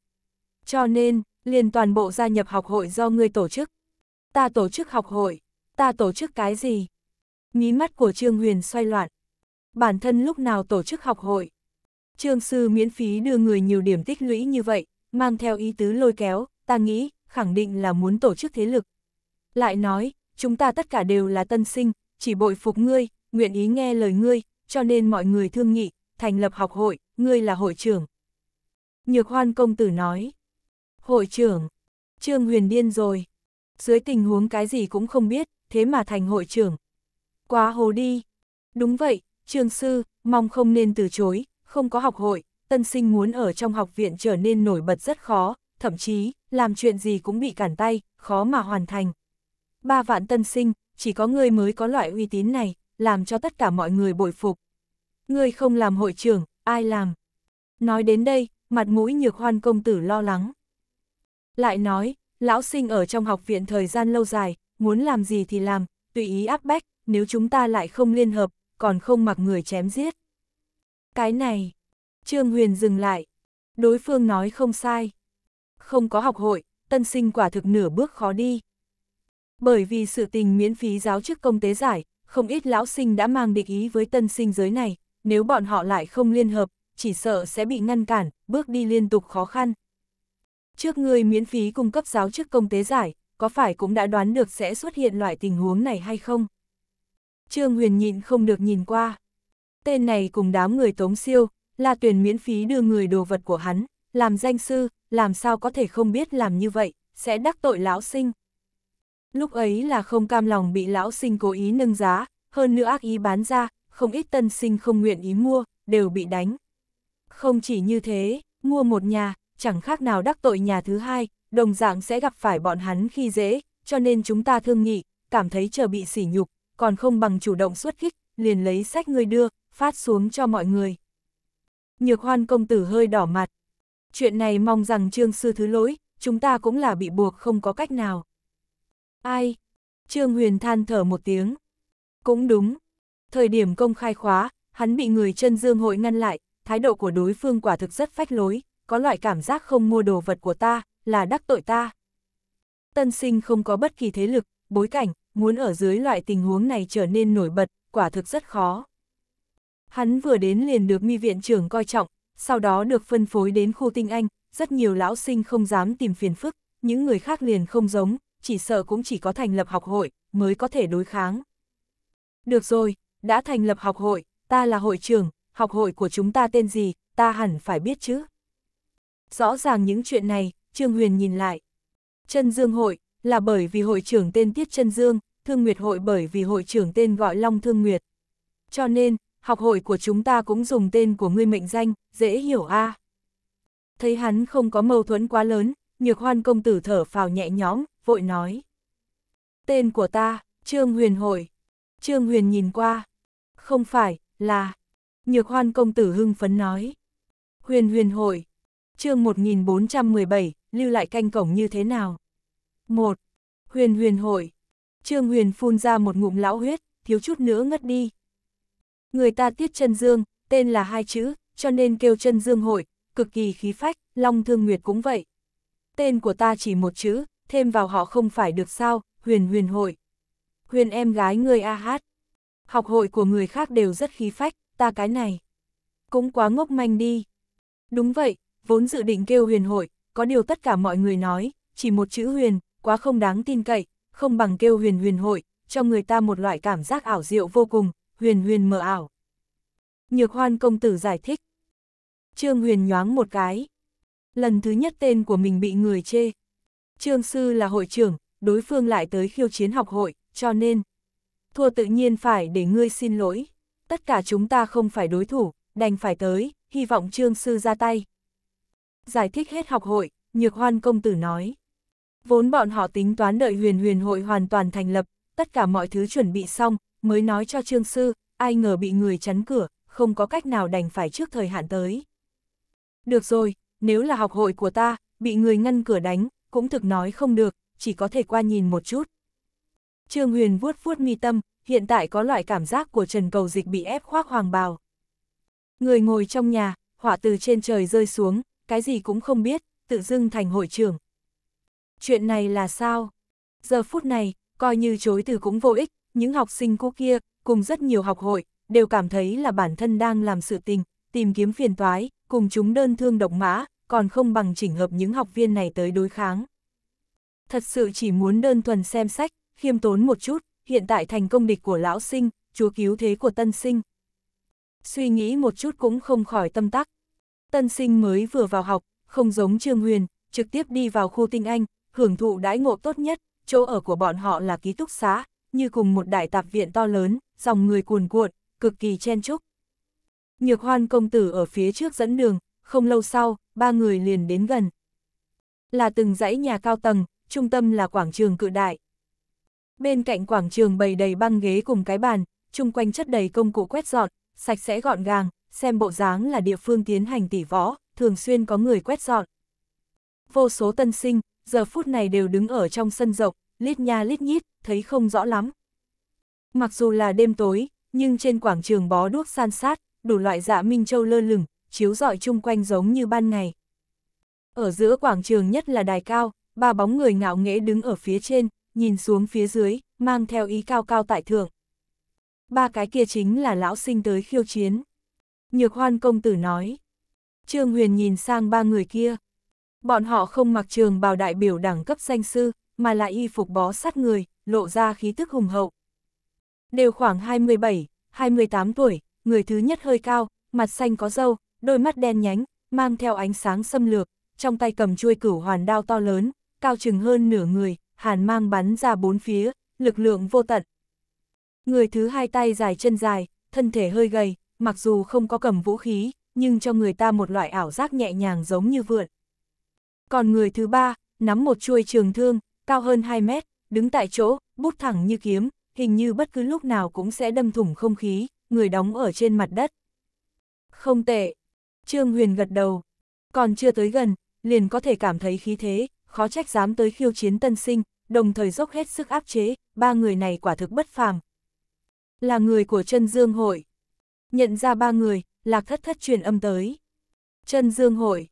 Cho nên, liền toàn bộ gia nhập học hội do ngươi tổ chức. Ta tổ chức học hội, ta tổ chức cái gì? Mí mắt của Trương Huyền xoay loạn. Bản thân lúc nào tổ chức học hội? Trương Sư miễn phí đưa người nhiều điểm tích lũy như vậy, mang theo ý tứ lôi kéo, ta nghĩ, khẳng định là muốn tổ chức thế lực. Lại nói, chúng ta tất cả đều là tân sinh, chỉ bội phục ngươi, nguyện ý nghe lời ngươi, cho nên mọi người thương nghị, thành lập học hội, ngươi là hội trưởng. Nhược hoan công tử nói, hội trưởng, Trương Huyền điên rồi, dưới tình huống cái gì cũng không biết, thế mà thành hội trưởng. Quá hồ đi, đúng vậy, Trương Sư, mong không nên từ chối, không có học hội, tân sinh muốn ở trong học viện trở nên nổi bật rất khó, thậm chí, làm chuyện gì cũng bị cản tay, khó mà hoàn thành. Ba vạn tân sinh, chỉ có người mới có loại uy tín này, làm cho tất cả mọi người bội phục. Người không làm hội trưởng, ai làm? Nói đến đây, mặt mũi nhược hoan công tử lo lắng. Lại nói, lão sinh ở trong học viện thời gian lâu dài, muốn làm gì thì làm, tùy ý áp bách, nếu chúng ta lại không liên hợp, còn không mặc người chém giết. Cái này, Trương Huyền dừng lại. Đối phương nói không sai. Không có học hội, tân sinh quả thực nửa bước khó đi. Bởi vì sự tình miễn phí giáo chức công tế giải, không ít lão sinh đã mang địch ý với tân sinh giới này, nếu bọn họ lại không liên hợp, chỉ sợ sẽ bị ngăn cản, bước đi liên tục khó khăn. Trước người miễn phí cung cấp giáo chức công tế giải, có phải cũng đã đoán được sẽ xuất hiện loại tình huống này hay không? Trương Huyền nhịn không được nhìn qua. Tên này cùng đám người tống siêu, La Tuyền miễn phí đưa người đồ vật của hắn, làm danh sư, làm sao có thể không biết làm như vậy, sẽ đắc tội lão sinh. Lúc ấy là không cam lòng bị lão sinh cố ý nâng giá, hơn nữa ác ý bán ra, không ít tân sinh không nguyện ý mua, đều bị đánh. Không chỉ như thế, mua một nhà, chẳng khác nào đắc tội nhà thứ hai, đồng dạng sẽ gặp phải bọn hắn khi dễ, cho nên chúng ta thương nghị, cảm thấy chờ bị sỉ nhục, còn không bằng chủ động xuất kích, liền lấy sách người đưa, phát xuống cho mọi người nhược hoan công tử hơi đỏ mặt. Chuyện này mong rằng trương sư thứ lỗi, chúng ta cũng là bị buộc không có cách nào. Ai? Trương Huyền than thở một tiếng. Cũng đúng. Thời điểm công khai khóa, hắn bị người chân dương hội ngăn lại, thái độ của đối phương quả thực rất phách lối, có loại cảm giác không mua đồ vật của ta, là đắc tội ta. Tân sinh không có bất kỳ thế lực, bối cảnh, muốn ở dưới loại tình huống này trở nên nổi bật, quả thực rất khó. Hắn vừa đến liền được mi viện trưởng coi trọng, sau đó được phân phối đến khu tinh anh, rất nhiều lão sinh không dám tìm phiền phức, những người khác liền không giống, chỉ sợ cũng chỉ có thành lập học hội, mới có thể đối kháng. Được rồi, đã thành lập học hội, ta là hội trưởng, học hội của chúng ta tên gì, ta hẳn phải biết chứ. Rõ ràng những chuyện này, Trương Huyền nhìn lại. chân Dương hội, là bởi vì hội trưởng tên Tiết chân Dương, Thương Nguyệt hội bởi vì hội trưởng tên gọi Long Thương Nguyệt. Cho nên, học hội của chúng ta cũng dùng tên của ngươi mệnh danh, dễ hiểu a. À. Thấy hắn không có mâu thuẫn quá lớn, nhược hoan công tử thở phào nhẹ nhõm, vội nói. Tên của ta, Trương Huyền Hội. Trương Huyền nhìn qua. Không phải, là. Nhược hoan công tử hưng phấn nói. Huyền Huyền Hội. chương 1417, lưu lại canh cổng như thế nào? một Huyền Huyền Hội. Trương Huyền phun ra một ngụm lão huyết, thiếu chút nữa ngất đi, Người ta tiết chân dương, tên là hai chữ, cho nên kêu chân dương hội, cực kỳ khí phách, Long Thương Nguyệt cũng vậy. Tên của ta chỉ một chữ, thêm vào họ không phải được sao, huyền huyền hội. Huyền em gái người A hát. Học hội của người khác đều rất khí phách, ta cái này. Cũng quá ngốc manh đi. Đúng vậy, vốn dự định kêu huyền hội, có điều tất cả mọi người nói, chỉ một chữ huyền, quá không đáng tin cậy, không bằng kêu huyền huyền hội, cho người ta một loại cảm giác ảo diệu vô cùng, huyền huyền mờ ảo. Nhược hoan công tử giải thích. Trương huyền nhoáng một cái. Lần thứ nhất tên của mình bị người chê. Trương sư là hội trưởng, đối phương lại tới khiêu chiến học hội, cho nên. Thua tự nhiên phải để ngươi xin lỗi. Tất cả chúng ta không phải đối thủ, đành phải tới, hy vọng trương sư ra tay. Giải thích hết học hội, nhược hoan công tử nói. Vốn bọn họ tính toán đợi huyền huyền hội hoàn toàn thành lập, tất cả mọi thứ chuẩn bị xong, mới nói cho trương sư, ai ngờ bị người chắn cửa, không có cách nào đành phải trước thời hạn tới. Được rồi, nếu là học hội của ta, bị người ngăn cửa đánh, cũng thực nói không được, chỉ có thể qua nhìn một chút. Trương Huyền vuốt vuốt mi tâm, hiện tại có loại cảm giác của Trần Cầu Dịch bị ép khoác hoàng bào. Người ngồi trong nhà, họa từ trên trời rơi xuống, cái gì cũng không biết, tự dưng thành hội trưởng. Chuyện này là sao? Giờ phút này, coi như chối từ cũng vô ích, những học sinh cũ kia, cùng rất nhiều học hội, đều cảm thấy là bản thân đang làm sự tình, tìm kiếm phiền toái, cùng chúng đơn thương độc mã, còn không bằng chỉnh hợp những học viên này tới đối kháng. Thật sự chỉ muốn đơn thuần xem sách, khiêm tốn một chút, hiện tại thành công địch của lão sinh, chúa cứu thế của tân sinh. Suy nghĩ một chút cũng không khỏi tâm tắc. Tân sinh mới vừa vào học, không giống Trương Huyền, trực tiếp đi vào khu tinh anh, hưởng thụ đãi ngộ tốt nhất, chỗ ở của bọn họ là ký túc xá, như cùng một đại tạp viện to lớn, dòng người cuồn cuộn, cực kỳ chen chúc. Nhược hoan công tử ở phía trước dẫn đường, không lâu sau, ba người liền đến gần. Là từng dãy nhà cao tầng, trung tâm là quảng trường cự đại. Bên cạnh quảng trường bày đầy băng ghế cùng cái bàn, chung quanh chất đầy công cụ quét dọn, sạch sẽ gọn gàng, xem bộ dáng là địa phương tiến hành tỉ võ, thường xuyên có người quét dọn. Vô số tân sinh, giờ phút này đều đứng ở trong sân rộng, lít nha lít nhít, thấy không rõ lắm. Mặc dù là đêm tối, nhưng trên quảng trường bó đuốc san sát, đủ loại dạ minh châu lơ lửng, chiếu rọi chung quanh giống như ban ngày. Ở giữa quảng trường nhất là đài cao, ba bóng người ngạo nghễ đứng ở phía trên, nhìn xuống phía dưới, mang theo ý cao cao tại thượng. Ba cái kia chính là lão sinh tới khiêu chiến. Nhược hoan công tử nói. Trương Huyền nhìn sang ba người kia. Bọn họ không mặc trường bào đại biểu đẳng cấp danh sư, mà là y phục bó sát người, lộ ra khí tức hùng hậu. Đều khoảng 27, 28 tuổi, người thứ nhất hơi cao, mặt xanh có râu, đôi mắt đen nhánh, mang theo ánh sáng xâm lược, trong tay cầm chuôi cửu hoàn đao to lớn, cao chừng hơn nửa người, hàn mang bắn ra bốn phía, lực lượng vô tận. Người thứ hai tay dài chân dài, thân thể hơi gầy, mặc dù không có cầm vũ khí, nhưng cho người ta một loại ảo giác nhẹ nhàng giống như vượn. Còn người thứ ba, nắm một chuôi trường thương, cao hơn 2 mét, đứng tại chỗ, bút thẳng như kiếm, hình như bất cứ lúc nào cũng sẽ đâm thủng không khí, người đóng ở trên mặt đất. Không tệ. Trương Huyền gật đầu. Còn chưa tới gần, liền có thể cảm thấy khí thế, khó trách dám tới khiêu chiến tân sinh, đồng thời dốc hết sức áp chế, ba người này quả thực bất phàm. Là người của Trân Dương Hội. Nhận ra ba người, Lạc Thất Thất truyền âm tới. Trân Dương Hội.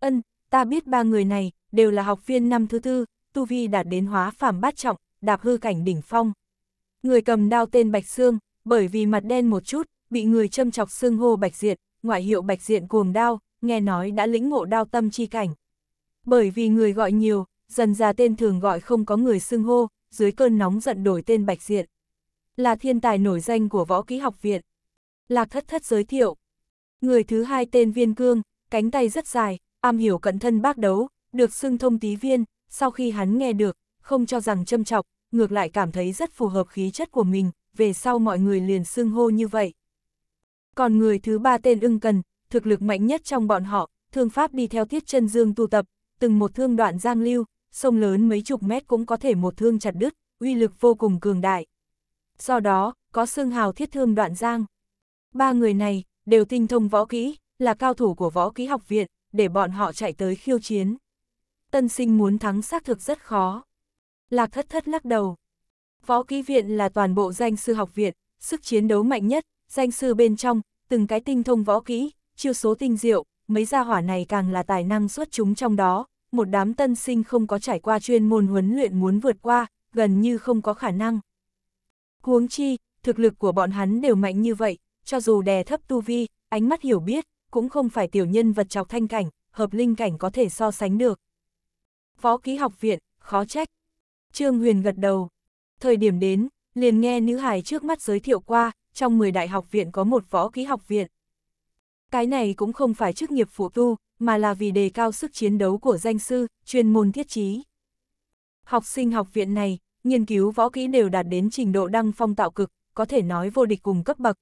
Ân, ta biết ba người này, đều là học viên năm thứ tư, tu vi đạt đến hóa phàm bát trọng, đạp hư cảnh đỉnh phong. Người cầm đao tên Bạch Sương, bởi vì mặt đen một chút, bị người châm chọc xương hô Bạch diện, ngoại hiệu Bạch Diện cuồng đao, nghe nói đã lĩnh ngộ đao tâm chi cảnh. Bởi vì người gọi nhiều, dần ra tên thường gọi không có người xưng hô, dưới cơn nóng giận đổi tên Bạch Diện. Là thiên tài nổi danh của võ kỹ học viện. Lạc thất thất giới thiệu. Người thứ hai tên Viên Cương, cánh tay rất dài, am hiểu cận thân bác đấu, được xưng thông tí viên, sau khi hắn nghe được, không cho rằng châm chọc, ngược lại cảm thấy rất phù hợp khí chất của mình, về sau mọi người liền xưng hô như vậy. Còn người thứ ba tên ưng cần, thực lực mạnh nhất trong bọn họ, thương pháp đi theo tiết chân dương tu tập, từng một thương đoạn giang lưu, sông lớn mấy chục mét cũng có thể một thương chặt đứt, uy lực vô cùng cường đại. Do đó, có xương hào thiết thương đoạn giang. Ba người này, đều tinh thông võ kỹ, là cao thủ của võ kỹ học viện, để bọn họ chạy tới khiêu chiến tân sinh muốn thắng xác thực rất khó. Lạc thất thất lắc đầu. Võ ký viện là toàn bộ danh sư học viện, sức chiến đấu mạnh nhất, danh sư bên trong, từng cái tinh thông võ kỹ, chiêu số tinh diệu, mấy gia hỏa này càng là tài năng xuất chúng trong đó, một đám tân sinh không có trải qua chuyên môn huấn luyện muốn vượt qua, gần như không có khả năng. Huống chi, thực lực của bọn hắn đều mạnh như vậy, cho dù đè thấp tu vi, ánh mắt hiểu biết, cũng không phải tiểu nhân vật chọc thanh cảnh, hợp linh cảnh có thể so sánh được võ ký học viện, khó trách. Trương Huyền gật đầu. Thời điểm đến, liền nghe nữ hài trước mắt giới thiệu qua, trong 10 đại học viện có một võ ký học viện. Cái này cũng không phải chức nghiệp phụ tu, mà là vì đề cao sức chiến đấu của danh sư, chuyên môn thiết trí. Học sinh học viện này, nghiên cứu võ kỹ đều đạt đến trình độ đăng phong tạo cực, có thể nói vô địch cùng cấp bậc.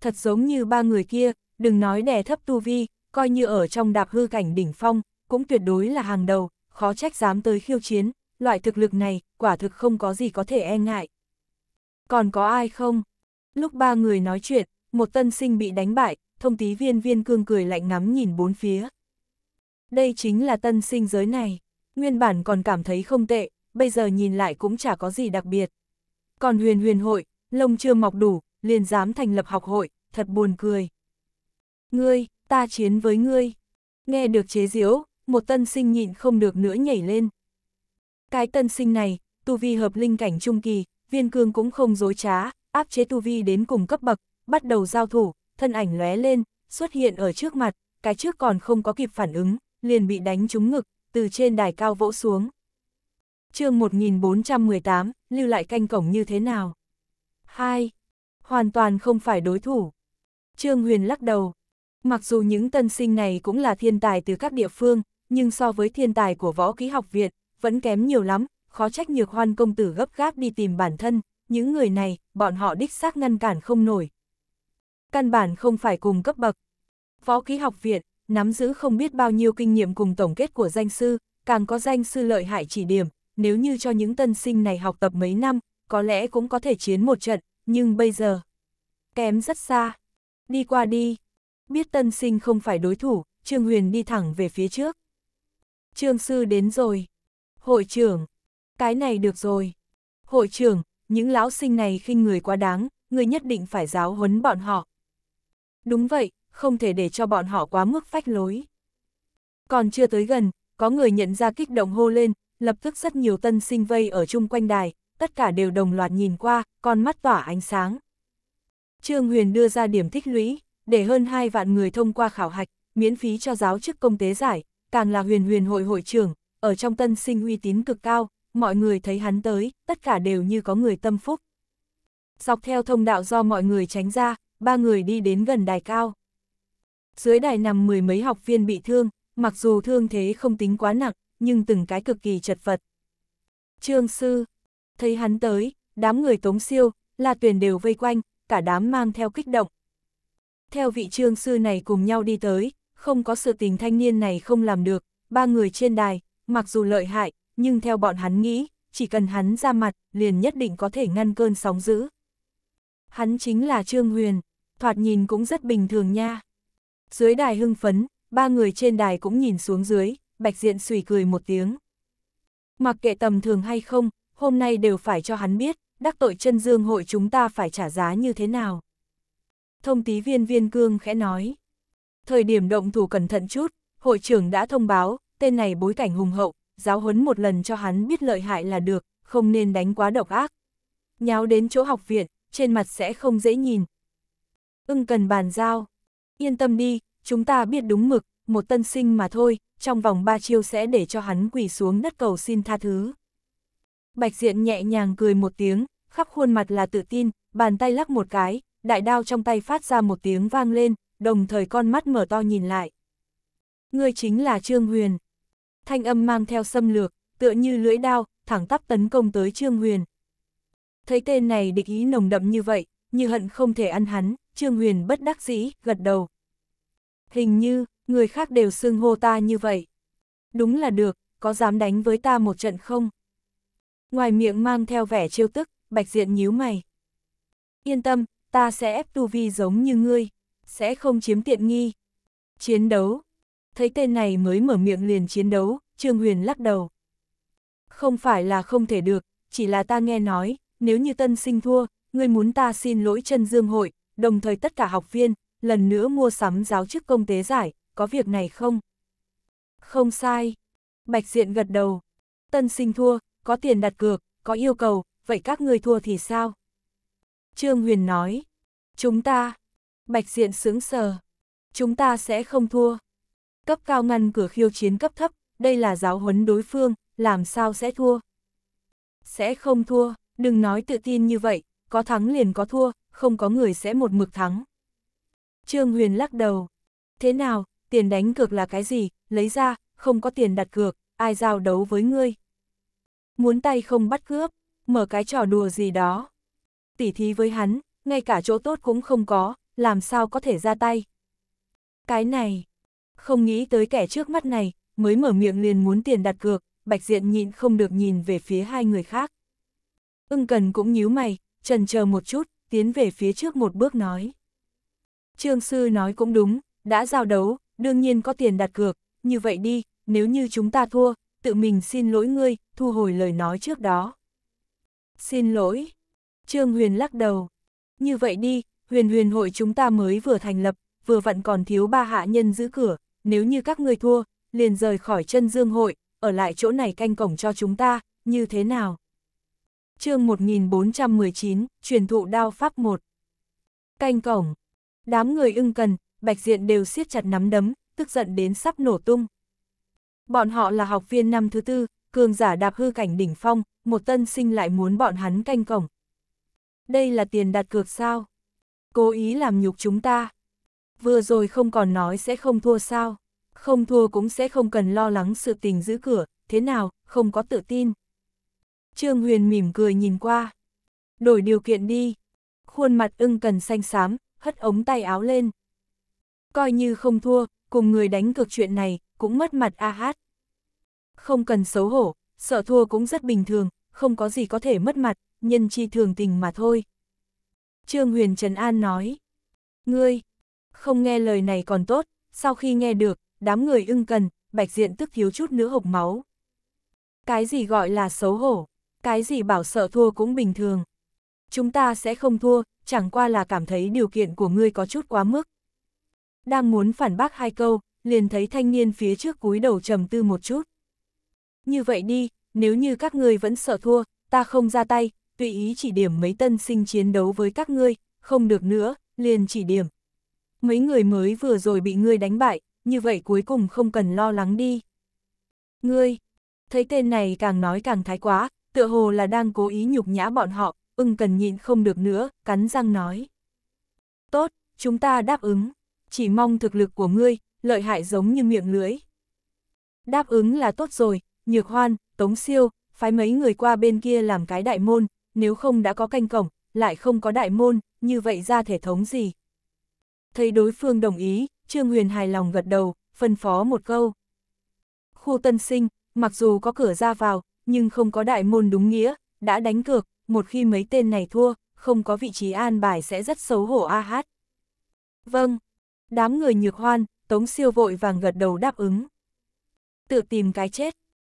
Thật giống như ba người kia, đừng nói đè thấp tu vi, coi như ở trong đạp hư cảnh đỉnh phong, cũng tuyệt đối là hàng đầu, khó trách dám tới khiêu chiến, loại thực lực này, quả thực không có gì có thể e ngại. Còn có ai không? Lúc ba người nói chuyện, một tân sinh bị đánh bại, thông tí viên viên cương cười lạnh ngắm nhìn bốn phía. Đây chính là tân sinh giới này, nguyên bản còn cảm thấy không tệ, bây giờ nhìn lại cũng chả có gì đặc biệt. Còn huyền huyền hội, lông chưa mọc đủ, liền dám thành lập học hội, thật buồn cười. Ngươi, ta chiến với ngươi. Nghe được chế diễu, một tân sinh nhịn không được nữa nhảy lên. Cái tân sinh này, tu vi hợp linh cảnh trung kỳ, viên cương cũng không dối trá, áp chế tu vi đến cùng cấp bậc, bắt đầu giao thủ, thân ảnh lóe lên, xuất hiện ở trước mặt, cái trước còn không có kịp phản ứng, liền bị đánh trúng ngực, từ trên đài cao vỗ xuống. chương 1418, lưu lại canh cổng như thế nào? 2. Hoàn toàn không phải đối thủ. Trương Huyền lắc đầu. Mặc dù những tân sinh này cũng là thiên tài từ các địa phương, nhưng so với thiên tài của võ ký học viện, vẫn kém nhiều lắm, khó trách nhược hoan công tử gấp gáp đi tìm bản thân, những người này, bọn họ đích xác ngăn cản không nổi. Căn bản không phải cùng cấp bậc. Võ ký học viện, nắm giữ không biết bao nhiêu kinh nghiệm cùng tổng kết của danh sư, càng có danh sư lợi hại chỉ điểm, nếu như cho những tân sinh này học tập mấy năm, có lẽ cũng có thể chiến một trận, nhưng bây giờ, kém rất xa. Đi qua đi, biết tân sinh không phải đối thủ, Trương Huyền đi thẳng về phía trước. Trương sư đến rồi. Hội trưởng, cái này được rồi. Hội trưởng, những lão sinh này khinh người quá đáng, người nhất định phải giáo huấn bọn họ. Đúng vậy, không thể để cho bọn họ quá mức phách lối. Còn chưa tới gần, có người nhận ra kích động hô lên, lập tức rất nhiều tân sinh vây ở chung quanh đài, tất cả đều đồng loạt nhìn qua, con mắt tỏa ánh sáng. Trương Huyền đưa ra điểm thích lũy, để hơn 2 vạn người thông qua khảo hạch, miễn phí cho giáo chức công tế giải, càng là huyền huyền hội hội trưởng, ở trong tân sinh uy tín cực cao, mọi người thấy hắn tới, tất cả đều như có người tâm phúc. Dọc theo thông đạo do mọi người tránh ra, ba người đi đến gần đài cao. Dưới đài nằm mười mấy học viên bị thương, mặc dù thương thế không tính quá nặng, nhưng từng cái cực kỳ chật vật. Trương sư, thấy hắn tới, đám người tống siêu, là tuyển đều vây quanh, cả đám mang theo kích động. Theo vị trương sư này cùng nhau đi tới, không có sự tình thanh niên này không làm được, ba người trên đài, mặc dù lợi hại, nhưng theo bọn hắn nghĩ, chỉ cần hắn ra mặt, liền nhất định có thể ngăn cơn sóng dữ. Hắn chính là Trương Huyền, thoạt nhìn cũng rất bình thường nha. Dưới đài hưng phấn, ba người trên đài cũng nhìn xuống dưới, Bạch Diện sùi cười một tiếng. Mặc kệ tầm thường hay không, hôm nay đều phải cho hắn biết, đắc tội chân dương hội chúng ta phải trả giá như thế nào. Thông tí viên viên cương khẽ nói. Thời điểm động thủ cẩn thận chút, hội trưởng đã thông báo, tên này bối cảnh hùng hậu, giáo huấn một lần cho hắn biết lợi hại là được, không nên đánh quá độc ác. Nháo đến chỗ học viện, trên mặt sẽ không dễ nhìn. Ưng cần bàn giao. Yên tâm đi, chúng ta biết đúng mực, một tân sinh mà thôi, trong vòng ba chiêu sẽ để cho hắn quỳ xuống đất cầu xin tha thứ. Bạch diện nhẹ nhàng cười một tiếng, khắp khuôn mặt là tự tin, bàn tay lắc một cái, đại đao trong tay phát ra một tiếng vang lên, đồng thời con mắt mở to nhìn lại. Ngươi chính là Trương Huyền. Thanh âm mang theo xâm lược, tựa như lưỡi đao, thẳng tắp tấn công tới Trương Huyền. Thấy tên này địch ý nồng đậm như vậy, như hận không thể ăn hắn, Trương Huyền bất đắc dĩ, gật đầu. Hình như, người khác đều xưng hô ta như vậy. Đúng là được, có dám đánh với ta một trận không? Ngoài miệng mang theo vẻ trêu tức, bạch diện nhíu mày. Yên tâm, ta sẽ ép tu vi giống như ngươi sẽ không chiếm tiện nghi. Chiến đấu. Thấy tên này mới mở miệng liền chiến đấu, Trương Huyền lắc đầu. Không phải là không thể được, chỉ là ta nghe nói, nếu như tân sinh thua, ngươi muốn ta xin lỗi chân dương hội, đồng thời tất cả học viên, lần nữa mua sắm giáo chức công tế giải, có việc này không? Không sai. Bạch Diện gật đầu. Tân sinh thua, có tiền đặt cược, có yêu cầu, vậy các ngươi thua thì sao? Trương Huyền nói. Chúng ta, Bạch Diện sướng sờ. Chúng ta sẽ không thua. Cấp cao ngăn cửa khiêu chiến cấp thấp, đây là giáo huấn đối phương, làm sao sẽ thua? Sẽ không thua, đừng nói tự tin như vậy, có thắng liền có thua, không có người sẽ một mực thắng. Trương Huyền lắc đầu. Thế nào, tiền đánh cược là cái gì, lấy ra, không có tiền đặt cược, ai giao đấu với ngươi? Muốn tay không bắt cướp, mở cái trò đùa gì đó. Tỉ thí với hắn, ngay cả chỗ tốt cũng không có, làm sao có thể ra tay. Cái này, không nghĩ tới kẻ trước mắt này, mới mở miệng liền muốn tiền đặt cược, Bạch Diện nhịn không được nhìn về phía hai người khác. Ưng Cần cũng nhíu mày, trần chờ một chút, tiến về phía trước một bước nói. Trương Sư nói cũng đúng, đã giao đấu, đương nhiên có tiền đặt cược, như vậy đi, nếu như chúng ta thua, tự mình xin lỗi ngươi, thu hồi lời nói trước đó. Xin lỗi. Trương Huyền lắc đầu. Như vậy đi, huyền huyền hội chúng ta mới vừa thành lập, vừa vặn còn thiếu ba hạ nhân giữ cửa, nếu như các người thua, liền rời khỏi chân dương hội, ở lại chỗ này canh cổng cho chúng ta, như thế nào? chương 1419, truyền thụ đao pháp 1. Canh cổng. Đám người ưng cần, bạch diện đều siết chặt nắm đấm, tức giận đến sắp nổ tung. Bọn họ là học viên năm thứ tư, cường giả đạp hư cảnh đỉnh phong, một tân sinh lại muốn bọn hắn canh cổng. Đây là tiền đặt cược sao? cố ý làm nhục chúng ta. Vừa rồi không còn nói sẽ không thua sao, không thua cũng sẽ không cần lo lắng sự tình giữ cửa, thế nào, không có tự tin. Trương Huyền mỉm cười nhìn qua. Đổi điều kiện đi. Khuôn mặt ưng cần xanh xám, hất ống tay áo lên. Coi như không thua, cùng người đánh cược chuyện này, cũng mất mặt a hát. Không cần xấu hổ, sợ thua cũng rất bình thường, không có gì có thể mất mặt, nhân chi thường tình mà thôi. Trương Huyền Trần An nói. Ngươi, không nghe lời này còn tốt, sau khi nghe được, đám người ưng cần, bạch diện tức thiếu chút nữa hộc máu. Cái gì gọi là xấu hổ, cái gì bảo sợ thua cũng bình thường. Chúng ta sẽ không thua, chẳng qua là cảm thấy điều kiện của ngươi có chút quá mức. Đang muốn phản bác hai câu, liền thấy thanh niên phía trước cúi đầu trầm tư một chút. Như vậy đi, nếu như các ngươi vẫn sợ thua, ta không ra tay, tùy ý chỉ điểm mấy tân sinh chiến đấu với các ngươi, không được nữa, liền chỉ điểm. Mấy người mới vừa rồi bị ngươi đánh bại, như vậy cuối cùng không cần lo lắng đi. Ngươi, thấy tên này càng nói càng thái quá, tựa hồ là đang cố ý nhục nhã bọn họ, ưng cần nhịn không được nữa, cắn răng nói. Tốt, chúng ta đáp ứng, chỉ mong thực lực của ngươi, lợi hại giống như miệng lưới. Đáp ứng là tốt rồi, nhược hoan, tống siêu, phái mấy người qua bên kia làm cái đại môn, nếu không đã có canh cổng, lại không có đại môn, như vậy ra thể thống gì. Thấy đối phương đồng ý, Trương Huyền hài lòng gật đầu, phân phó một câu. Khu tân sinh, mặc dù có cửa ra vào, nhưng không có đại môn đúng nghĩa, đã đánh cược, một khi mấy tên này thua, không có vị trí an bài sẽ rất xấu hổ a hát. Vâng, đám người nhược hoan, Tống Siêu vội vàng gật đầu đáp ứng. Tự tìm cái chết,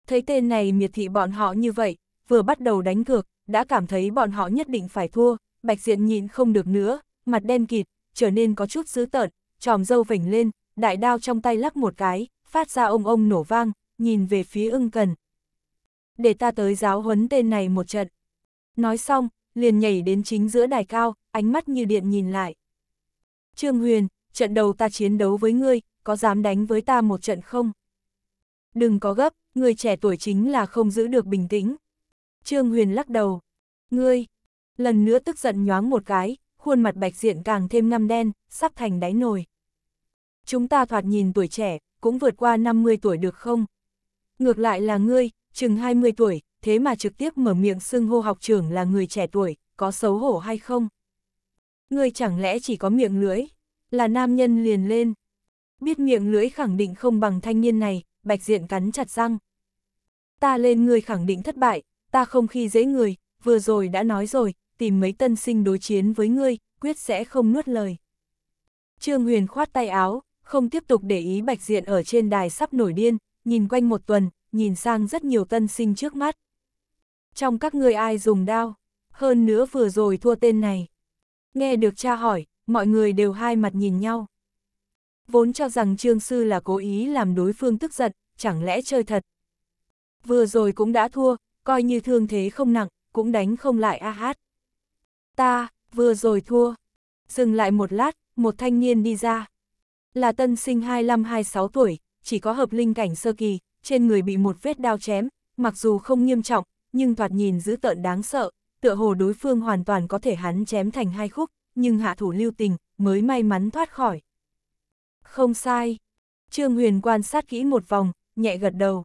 thấy tên này miệt thị bọn họ như vậy, vừa bắt đầu đánh cược, đã cảm thấy bọn họ nhất định phải thua, bạch diện nhịn không được nữa, mặt đen kịt, trở nên có chút dữ tợn, tròm dâu vảnh lên, đại đao trong tay lắc một cái, phát ra ông ông nổ vang, nhìn về phía ưng cần. Để ta tới giáo huấn tên này một trận. Nói xong, liền nhảy đến chính giữa đài cao, ánh mắt như điện nhìn lại. Trương Huyền, trận đầu ta chiến đấu với ngươi, có dám đánh với ta một trận không? Đừng có gấp, người trẻ tuổi chính là không giữ được bình tĩnh, Trương Huyền lắc đầu. Ngươi! Lần nữa tức giận nhoáng một cái, khuôn mặt bạch diện càng thêm ngăm đen, sắp thành đáy nồi. Chúng ta thoạt nhìn tuổi trẻ, cũng vượt qua 50 tuổi được không? Ngược lại là ngươi, chừng 20 tuổi, thế mà trực tiếp mở miệng xưng hô học trưởng là người trẻ tuổi, có xấu hổ hay không? Ngươi chẳng lẽ chỉ có miệng lưỡi, là nam nhân liền lên. Biết miệng lưỡi khẳng định không bằng thanh niên này, bạch diện cắn chặt răng. Ta lên ngươi khẳng định thất bại, ta không khi dễ người, vừa rồi đã nói rồi, tìm mấy tân sinh đối chiến với ngươi, quyết sẽ không nuốt lời. Trương Huyền khoát tay áo, không tiếp tục để ý bạch diện ở trên đài sắp nổi điên, nhìn quanh một tuần, nhìn sang rất nhiều tân sinh trước mắt. Trong các người ai dùng đao, hơn nữa vừa rồi thua tên này. Nghe được cha hỏi, mọi người đều hai mặt nhìn nhau. Vốn cho rằng Trương Sư là cố ý làm đối phương tức giận, chẳng lẽ chơi thật. Vừa rồi cũng đã thua, coi như thương thế không nặng, cũng đánh không lại a hát. Ta, vừa rồi thua. Dừng lại một lát, một thanh niên đi ra. Là tân sinh 25-26 tuổi, chỉ có hợp linh cảnh sơ kỳ, trên người bị một vết đao chém, mặc dù không nghiêm trọng, nhưng thoạt nhìn dữ tợn đáng sợ, tựa hồ đối phương hoàn toàn có thể hắn chém thành hai khúc, nhưng hạ thủ lưu tình, mới may mắn thoát khỏi. Không sai. Trương Huyền quan sát kỹ một vòng, nhẹ gật đầu.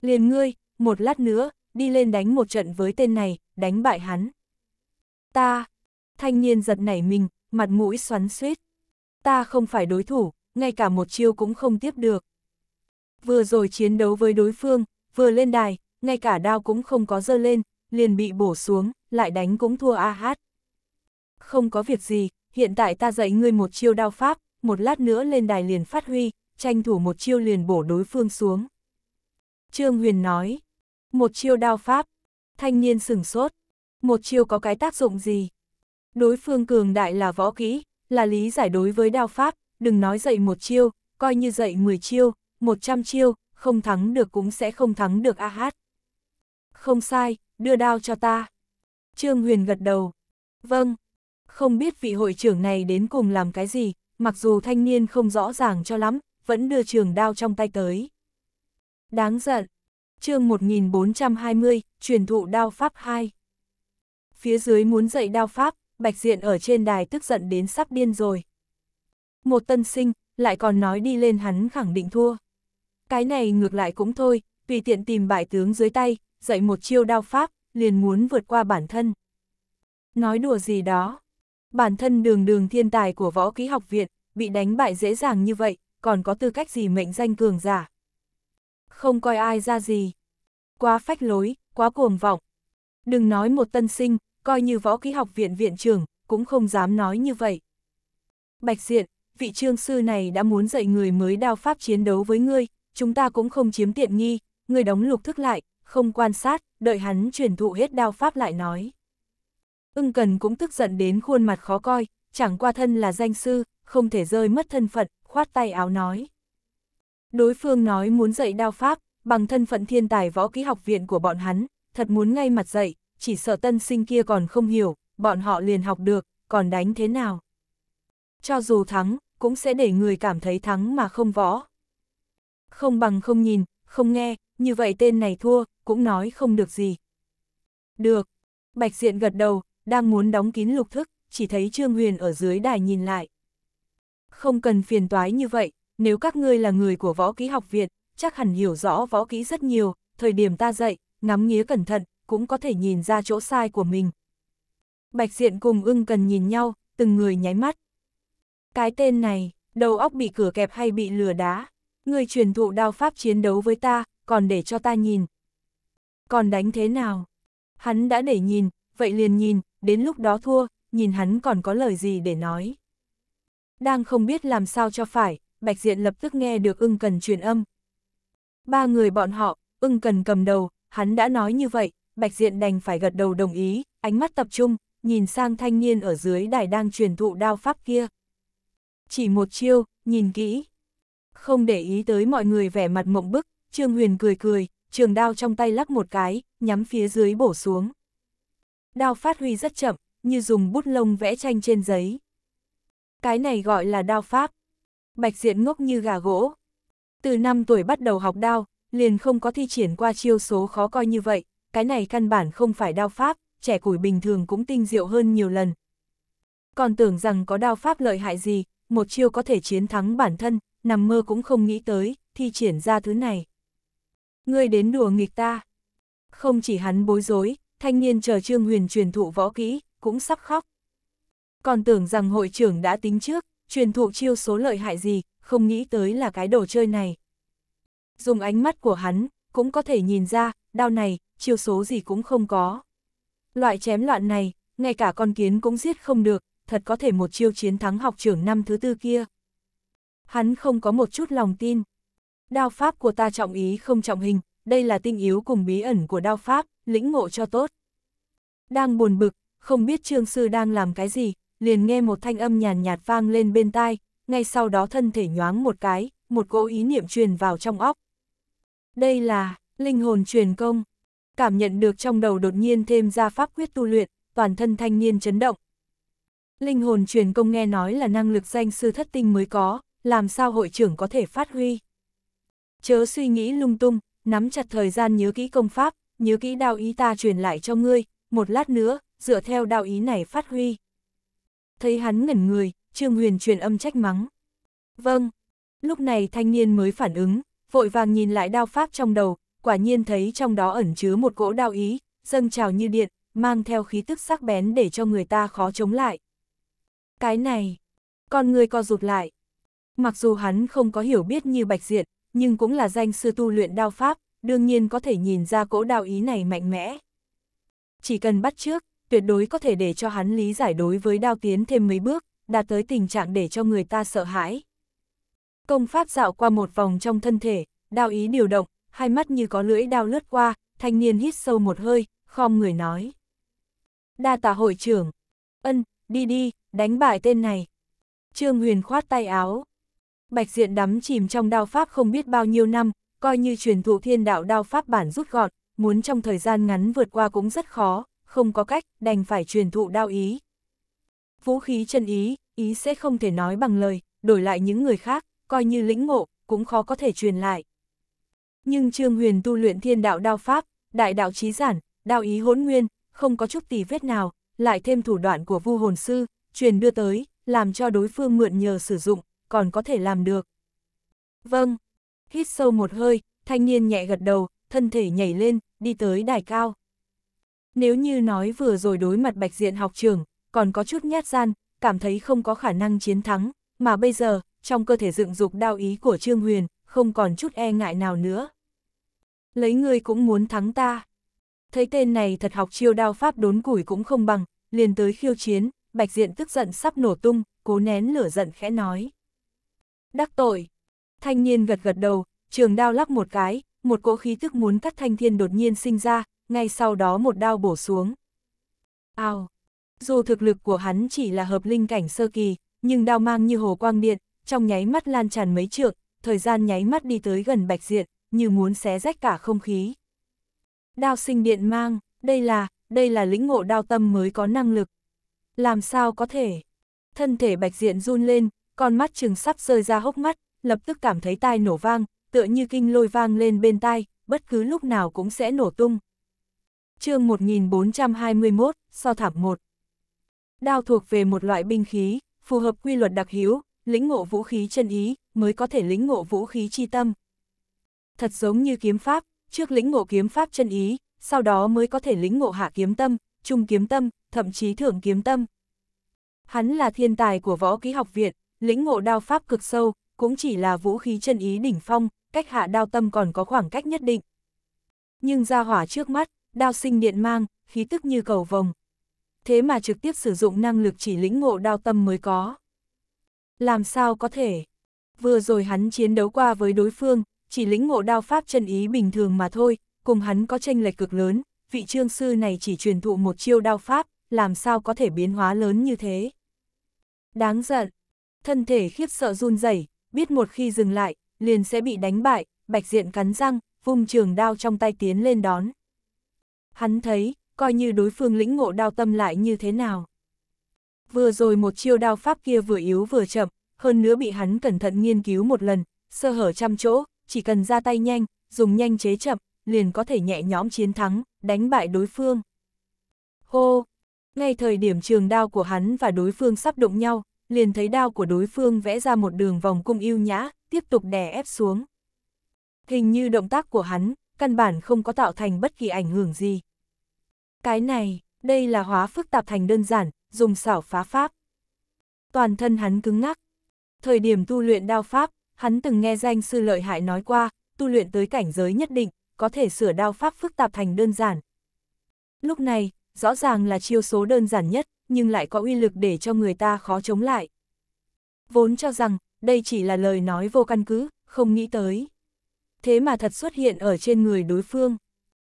Liền ngươi, một lát nữa, đi lên đánh một trận với tên này, đánh bại hắn. Ta, thanh niên giật nảy mình, mặt mũi xoắn suýt. Ta không phải đối thủ, ngay cả một chiêu cũng không tiếp được. Vừa rồi chiến đấu với đối phương, vừa lên đài, ngay cả đao cũng không có dơ lên, liền bị bổ xuống, lại đánh cũng thua a hát. Không có việc gì, hiện tại ta dạy ngươi một chiêu đao pháp, một lát nữa lên đài liền phát huy, tranh thủ một chiêu liền bổ đối phương xuống. Trương Huyền nói, một chiêu đao pháp. Thanh niên sửng sốt. Một chiêu có cái tác dụng gì? Đối phương cường đại là võ kỹ, là lý giải đối với đao pháp, đừng nói dạy một chiêu, coi như dạy 10 chiêu, 100 chiêu, không thắng được cũng sẽ không thắng được a hát. Không sai, đưa đao cho ta. Trương Huyền gật đầu. Vâng. Không biết vị hội trưởng này đến cùng làm cái gì, mặc dù thanh niên không rõ ràng cho lắm, vẫn đưa trường đao trong tay tới. Đáng giận, chương 1420, truyền thụ đao pháp 2. Phía dưới muốn dạy đao pháp, Bạch Diện ở trên đài tức giận đến sắp điên rồi. Một tân sinh, lại còn nói đi lên hắn khẳng định thua. Cái này ngược lại cũng thôi, tùy tiện tìm bại tướng dưới tay, dạy một chiêu đao pháp, liền muốn vượt qua bản thân. Nói đùa gì đó. Bản thân đường đường thiên tài của võ ký học viện, bị đánh bại dễ dàng như vậy, còn có tư cách gì mệnh danh cường giả không coi ai ra gì. Quá phách lối, quá cuồng vọng. Đừng nói một tân sinh, coi như võ ký học viện viện trưởng, cũng không dám nói như vậy. Bạch Diện, vị trương sư này đã muốn dạy người mới đao pháp chiến đấu với ngươi, chúng ta cũng không chiếm tiện nghi, ngươi đóng lục thức lại, không quan sát, đợi hắn truyền thụ hết đao pháp lại nói. Ưng Cần cũng tức giận đến khuôn mặt khó coi, chẳng qua thân là danh sư, không thể rơi mất thân phận, khoát tay áo nói. Đối phương nói muốn dạy đao pháp, bằng thân phận thiên tài võ kỹ học viện của bọn hắn, thật muốn ngay mặt dạy, chỉ sợ tân sinh kia còn không hiểu, bọn họ liền học được, còn đánh thế nào. Cho dù thắng, cũng sẽ để người cảm thấy thắng mà không võ. Không bằng không nhìn, không nghe, như vậy tên này thua, cũng nói không được gì. Được. Bạch Diện gật đầu, đang muốn đóng kín lục thức, chỉ thấy Trương Huyền ở dưới đài nhìn lại. Không cần phiền toái như vậy, nếu các ngươi là người của võ ký học viện, chắc hẳn hiểu rõ võ ký rất nhiều, thời điểm ta dạy, ngắm nghía cẩn thận, cũng có thể nhìn ra chỗ sai của mình. Bạch Diện cùng ưng cần nhìn nhau, từng người nháy mắt. Cái tên này, đầu óc bị cửa kẹp hay bị lừa đá, người truyền thụ đao pháp chiến đấu với ta, còn để cho ta nhìn. Còn đánh thế nào? Hắn đã để nhìn, vậy liền nhìn, đến lúc đó thua, nhìn hắn còn có lời gì để nói. Đang không biết làm sao cho phải, Bạch Diện lập tức nghe được ưng cần truyền âm. Ba người bọn họ, ưng cần cầm đầu, hắn đã nói như vậy, Bạch Diện đành phải gật đầu đồng ý, ánh mắt tập trung, nhìn sang thanh niên ở dưới đài đang truyền thụ đao pháp kia. Chỉ một chiêu, nhìn kỹ. Không để ý tới mọi người vẻ mặt mộng bức, Trương Huyền cười cười, trường đao trong tay lắc một cái, nhắm phía dưới bổ xuống. Đao phát huy rất chậm, như dùng bút lông vẽ tranh trên giấy. Cái này gọi là đao pháp. Bạch Diện ngốc như gà gỗ. Từ năm tuổi bắt đầu học đao, liền không có thi triển qua chiêu số khó coi như vậy, cái này căn bản không phải đao pháp, trẻ củi bình thường cũng tinh diệu hơn nhiều lần. Còn tưởng rằng có đao pháp lợi hại gì, một chiêu có thể chiến thắng bản thân, nằm mơ cũng không nghĩ tới, thi triển ra thứ này. Ngươi đến đùa nghịch ta. Không chỉ hắn bối rối, thanh niên chờ Trương Huyền truyền thụ võ kỹ, cũng sắp khóc. Còn tưởng rằng hội trưởng đã tính trước, truyền thụ chiêu số lợi hại gì, không nghĩ tới là cái đồ chơi này. Dùng ánh mắt của hắn, cũng có thể nhìn ra, đao này, chiêu số gì cũng không có. Loại chém loạn này, ngay cả con kiến cũng giết không được, thật có thể một chiêu chiến thắng học trưởng năm thứ tư kia. Hắn không có một chút lòng tin. Đao pháp của ta trọng ý không trọng hình, đây là tinh yếu cùng bí ẩn của đao pháp, lĩnh ngộ cho tốt. Đang buồn bực, không biết trương sư đang làm cái gì, liền nghe một thanh âm nhàn nhạt vang lên bên tai, ngay sau đó thân thể nhoáng một cái, một cỗ ý niệm truyền vào trong óc. Đây là linh hồn truyền công. Cảm nhận được trong đầu đột nhiên thêm ra pháp quyết tu luyện, toàn thân thanh niên chấn động. Linh hồn truyền công nghe nói là năng lực danh sư thất tinh mới có, làm sao hội trưởng có thể phát huy. Chớ suy nghĩ lung tung, nắm chặt thời gian nhớ kỹ công pháp, nhớ kỹ đạo ý ta truyền lại cho ngươi, một lát nữa, dựa theo đạo ý này phát huy. Thấy hắn ngẩn người, Trương Huyền truyền âm trách mắng. Vâng. Lúc này thanh niên mới phản ứng, vội vàng nhìn lại đao pháp trong đầu, quả nhiên thấy trong đó ẩn chứa một cỗ đao ý, dâng trào như điện, mang theo khí tức sắc bén để cho người ta khó chống lại. Cái này, con người co rụt lại. Mặc dù hắn không có hiểu biết như Bạch Diện, nhưng cũng là danh sư tu luyện đao pháp, đương nhiên có thể nhìn ra cỗ đao ý này mạnh mẽ. Chỉ cần bắt trước, tuyệt đối có thể để cho hắn lý giải đối với đao tiến thêm mấy bước, đạt tới tình trạng để cho người ta sợ hãi. Công pháp dạo qua một vòng trong thân thể, đao ý điều động, hai mắt như có lưỡi đao lướt qua, thanh niên hít sâu một hơi, khom người nói. Đa tà hội trưởng, ân, đi đi, đánh bại tên này. Trương Huyền khoát tay áo. Bạch diện đắm chìm trong đao pháp không biết bao nhiêu năm, coi như truyền thụ thiên đạo đao pháp bản rút gọn, muốn trong thời gian ngắn vượt qua cũng rất khó, không có cách, đành phải truyền thụ đao ý. Vũ khí chân ý, ý sẽ không thể nói bằng lời, đổi lại những người khác, coi như lĩnh ngộ, cũng khó có thể truyền lại. Nhưng Trương Huyền tu luyện thiên đạo đao pháp, đại đạo trí giản, đao ý hỗn nguyên, không có chút tì vết nào, lại thêm thủ đoạn của vu hồn sư, truyền đưa tới, làm cho đối phương mượn nhờ sử dụng, còn có thể làm được. Vâng, hít sâu một hơi, thanh niên nhẹ gật đầu, thân thể nhảy lên, đi tới đài cao. Nếu như nói vừa rồi đối mặt bạch diện học trường, còn có chút nhát gian, cảm thấy không có khả năng chiến thắng, mà bây giờ, trong cơ thể dựng dục đao ý của Trương Huyền, không còn chút e ngại nào nữa. Lấy người cũng muốn thắng ta. Thấy tên này thật học chiêu đao pháp đốn củi cũng không bằng, liền tới khiêu chiến, bạch diện tức giận sắp nổ tung, cố nén lửa giận khẽ nói. Đắc tội. Thanh niên gật gật đầu, trường đao lắc một cái, một cỗ khí tức muốn cắt thanh thiên đột nhiên sinh ra, ngay sau đó một đao bổ xuống. Ao! Dù thực lực của hắn chỉ là hợp linh cảnh sơ kỳ, nhưng đao mang như hồ quang điện, trong nháy mắt lan tràn mấy trượng, thời gian nháy mắt đi tới gần bạch diện, như muốn xé rách cả không khí. Đao sinh điện mang, đây là, đây là lĩnh ngộ đao tâm mới có năng lực. Làm sao có thể? Thân thể bạch diện run lên, con mắt chừng sắp rơi ra hốc mắt, lập tức cảm thấy tai nổ vang, tựa như kinh lôi vang lên bên tai, bất cứ lúc nào cũng sẽ nổ tung chương 1421, so thảm 1. Đao thuộc về một loại binh khí, phù hợp quy luật đặc hữu, lĩnh ngộ vũ khí chân ý, mới có thể lĩnh ngộ vũ khí chi tâm. Thật giống như kiếm pháp, trước lĩnh ngộ kiếm pháp chân ý, sau đó mới có thể lĩnh ngộ hạ kiếm tâm, trung kiếm tâm, thậm chí thưởng kiếm tâm. Hắn là thiên tài của võ kỹ học viện, lĩnh ngộ đao pháp cực sâu, cũng chỉ là vũ khí chân ý đỉnh phong, cách hạ đao tâm còn có khoảng cách nhất định. Nhưng ra hỏa trước mắt, đao sinh điện mang, khí tức như cầu vồng. Thế mà trực tiếp sử dụng năng lực chỉ lĩnh ngộ đao tâm mới có. Làm sao có thể? Vừa rồi hắn chiến đấu qua với đối phương, chỉ lĩnh ngộ đao pháp chân ý bình thường mà thôi, cùng hắn có tranh lệch cực lớn, vị trương sư này chỉ truyền thụ một chiêu đao pháp, làm sao có thể biến hóa lớn như thế? Đáng giận, thân thể khiếp sợ run rẩy, biết một khi dừng lại, liền sẽ bị đánh bại, bạch diện cắn răng, vung trường đao trong tay tiến lên đón. Hắn thấy, coi như đối phương lĩnh ngộ đao tâm lại như thế nào. Vừa rồi một chiêu đao pháp kia vừa yếu vừa chậm, hơn nữa bị hắn cẩn thận nghiên cứu một lần, sơ hở trăm chỗ, chỉ cần ra tay nhanh, dùng nhanh chế chậm, liền có thể nhẹ nhõm chiến thắng, đánh bại đối phương. Hô! Ngay thời điểm trường đao của hắn và đối phương sắp đụng nhau, liền thấy đao của đối phương vẽ ra một đường vòng cung yêu nhã, tiếp tục đè ép xuống. Hình như động tác của hắn căn bản không có tạo thành bất kỳ ảnh hưởng gì. Cái này, đây là hóa phức tạp thành đơn giản, dùng xảo phá pháp. Toàn thân hắn cứng ngắc. Thời điểm tu luyện đao pháp, hắn từng nghe danh sư lợi hại nói qua, tu luyện tới cảnh giới nhất định, có thể sửa đao pháp phức tạp thành đơn giản. Lúc này, rõ ràng là chiêu số đơn giản nhất, nhưng lại có uy lực để cho người ta khó chống lại. Vốn cho rằng, đây chỉ là lời nói vô căn cứ, không nghĩ tới thế mà thật xuất hiện ở trên người đối phương.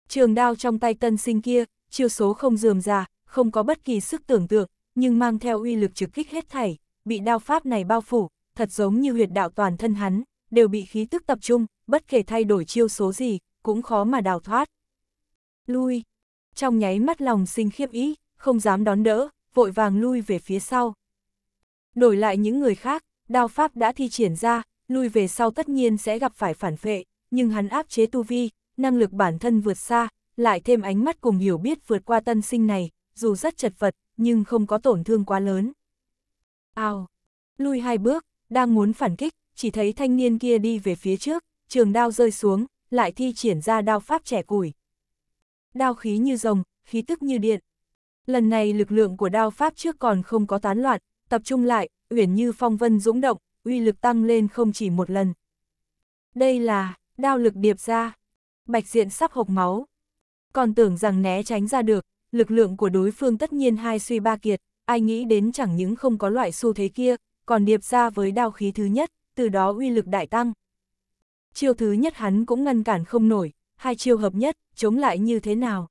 Trường đao trong tay tân sinh kia, chiêu số không dườm già, không có bất kỳ sức tưởng tượng, nhưng mang theo uy lực trực kích hết thảy, bị đao pháp này bao phủ, thật giống như huyệt đạo toàn thân hắn, đều bị khí tức tập trung, bất kể thay đổi chiêu số gì, cũng khó mà đào thoát. Lui, trong nháy mắt lòng sinh khiếp ý, không dám đón đỡ, vội vàng lui về phía sau. Đổi lại những người khác, đao pháp đã thi triển ra, lui về sau tất nhiên sẽ gặp phải phản phệ, nhưng hắn áp chế tu vi, năng lực bản thân vượt xa, lại thêm ánh mắt cùng hiểu biết vượt qua tân sinh này, dù rất chật vật, nhưng không có tổn thương quá lớn. Ao! Lui hai bước, đang muốn phản kích, chỉ thấy thanh niên kia đi về phía trước, trường đao rơi xuống, lại thi triển ra đao pháp trẻ củi. Đao khí như rồng, khí tức như điện. Lần này lực lượng của đao pháp trước còn không có tán loạn, tập trung lại, uyển như phong vân dũng động, uy lực tăng lên không chỉ một lần. Đây là đao lực điệp ra. Bạch diện sắp hộc máu. Còn tưởng rằng né tránh ra được, lực lượng của đối phương tất nhiên hai suy ba kiệt, ai nghĩ đến chẳng những không có loại xu thế kia, còn điệp ra với đao khí thứ nhất, từ đó uy lực đại tăng. Chiêu thứ nhất hắn cũng ngăn cản không nổi, hai chiêu hợp nhất, chống lại như thế nào.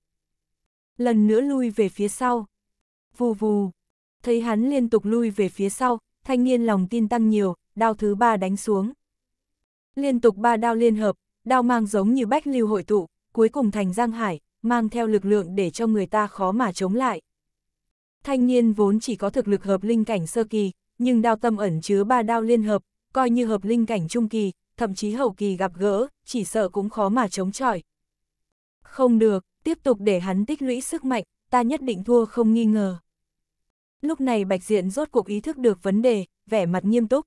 Lần nữa lui về phía sau. Vù vù, thấy hắn liên tục lui về phía sau, thanh niên lòng tin tăng nhiều, đao thứ ba đánh xuống, Liên tục ba đao liên hợp, đao mang giống như bách lưu hội tụ, cuối cùng thành giang hải, mang theo lực lượng để cho người ta khó mà chống lại. Thanh niên vốn chỉ có thực lực hợp linh cảnh sơ kỳ, nhưng đao tâm ẩn chứa ba đao liên hợp, coi như hợp linh cảnh trung kỳ, thậm chí hậu kỳ gặp gỡ, chỉ sợ cũng khó mà chống chọi. Không được, tiếp tục để hắn tích lũy sức mạnh, ta nhất định thua không nghi ngờ. Lúc này Bạch Diện rốt cuộc ý thức được vấn đề, vẻ mặt nghiêm túc.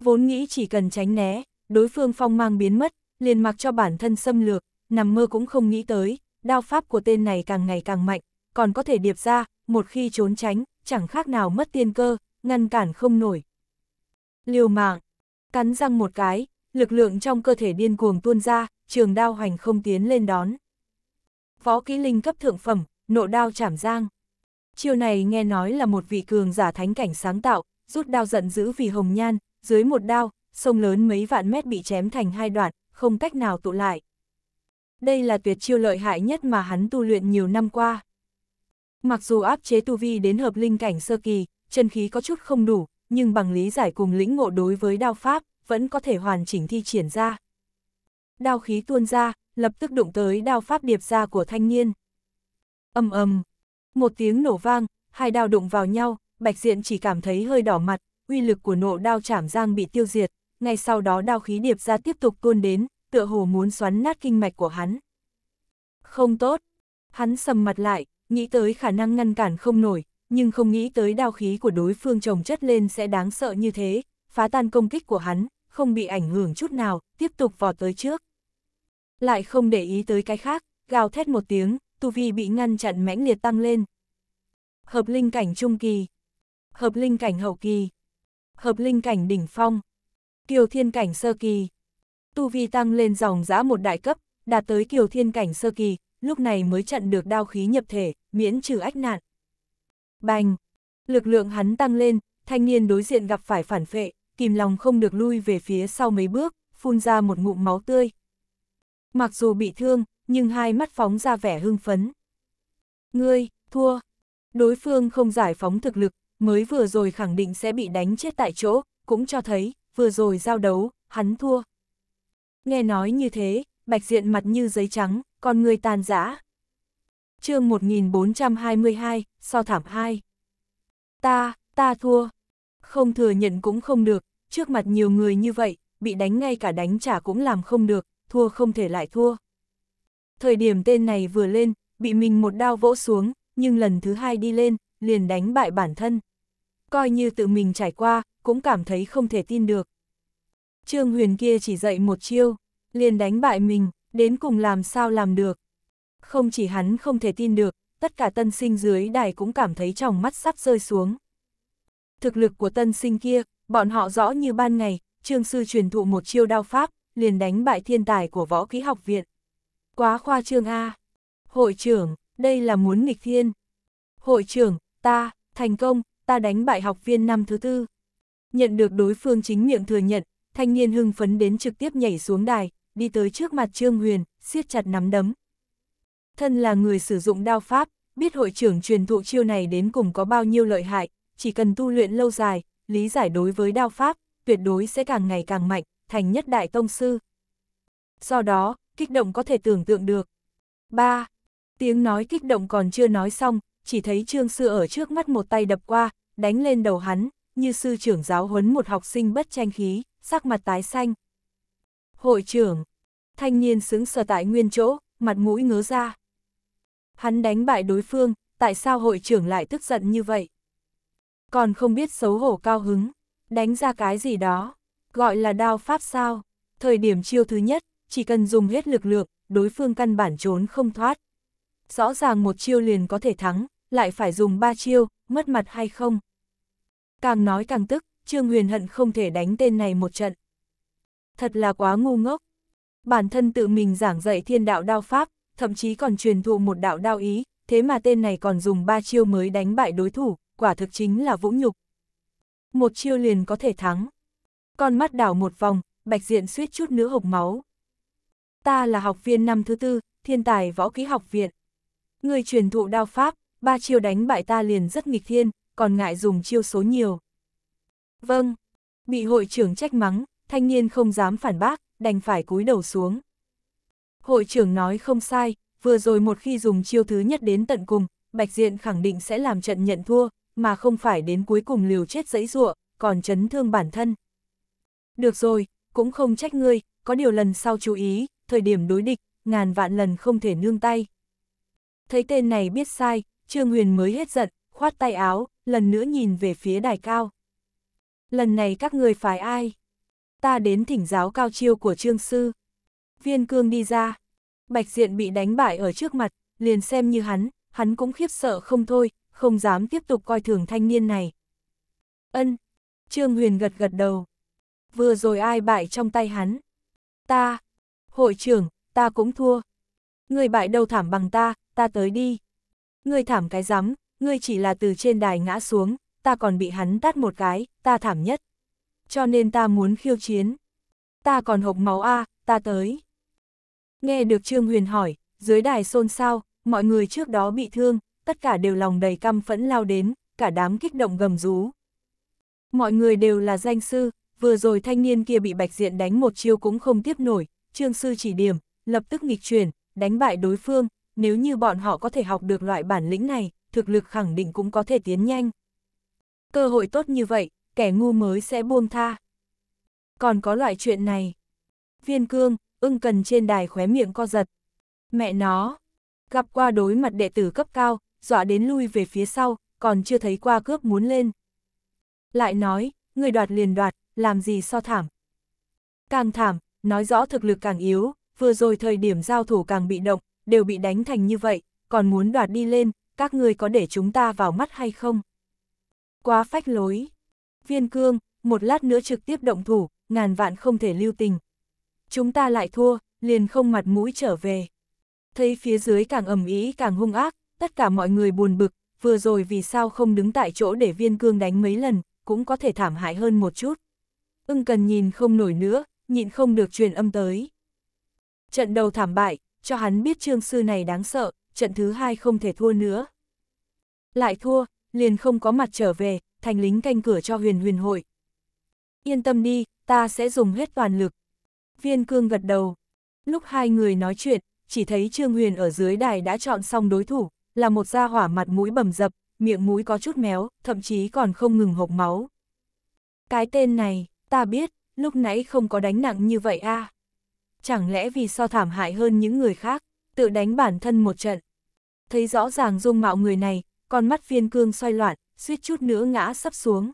Vốn nghĩ chỉ cần tránh né, đối phương phong mang biến mất, liền mặc cho bản thân xâm lược, nằm mơ cũng không nghĩ tới, đao pháp của tên này càng ngày càng mạnh, còn có thể điệp ra, một khi trốn tránh, chẳng khác nào mất tiên cơ, ngăn cản không nổi. Liều mạng, cắn răng một cái, lực lượng trong cơ thể điên cuồng tuôn ra, trường đao hoành không tiến lên đón. Võ kỹ linh cấp thượng phẩm, nộ đao chảm giang. chiều này nghe nói là một vị cường giả thánh cảnh sáng tạo, rút đao giận dữ vì hồng nhan, dưới một đao, sông lớn mấy vạn mét bị chém thành hai đoạn, không cách nào tụ lại. Đây là tuyệt chiêu lợi hại nhất mà hắn tu luyện nhiều năm qua. Mặc dù áp chế tu vi đến hợp linh cảnh sơ kỳ, chân khí có chút không đủ, nhưng bằng lý giải cùng lĩnh ngộ đối với đao pháp, vẫn có thể hoàn chỉnh thi triển ra. Đao khí tuôn ra, lập tức đụng tới đao pháp điệp ra của thanh niên. ầm ầm, một tiếng nổ vang, hai đao đụng vào nhau, Bạch Diện chỉ cảm thấy hơi đỏ mặt, uy lực của nộ đao chảm giang bị tiêu diệt ngay sau đó đao khí điệp ra tiếp tục tuôn đến, tựa hồ muốn xoắn nát kinh mạch của hắn. Không tốt, hắn sầm mặt lại, nghĩ tới khả năng ngăn cản không nổi, nhưng không nghĩ tới đao khí của đối phương trồng chất lên sẽ đáng sợ như thế, phá tan công kích của hắn, không bị ảnh hưởng chút nào, tiếp tục vò tới trước. Lại không để ý tới cái khác, gào thét một tiếng, tu vi bị ngăn chặn mãnh liệt tăng lên. Hợp linh cảnh trung kỳ, hợp linh cảnh hậu kỳ, hợp linh cảnh đỉnh phong kiều thiên cảnh sơ kỳ. Tu vi tăng lên dòng giã một đại cấp, đạt tới kiều thiên cảnh sơ kỳ, lúc này mới chặn được đao khí nhập thể, miễn trừ ách nạn. Bành! Lực lượng hắn tăng lên, thanh niên đối diện gặp phải phản phệ, kìm lòng không được lui về phía sau mấy bước, phun ra một ngụm máu tươi. Mặc dù bị thương, nhưng hai mắt phóng ra vẻ hưng phấn. Ngươi, thua! Đối phương không giải phóng thực lực, mới vừa rồi khẳng định sẽ bị đánh chết tại chỗ, cũng cho thấy, vừa rồi giao đấu, hắn thua. Nghe nói như thế, bạch diện mặt như giấy trắng, còn người tàn giã. chương 1422, so thảm 2. Ta, ta thua. Không thừa nhận cũng không được, trước mặt nhiều người như vậy, bị đánh ngay cả đánh trả cũng làm không được, thua không thể lại thua. Thời điểm tên này vừa lên, bị mình một đao vỗ xuống, nhưng lần thứ hai đi lên, liền đánh bại bản thân. Coi như tự mình trải qua, cũng cảm thấy không thể tin được. Trương Huyền kia chỉ dạy một chiêu, liền đánh bại mình, đến cùng làm sao làm được. Không chỉ hắn không thể tin được, tất cả tân sinh dưới đài cũng cảm thấy trong mắt sắp rơi xuống. Thực lực của tân sinh kia, bọn họ rõ như ban ngày, trương sư truyền thụ một chiêu đao pháp, liền đánh bại thiên tài của võ kỹ học viện. Quá khoa trương A. Hội trưởng, đây là muốn nghịch thiên. Hội trưởng, ta, thành công, ta đánh bại học viên năm thứ tư. Nhận được đối phương chính miệng thừa nhận, thanh niên hưng phấn đến trực tiếp nhảy xuống đài, đi tới trước mặt Trương Huyền, siết chặt nắm đấm. Thân là người sử dụng đao pháp, biết hội trưởng truyền thụ chiêu này đến cùng có bao nhiêu lợi hại, chỉ cần tu luyện lâu dài, lý giải đối với đao pháp, tuyệt đối sẽ càng ngày càng mạnh, thành nhất đại tông sư. Do đó, kích động có thể tưởng tượng được. 3. Tiếng nói kích động còn chưa nói xong, chỉ thấy Trương Sư ở trước mắt một tay đập qua, đánh lên đầu hắn, như sư trưởng giáo huấn một học sinh bất tranh khí, sắc mặt tái xanh. Hội trưởng, thanh niên xứng sở tại nguyên chỗ, mặt mũi ngớ ra. Hắn đánh bại đối phương, tại sao hội trưởng lại tức giận như vậy? Còn không biết xấu hổ cao hứng, đánh ra cái gì đó, gọi là đao pháp sao? Thời điểm chiêu thứ nhất, chỉ cần dùng hết lực lượng, đối phương căn bản trốn không thoát. Rõ ràng một chiêu liền có thể thắng, lại phải dùng ba chiêu, mất mặt hay không? càng nói càng tức, Trương Huyền hận không thể đánh tên này một trận. Thật là quá ngu ngốc. Bản thân tự mình giảng dạy thiên đạo đao pháp, thậm chí còn truyền thụ một đạo đao ý, thế mà tên này còn dùng ba chiêu mới đánh bại đối thủ, quả thực chính là vũ nhục. Một chiêu liền có thể thắng. Con mắt đảo một vòng, bạch diện suýt chút nữa hộc máu. Ta là học viên năm thứ tư, thiên tài võ ký học viện. Người truyền thụ đao pháp, ba chiêu đánh bại ta liền rất nghịch thiên, còn ngại dùng chiêu số nhiều. Vâng, bị hội trưởng trách mắng, thanh niên không dám phản bác, đành phải cúi đầu xuống. Hội trưởng nói không sai, vừa rồi một khi dùng chiêu thứ nhất đến tận cùng, Bạch Diện khẳng định sẽ làm trận nhận thua, mà không phải đến cuối cùng liều chết dẫy dụa, còn chấn thương bản thân. Được rồi, cũng không trách ngươi, có điều lần sau chú ý, thời điểm đối địch, ngàn vạn lần không thể nương tay. Thấy tên này biết sai, Trương Huyền mới hết giận, khoát tay áo, lần nữa nhìn về phía đài cao. Lần này các người phái ai? Ta đến thỉnh giáo cao chiêu của trương sư. Viên cương đi ra. Bạch diện bị đánh bại ở trước mặt, liền xem như hắn, hắn cũng khiếp sợ không thôi, không dám tiếp tục coi thường thanh niên này. Ân. Trương Huyền gật gật đầu. Vừa rồi ai bại trong tay hắn? Ta. Hội trưởng, ta cũng thua. Người bại đâu thảm bằng ta, ta tới đi. Người thảm cái rắm, ngươi chỉ là từ trên đài ngã xuống, ta còn bị hắn tát một cái, ta thảm nhất. Cho nên ta muốn khiêu chiến. Ta còn hộp máu a, ta tới. Nghe được Trương Huyền hỏi, dưới đài xôn xao, mọi người trước đó bị thương, tất cả đều lòng đầy căm phẫn lao đến, cả đám kích động gầm rú. Mọi người đều là danh sư, vừa rồi thanh niên kia bị Bạch Diện đánh một chiêu cũng không tiếp nổi, Trương sư chỉ điểm, lập tức nghịch chuyển, đánh bại đối phương, nếu như bọn họ có thể học được loại bản lĩnh này, thực lực khẳng định cũng có thể tiến nhanh. Cơ hội tốt như vậy, kẻ ngu mới sẽ buông tha. Còn có loại chuyện này. Viên cương, ưng cần trên đài khóe miệng co giật. Mẹ nó, gặp qua đối mặt đệ tử cấp cao, dọa đến lui về phía sau, còn chưa thấy qua cướp muốn lên. Lại nói, người đoạt liền đoạt, làm gì so thảm. Càng thảm, nói rõ thực lực càng yếu, vừa rồi thời điểm giao thủ càng bị động, đều bị đánh thành như vậy, còn muốn đoạt đi lên, các ngươi có để chúng ta vào mắt hay không? Quá phách lối. Viên cương, một lát nữa trực tiếp động thủ, ngàn vạn không thể lưu tình. Chúng ta lại thua, liền không mặt mũi trở về. Thấy phía dưới càng ầm ý càng hung ác, tất cả mọi người buồn bực, vừa rồi vì sao không đứng tại chỗ để viên cương đánh mấy lần, cũng có thể thảm hại hơn một chút. Ưng cần nhìn không nổi nữa, nhịn không được truyền âm tới. Trận đầu thảm bại, cho hắn biết trương sư này đáng sợ, trận thứ hai không thể thua nữa. Lại thua, liền không có mặt trở về, thành lính canh cửa cho huyền huyền hội. Yên tâm đi, ta sẽ dùng hết toàn lực. Viên cương gật đầu. Lúc hai người nói chuyện, chỉ thấy Trương Huyền ở dưới đài đã chọn xong đối thủ, là một gia hỏa mặt mũi bầm dập, miệng mũi có chút méo, thậm chí còn không ngừng hộc máu. Cái tên này, ta biết, lúc nãy không có đánh nặng như vậy a. À? Chẳng lẽ vì so thảm hại hơn những người khác? tự đánh bản thân một trận. Thấy rõ ràng dung mạo người này, con mắt viên cương xoay loạn, suýt chút nữa ngã sắp xuống.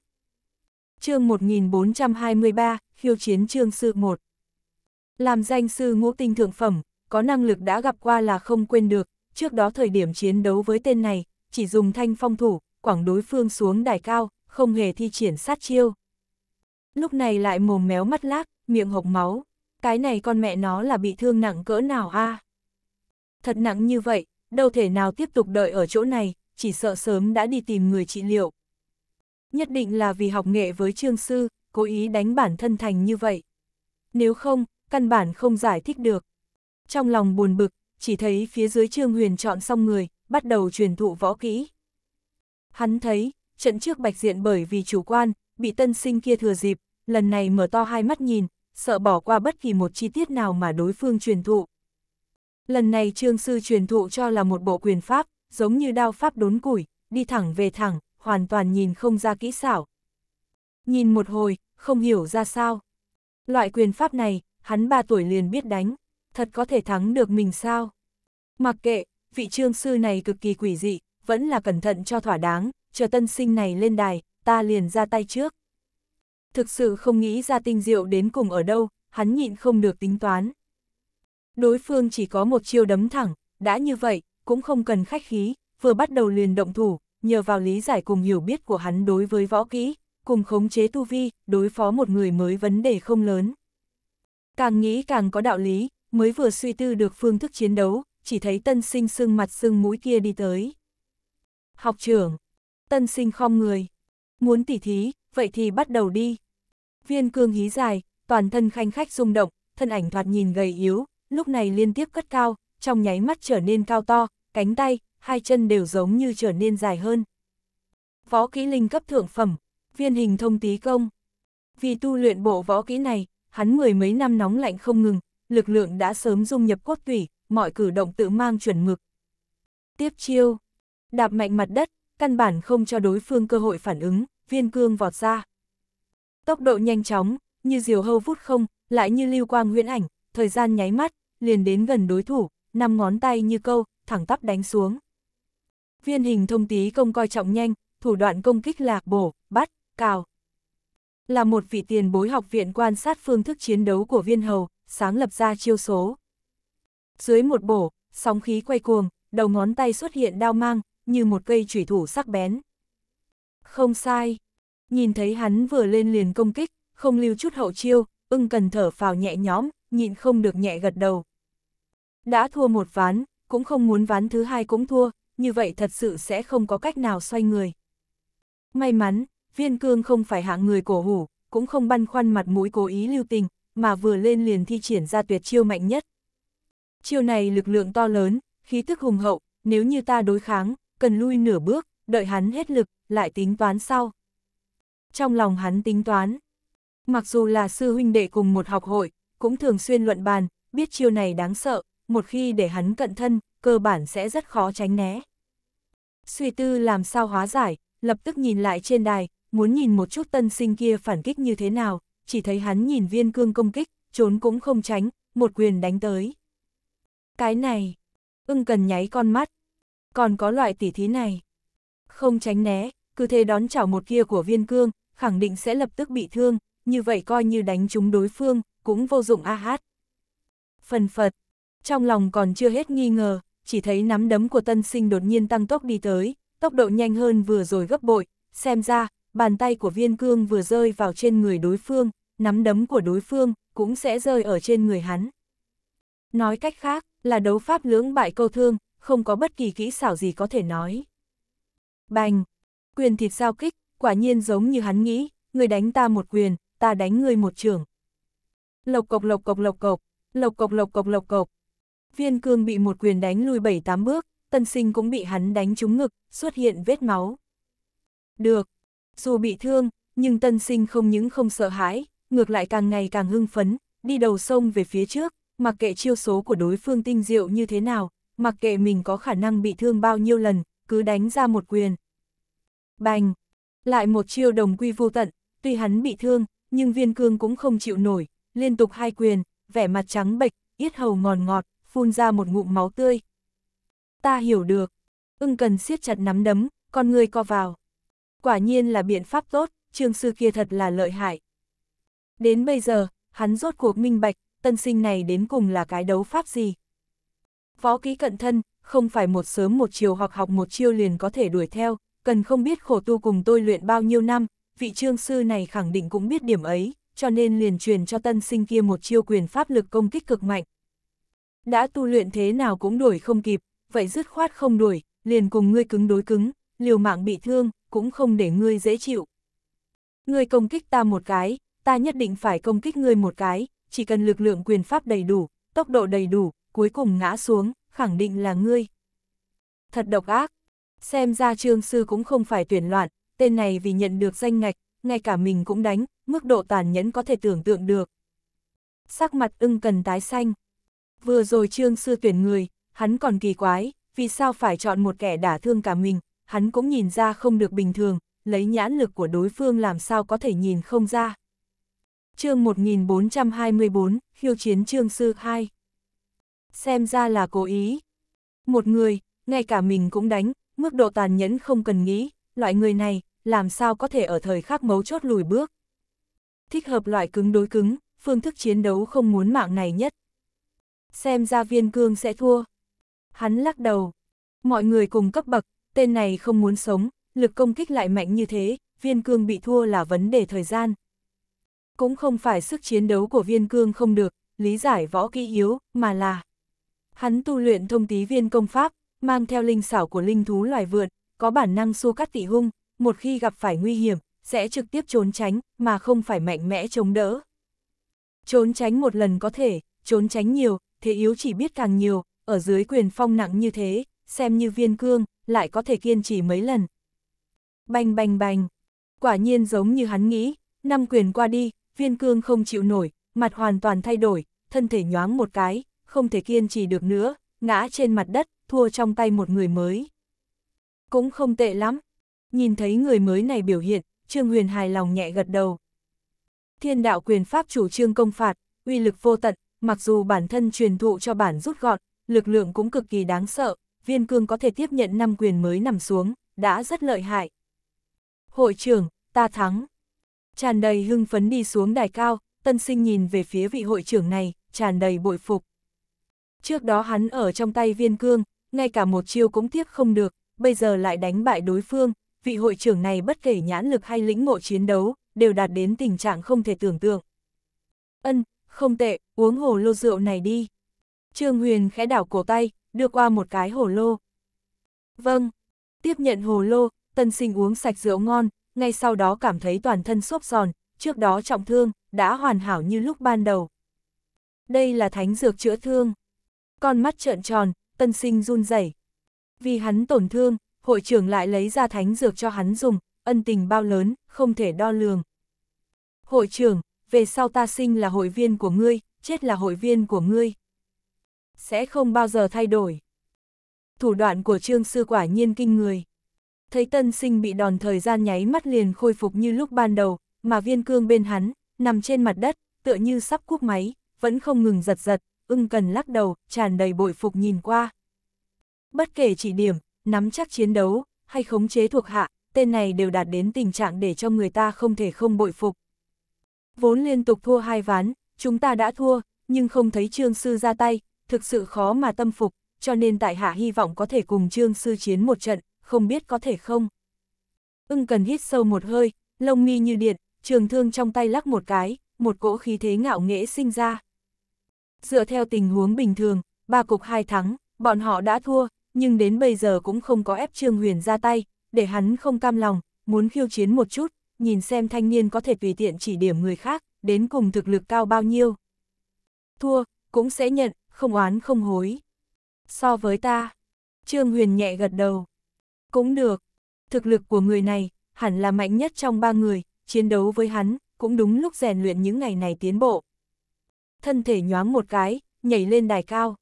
chương 1423, khiêu chiến trương sư 1 Làm danh sư ngũ tinh thượng phẩm, có năng lực đã gặp qua là không quên được, trước đó thời điểm chiến đấu với tên này, chỉ dùng thanh phong thủ, quảng đối phương xuống đài cao, không hề thi triển sát chiêu. Lúc này lại mồm méo mắt lác, miệng hộc máu, cái này con mẹ nó là bị thương nặng cỡ nào a à? thật nặng như vậy, đâu thể nào tiếp tục đợi ở chỗ này, chỉ sợ sớm đã đi tìm người trị liệu. Nhất định là vì học nghệ với trương sư, cố ý đánh bản thân thành như vậy. Nếu không, căn bản không giải thích được. Trong lòng buồn bực, chỉ thấy phía dưới trương huyền chọn xong người, bắt đầu truyền thụ võ kỹ. Hắn thấy, trận trước bạch diện bởi vì chủ quan, bị tân sinh kia thừa dịp, lần này mở to hai mắt nhìn, sợ bỏ qua bất kỳ một chi tiết nào mà đối phương truyền thụ. Lần này trương sư truyền thụ cho là một bộ quyền pháp, giống như đao pháp đốn củi, đi thẳng về thẳng, hoàn toàn nhìn không ra kỹ xảo. Nhìn một hồi, không hiểu ra sao. Loại quyền pháp này, hắn 3 tuổi liền biết đánh, thật có thể thắng được mình sao? Mặc kệ, vị trương sư này cực kỳ quỷ dị, vẫn là cẩn thận cho thỏa đáng, chờ tân sinh này lên đài, ta liền ra tay trước. Thực sự không nghĩ ra tinh diệu đến cùng ở đâu, hắn nhịn không được tính toán đối phương chỉ có một chiêu đấm thẳng, đã như vậy, cũng không cần khách khí, vừa bắt đầu liền động thủ, nhờ vào lý giải cùng hiểu biết của hắn đối với võ kỹ, cùng khống chế tu vi, đối phó một người mới vấn đề không lớn. Càng nghĩ càng có đạo lý, mới vừa suy tư được phương thức chiến đấu, chỉ thấy tân sinh sưng mặt sưng mũi kia đi tới. Học trưởng, tân sinh khom người, muốn tỉ thí, vậy thì bắt đầu đi. Viên cương hí dài, toàn thân khanh khách rung động, thân ảnh thoạt nhìn gầy yếu, lúc này liên tiếp cất cao, trong nháy mắt trở nên cao to, cánh tay, hai chân đều giống như trở nên dài hơn. Võ kỹ linh cấp thượng phẩm, viên hình thông tí công. Vì tu luyện bộ võ kỹ này, hắn mười mấy năm nóng lạnh không ngừng, lực lượng đã sớm dung nhập cốt tủy, mọi cử động tự mang chuẩn mực. Tiếp chiêu, đạp mạnh mặt đất, căn bản không cho đối phương cơ hội phản ứng, viên cương vọt ra. Tốc độ nhanh chóng, như diều hâu vút không, lại như lưu quang huyễn ảnh, thời gian nháy mắt, liền đến gần đối thủ, năm ngón tay như câu, thẳng tắp đánh xuống. Viên hình thông tí công coi trọng nhanh, thủ đoạn công kích lạc bổ, bắt, cào. Là một vị tiền bối học viện quan sát phương thức chiến đấu của viên hầu, sáng lập ra chiêu số. Dưới một bổ, sóng khí quay cuồng, đầu ngón tay xuất hiện đao mang, như một cây chủy thủ sắc bén. Không sai, nhìn thấy hắn vừa lên liền công kích, không lưu chút hậu chiêu, ưng cần thở phào nhẹ nhõm, nhịn không được nhẹ gật đầu. Đã thua một ván, cũng không muốn ván thứ hai cũng thua, như vậy thật sự sẽ không có cách nào xoay người. May mắn, viên cương không phải hạng người cổ hủ, cũng không băn khoăn mặt mũi cố ý lưu tình, mà vừa lên liền thi triển ra tuyệt chiêu mạnh nhất. Chiêu này lực lượng to lớn, khí tức hùng hậu, nếu như ta đối kháng, cần lui nửa bước, đợi hắn hết lực, lại tính toán sau. Trong lòng hắn tính toán, mặc dù là sư huynh đệ cùng một học hội, cũng thường xuyên luận bàn, biết chiêu này đáng sợ, một khi để hắn cận thân, cơ bản sẽ rất khó tránh né. Suy tư làm sao hóa giải, lập tức nhìn lại trên đài, muốn nhìn một chút tân sinh kia phản kích như thế nào, chỉ thấy hắn nhìn viên cương công kích, trốn cũng không tránh, một quyền đánh tới. Cái này, ưng cần nháy con mắt, còn có loại tỉ thí này. Không tránh né, cứ thế đón chảo một kia của viên cương, khẳng định sẽ lập tức bị thương, như vậy coi như đánh chúng đối phương, cũng vô dụng a hát. Phần phật, trong lòng còn chưa hết nghi ngờ, chỉ thấy nắm đấm của tân sinh đột nhiên tăng tốc đi tới, tốc độ nhanh hơn vừa rồi gấp bội, xem ra, bàn tay của viên cương vừa rơi vào trên người đối phương, nắm đấm của đối phương cũng sẽ rơi ở trên người hắn. Nói cách khác, là đấu pháp lưỡng bại câu thương, không có bất kỳ kỹ xảo gì có thể nói. Bành! Quyền thịt giao kích, quả nhiên giống như hắn nghĩ, người đánh ta một quyền, ta đánh ngươi một trường. Lộc cộc lộc cộc lộc cộc, lộc cộc lộc cộc lộc cộc. Viên cương bị một quyền đánh lui bảy tám bước, tân sinh cũng bị hắn đánh trúng ngực, xuất hiện vết máu. Được, dù bị thương, nhưng tân sinh không những không sợ hãi, ngược lại càng ngày càng hưng phấn, đi đầu sông về phía trước, mặc kệ chiêu số của đối phương tinh diệu như thế nào, mặc kệ mình có khả năng bị thương bao nhiêu lần, cứ đánh ra một quyền. Bành! Lại một chiêu đồng quy vô tận, tuy hắn bị thương, nhưng viên cương cũng không chịu nổi, liên tục hai quyền, vẻ mặt trắng bệch, yết hầu ngòn ngọt, phun ra một ngụm máu tươi. Ta hiểu được, ưng cần siết chặt nắm đấm, con người co vào. Quả nhiên là biện pháp tốt, trương sư kia thật là lợi hại. Đến bây giờ, hắn rốt cuộc minh bạch, tân sinh này đến cùng là cái đấu pháp gì. Võ ký cận thân, không phải một sớm một chiều hoặc học một chiêu liền có thể đuổi theo, cần không biết khổ tu cùng tôi luyện bao nhiêu năm, vị trương sư này khẳng định cũng biết điểm ấy, cho nên liền truyền cho tân sinh kia một chiêu quyền pháp lực công kích cực mạnh. Đã tu luyện thế nào cũng đuổi không kịp, vậy dứt khoát không đuổi, liền cùng ngươi cứng đối cứng, liều mạng bị thương, cũng không để ngươi dễ chịu. Ngươi công kích ta một cái, ta nhất định phải công kích ngươi một cái, chỉ cần lực lượng quyền pháp đầy đủ, tốc độ đầy đủ, cuối cùng ngã xuống, khẳng định là ngươi. Thật độc ác, xem ra trương sư cũng không phải tuyển loạn, tên này vì nhận được danh ngạch, ngay cả mình cũng đánh, mức độ tàn nhẫn có thể tưởng tượng được. Sắc mặt ưng cần tái xanh. Vừa rồi trương sư tuyển người, hắn còn kỳ quái, vì sao phải chọn một kẻ đả thương cả mình, hắn cũng nhìn ra không được bình thường, lấy nhãn lực của đối phương làm sao có thể nhìn không ra. chương 1424, khiêu chiến trương sư 2. Xem ra là cố ý. Một người, ngay cả mình cũng đánh, mức độ tàn nhẫn không cần nghĩ, loại người này, làm sao có thể ở thời khắc mấu chốt lùi bước. Thích hợp loại cứng đối cứng, phương thức chiến đấu không muốn mạng này nhất. Xem ra viên cương sẽ thua. Hắn lắc đầu. Mọi người cùng cấp bậc, tên này không muốn sống, lực công kích lại mạnh như thế, viên cương bị thua là vấn đề thời gian. Cũng không phải sức chiến đấu của viên cương không được, lý giải võ kỹ yếu, mà là. Hắn tu luyện thông tí viên công pháp, mang theo linh xảo của linh thú loài vượn, có bản năng xua cắt tỷ hung, một khi gặp phải nguy hiểm, sẽ trực tiếp trốn tránh, mà không phải mạnh mẽ chống đỡ. Trốn tránh một lần có thể, trốn tránh nhiều, thế yếu chỉ biết càng nhiều, ở dưới quyền phong nặng như thế, xem như viên cương, lại có thể kiên trì mấy lần. Bành bành bành, quả nhiên giống như hắn nghĩ, năm quyền qua đi, viên cương không chịu nổi, mặt hoàn toàn thay đổi, thân thể nhoáng một cái, không thể kiên trì được nữa, ngã trên mặt đất, thua trong tay một người mới. Cũng không tệ lắm, Nhìn thấy người mới này biểu hiện, Trương Huyền hài lòng nhẹ gật đầu. Thiên đạo quyền pháp chủ trương công phạt, uy lực vô tận, mặc dù bản thân truyền thụ cho bản rút gọn, lực lượng cũng cực kỳ đáng sợ, viên cương có thể tiếp nhận năm quyền mới nằm xuống, đã rất lợi hại. Hội trưởng, ta thắng. Tràn đầy hưng phấn đi xuống đài cao, tân sinh nhìn về phía vị hội trưởng này, tràn đầy bội phục. Trước đó hắn ở trong tay viên cương, ngay cả một chiêu cũng tiếp không được, bây giờ lại đánh bại đối phương, vị hội trưởng này bất kể nhãn lực hay lĩnh ngộ chiến đấu, đều đạt đến tình trạng không thể tưởng tượng. Ân, không tệ, uống hồ lô rượu này đi. Trương Huyền khẽ đảo cổ tay, đưa qua một cái hồ lô. Vâng, tiếp nhận hồ lô, tân sinh uống sạch rượu ngon, ngay sau đó cảm thấy toàn thân xốp giòn, trước đó trọng thương, đã hoàn hảo như lúc ban đầu. Đây là thánh dược chữa thương. Con mắt trợn tròn, tân sinh run rẩy. Vì hắn tổn thương, hội trưởng lại lấy ra thánh dược cho hắn dùng, ân tình bao lớn, không thể đo lường. Hội trưởng, về sau ta sinh là hội viên của ngươi, chết là hội viên của ngươi. Sẽ không bao giờ thay đổi. Thủ đoạn của trương sư quả nhiên kinh người. Thấy tân sinh bị đòn thời gian nháy mắt liền khôi phục như lúc ban đầu, mà viên cương bên hắn, nằm trên mặt đất, tựa như sắp cúp máy, vẫn không ngừng giật giật, ưng cần lắc đầu, tràn đầy bội phục nhìn qua. Bất kể chỉ điểm, nắm chắc chiến đấu, hay khống chế thuộc hạ, tên này đều đạt đến tình trạng để cho người ta không thể không bội phục. Vốn liên tục thua hai ván, chúng ta đã thua, nhưng không thấy Trương Sư ra tay, thực sự khó mà tâm phục, cho nên tại hạ hy vọng có thể cùng Trương Sư chiến một trận, không biết có thể không. Ưng cần hít sâu một hơi, lông mi như điện, trường thương trong tay lắc một cái, một cỗ khí thế ngạo nghễ sinh ra. Dựa theo tình huống bình thường, ba cục hai thắng, bọn họ đã thua, nhưng đến bây giờ cũng không có ép Trương Huyền ra tay, để hắn không cam lòng, muốn khiêu chiến một chút, nhìn xem thanh niên có thể tùy tiện chỉ điểm người khác, đến cùng thực lực cao bao nhiêu. Thua, cũng sẽ nhận, không oán không hối. So với ta, Trương Huyền nhẹ gật đầu. Cũng được, thực lực của người này, hẳn là mạnh nhất trong ba người, chiến đấu với hắn, cũng đúng lúc rèn luyện những ngày này tiến bộ. Thân thể nhoáng một cái, nhảy lên đài cao.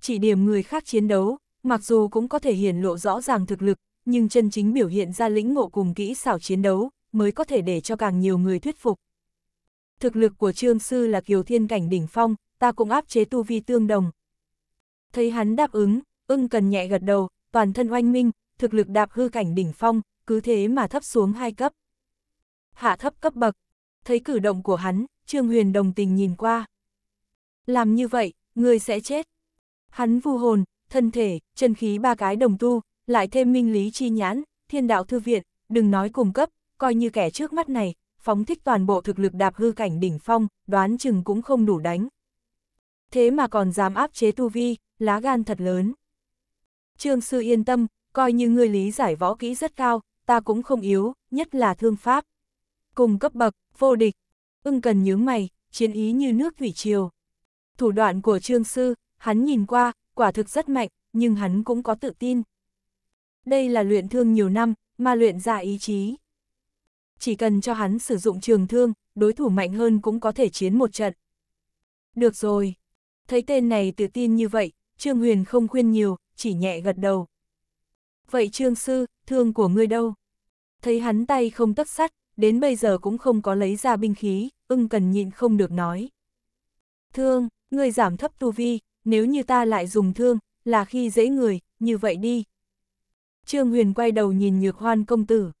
Chỉ điểm người khác chiến đấu, mặc dù cũng có thể hiển lộ rõ ràng thực lực, nhưng chân chính biểu hiện ra lĩnh ngộ cùng kỹ xảo chiến đấu, mới có thể để cho càng nhiều người thuyết phục. Thực lực của Trương Sư là kiều thiên cảnh đỉnh phong, ta cũng áp chế tu vi tương đồng. Thấy hắn đáp ứng, ưng cần nhẹ gật đầu, toàn thân oanh minh, thực lực đạp hư cảnh đỉnh phong, cứ thế mà thấp xuống hai cấp. Hạ thấp cấp bậc, thấy cử động của hắn, Trương Huyền đồng tình nhìn qua. Làm như vậy, người sẽ chết. Hắn vu hồn, thân thể, chân khí ba cái đồng tu, lại thêm minh lý chi nhãn, thiên đạo thư viện, đừng nói cùng cấp, coi như kẻ trước mắt này, phóng thích toàn bộ thực lực đạp hư cảnh đỉnh phong, đoán chừng cũng không đủ đánh. Thế mà còn dám áp chế tu vi, lá gan thật lớn. Trương sư yên tâm, coi như người lý giải võ kỹ rất cao, ta cũng không yếu, nhất là thương pháp. Cùng cấp bậc, vô địch, ưng cần nhướng mày, chiến ý như nước thủy triều. Thủ đoạn của trương sư, hắn nhìn qua, quả thực rất mạnh, nhưng hắn cũng có tự tin. Đây là luyện thương nhiều năm, mà luyện ra ý chí. Chỉ cần cho hắn sử dụng trường thương, đối thủ mạnh hơn cũng có thể chiến một trận. Được rồi. Thấy tên này tự tin như vậy, Trương Huyền không khuyên nhiều, chỉ nhẹ gật đầu. Vậy Trương Sư, thương của ngươi đâu? Thấy hắn tay không tất sắt, đến bây giờ cũng không có lấy ra binh khí, ưng cần nhịn không được nói. Thương, ngươi giảm thấp tu vi, nếu như ta lại dùng thương, là khi dễ người, như vậy đi. Trương Huyền quay đầu nhìn Nhược Hoan công tử.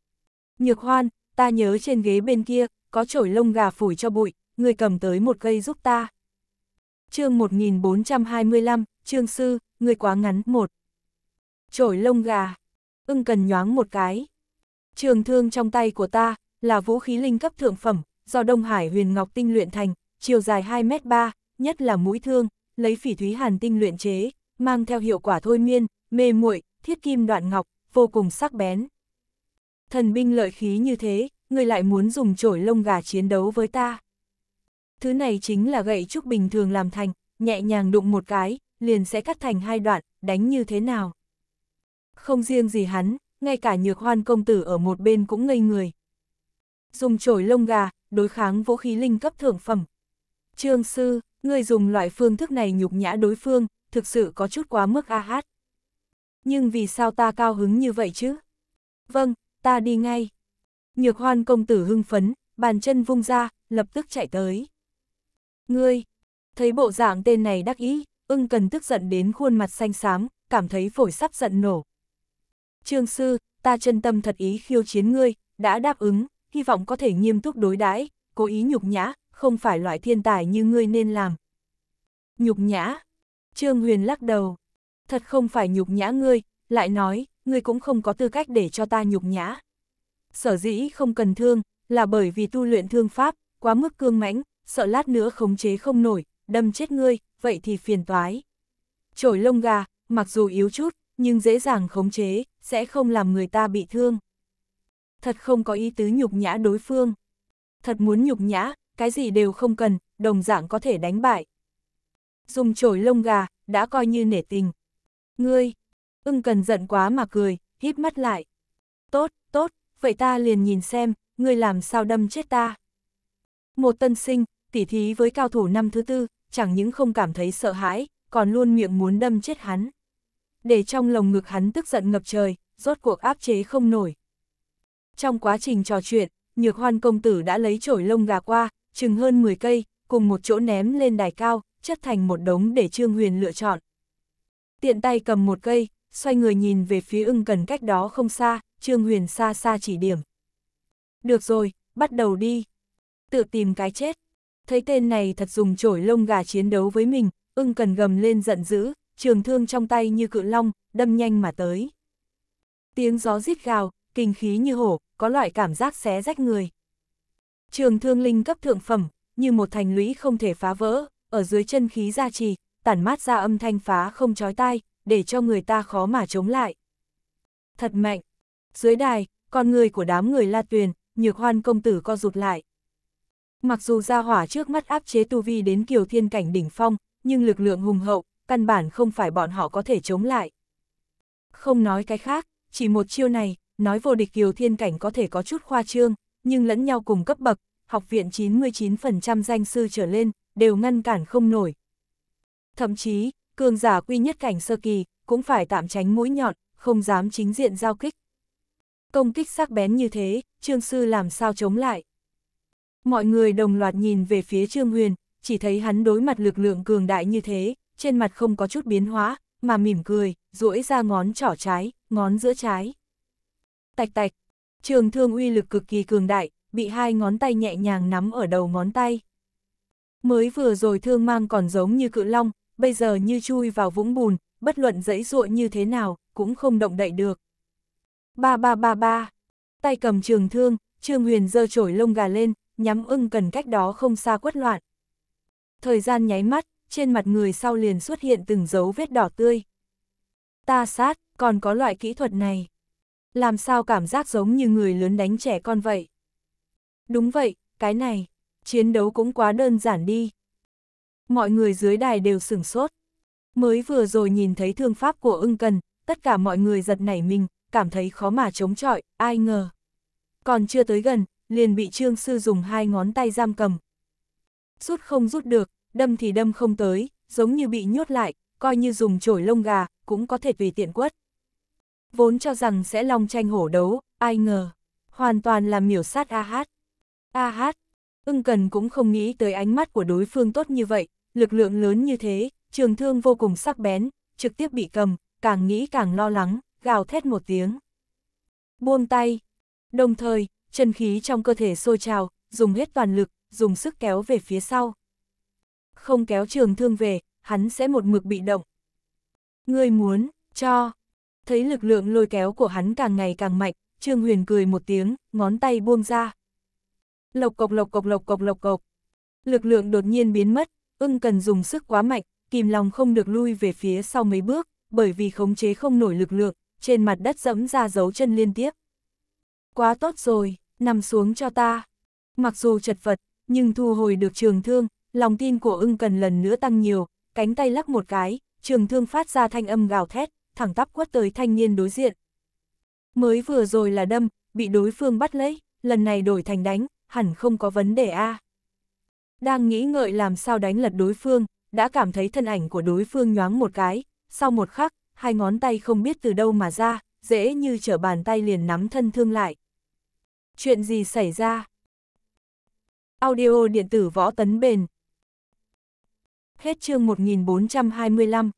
Nhược Hoan, ta nhớ trên ghế bên kia, có chổi lông gà phủi cho bụi, người cầm tới một cây giúp ta. chương 1425, Trương Sư, người quá ngắn, một. Chổi lông gà, ưng cần nhoáng một cái. Trường thương trong tay của ta, là vũ khí linh cấp thượng phẩm, do Đông Hải huyền Ngọc Tinh luyện thành, chiều dài 2 m 3 nhất là mũi thương, lấy phỉ thúy hàn tinh luyện chế, mang theo hiệu quả thôi miên, mê muội, thiết kim đoạn ngọc, vô cùng sắc bén. Thần binh lợi khí như thế, người lại muốn dùng chổi lông gà chiến đấu với ta. Thứ này chính là gậy trúc bình thường làm thành, nhẹ nhàng đụng một cái, liền sẽ cắt thành hai đoạn, đánh như thế nào. Không riêng gì hắn, ngay cả nhược hoan công tử ở một bên cũng ngây người. Dùng chổi lông gà, đối kháng vũ khí linh cấp thượng phẩm. Trương sư, người dùng loại phương thức này nhục nhã đối phương, thực sự có chút quá mức a hát. Nhưng vì sao ta cao hứng như vậy chứ? Vâng, ta đi ngay. Nhược hoan công tử hưng phấn, bàn chân vung ra, lập tức chạy tới. Ngươi, thấy bộ dạng tên này đắc ý, ưng cần tức giận đến khuôn mặt xanh xám, cảm thấy phổi sắp giận nổ. Trương sư, ta chân tâm thật ý khiêu chiến ngươi, đã đáp ứng, hy vọng có thể nghiêm túc đối đãi, cố ý nhục nhã, không phải loại thiên tài như ngươi nên làm. Nhục nhã. Trương Huyền lắc đầu. Thật không phải nhục nhã ngươi, lại nói, ngươi cũng không có tư cách để cho ta nhục nhã. Sở dĩ không cần thương, là bởi vì tu luyện thương pháp, quá mức cương mãnh, sợ lát nữa khống chế không nổi, đâm chết ngươi, vậy thì phiền toái. Trổi lông gà, mặc dù yếu chút, nhưng dễ dàng khống chế, sẽ không làm người ta bị thương. Thật không có ý tứ nhục nhã đối phương. Thật muốn nhục nhã, cái gì đều không cần, đồng dạng có thể đánh bại. Dùng chổi lông gà, đã coi như nể tình. Ngươi, ưng cần giận quá mà cười, híp mắt lại. Tốt, tốt, vậy ta liền nhìn xem, ngươi làm sao đâm chết ta. Một tân sinh, tỉ thí với cao thủ năm thứ tư, chẳng những không cảm thấy sợ hãi, còn luôn miệng muốn đâm chết hắn. Để trong lồng ngực hắn tức giận ngập trời, rốt cuộc áp chế không nổi. Trong quá trình trò chuyện, nhược hoan công tử đã lấy chổi lông gà qua, chừng hơn 10 cây, cùng một chỗ ném lên đài cao, chất thành một đống để Trương Huyền lựa chọn. Tiện tay cầm một cây, xoay người nhìn về phía ưng cần cách đó không xa, Trương Huyền xa xa chỉ điểm. Được rồi, bắt đầu đi. Tự tìm cái chết. Thấy tên này thật dùng chổi lông gà chiến đấu với mình, ưng cần gầm lên giận dữ, trường thương trong tay như cự long, đâm nhanh mà tới. Tiếng gió rít gào, kinh khí như hổ, có loại cảm giác xé rách người. Trường thương linh cấp thượng phẩm, như một thành lũy không thể phá vỡ, ở dưới chân khí gia trì, tản mát ra âm thanh phá không chói tai, để cho người ta khó mà chống lại. Thật mạnh! Dưới đài, con người của đám người La Tuyền, nhược hoan công tử co rụt lại. Mặc dù gia hỏa trước mắt áp chế tu vi đến kiều thiên cảnh đỉnh phong, nhưng lực lượng hùng hậu, căn bản không phải bọn họ có thể chống lại. Không nói cái khác, chỉ một chiêu này, nói vô địch kiều thiên cảnh có thể có chút khoa trương, nhưng lẫn nhau cùng cấp bậc, học viện 99% danh sư trở lên, đều ngăn cản không nổi. Thậm chí, cường giả quy nhất cảnh sơ kỳ, cũng phải tạm tránh mũi nhọn, không dám chính diện giao kích. Công kích sắc bén như thế, Trương Sư làm sao chống lại. Mọi người đồng loạt nhìn về phía Trương Huyền, chỉ thấy hắn đối mặt lực lượng cường đại như thế, trên mặt không có chút biến hóa, mà mỉm cười, duỗi ra ngón trỏ trái, ngón giữa trái. Tạch tạch, Trường thương uy lực cực kỳ cường đại, bị hai ngón tay nhẹ nhàng nắm ở đầu ngón tay. Mới vừa rồi thương mang còn giống như cự long, bây giờ như chui vào vũng bùn, bất luận dãy ruộng như thế nào, cũng không động đậy được. Ba ba ba ba, tay cầm trường thương, Trương Huyền dơ chổi lông gà lên, nhắm ưng cần cách đó không xa quất loạn. Thời gian nháy mắt, trên mặt người sau liền xuất hiện từng dấu vết đỏ tươi. Ta sát, còn có loại kỹ thuật này làm sao cảm giác giống như người lớn đánh trẻ con vậy. Đúng vậy, cái này, chiến đấu cũng quá đơn giản đi. Mọi người dưới đài đều sửng sốt. Mới vừa rồi nhìn thấy thương pháp của ưng cần, tất cả mọi người giật nảy mình, cảm thấy khó mà chống chọi, ai ngờ. Còn chưa tới gần, liền bị trương sư dùng hai ngón tay giam cầm. Rút không rút được, đâm thì đâm không tới, giống như bị nhốt lại, coi như dùng chổi lông gà, cũng có thể vì tiện quất vốn cho rằng sẽ long tranh hổ đấu, ai ngờ, hoàn toàn là miểu sát A Hát. A Hát, ưng cần cũng không nghĩ tới ánh mắt của đối phương tốt như vậy, lực lượng lớn như thế, trường thương vô cùng sắc bén, trực tiếp bị cầm, càng nghĩ càng lo lắng, gào thét một tiếng. Buông tay, đồng thời, chân khí trong cơ thể sôi trào, dùng hết toàn lực, dùng sức kéo về phía sau. Không kéo trường thương về, hắn sẽ một mực bị động. Ngươi muốn, cho, thấy lực lượng lôi kéo của hắn càng ngày càng mạnh, Trương Huyền cười một tiếng, ngón tay buông ra. Lộc cộc lộc cộc lộc cộc lộc cộc. Lực lượng đột nhiên biến mất, ưng cần dùng sức quá mạnh, kìm lòng không được lui về phía sau mấy bước, bởi vì khống chế không nổi lực lượng, trên mặt đất dẫm ra dấu chân liên tiếp. Quá tốt rồi, nằm xuống cho ta. Mặc dù chật vật, nhưng thu hồi được trường thương, lòng tin của ưng cần lần nữa tăng nhiều, cánh tay lắc một cái, trường thương phát ra thanh âm gào thét, thẳng tắp quất tới thanh niên đối diện. Mới vừa rồi là đâm, bị đối phương bắt lấy, lần này đổi thành đánh, hẳn không có vấn đề a. À. Đang nghĩ ngợi làm sao đánh lật đối phương, đã cảm thấy thân ảnh của đối phương nhoáng một cái, sau một khắc, hai ngón tay không biết từ đâu mà ra, dễ như trở bàn tay liền nắm thân thương lại. Chuyện gì xảy ra? Audio điện tử võ tấn bền. Hết chương 1425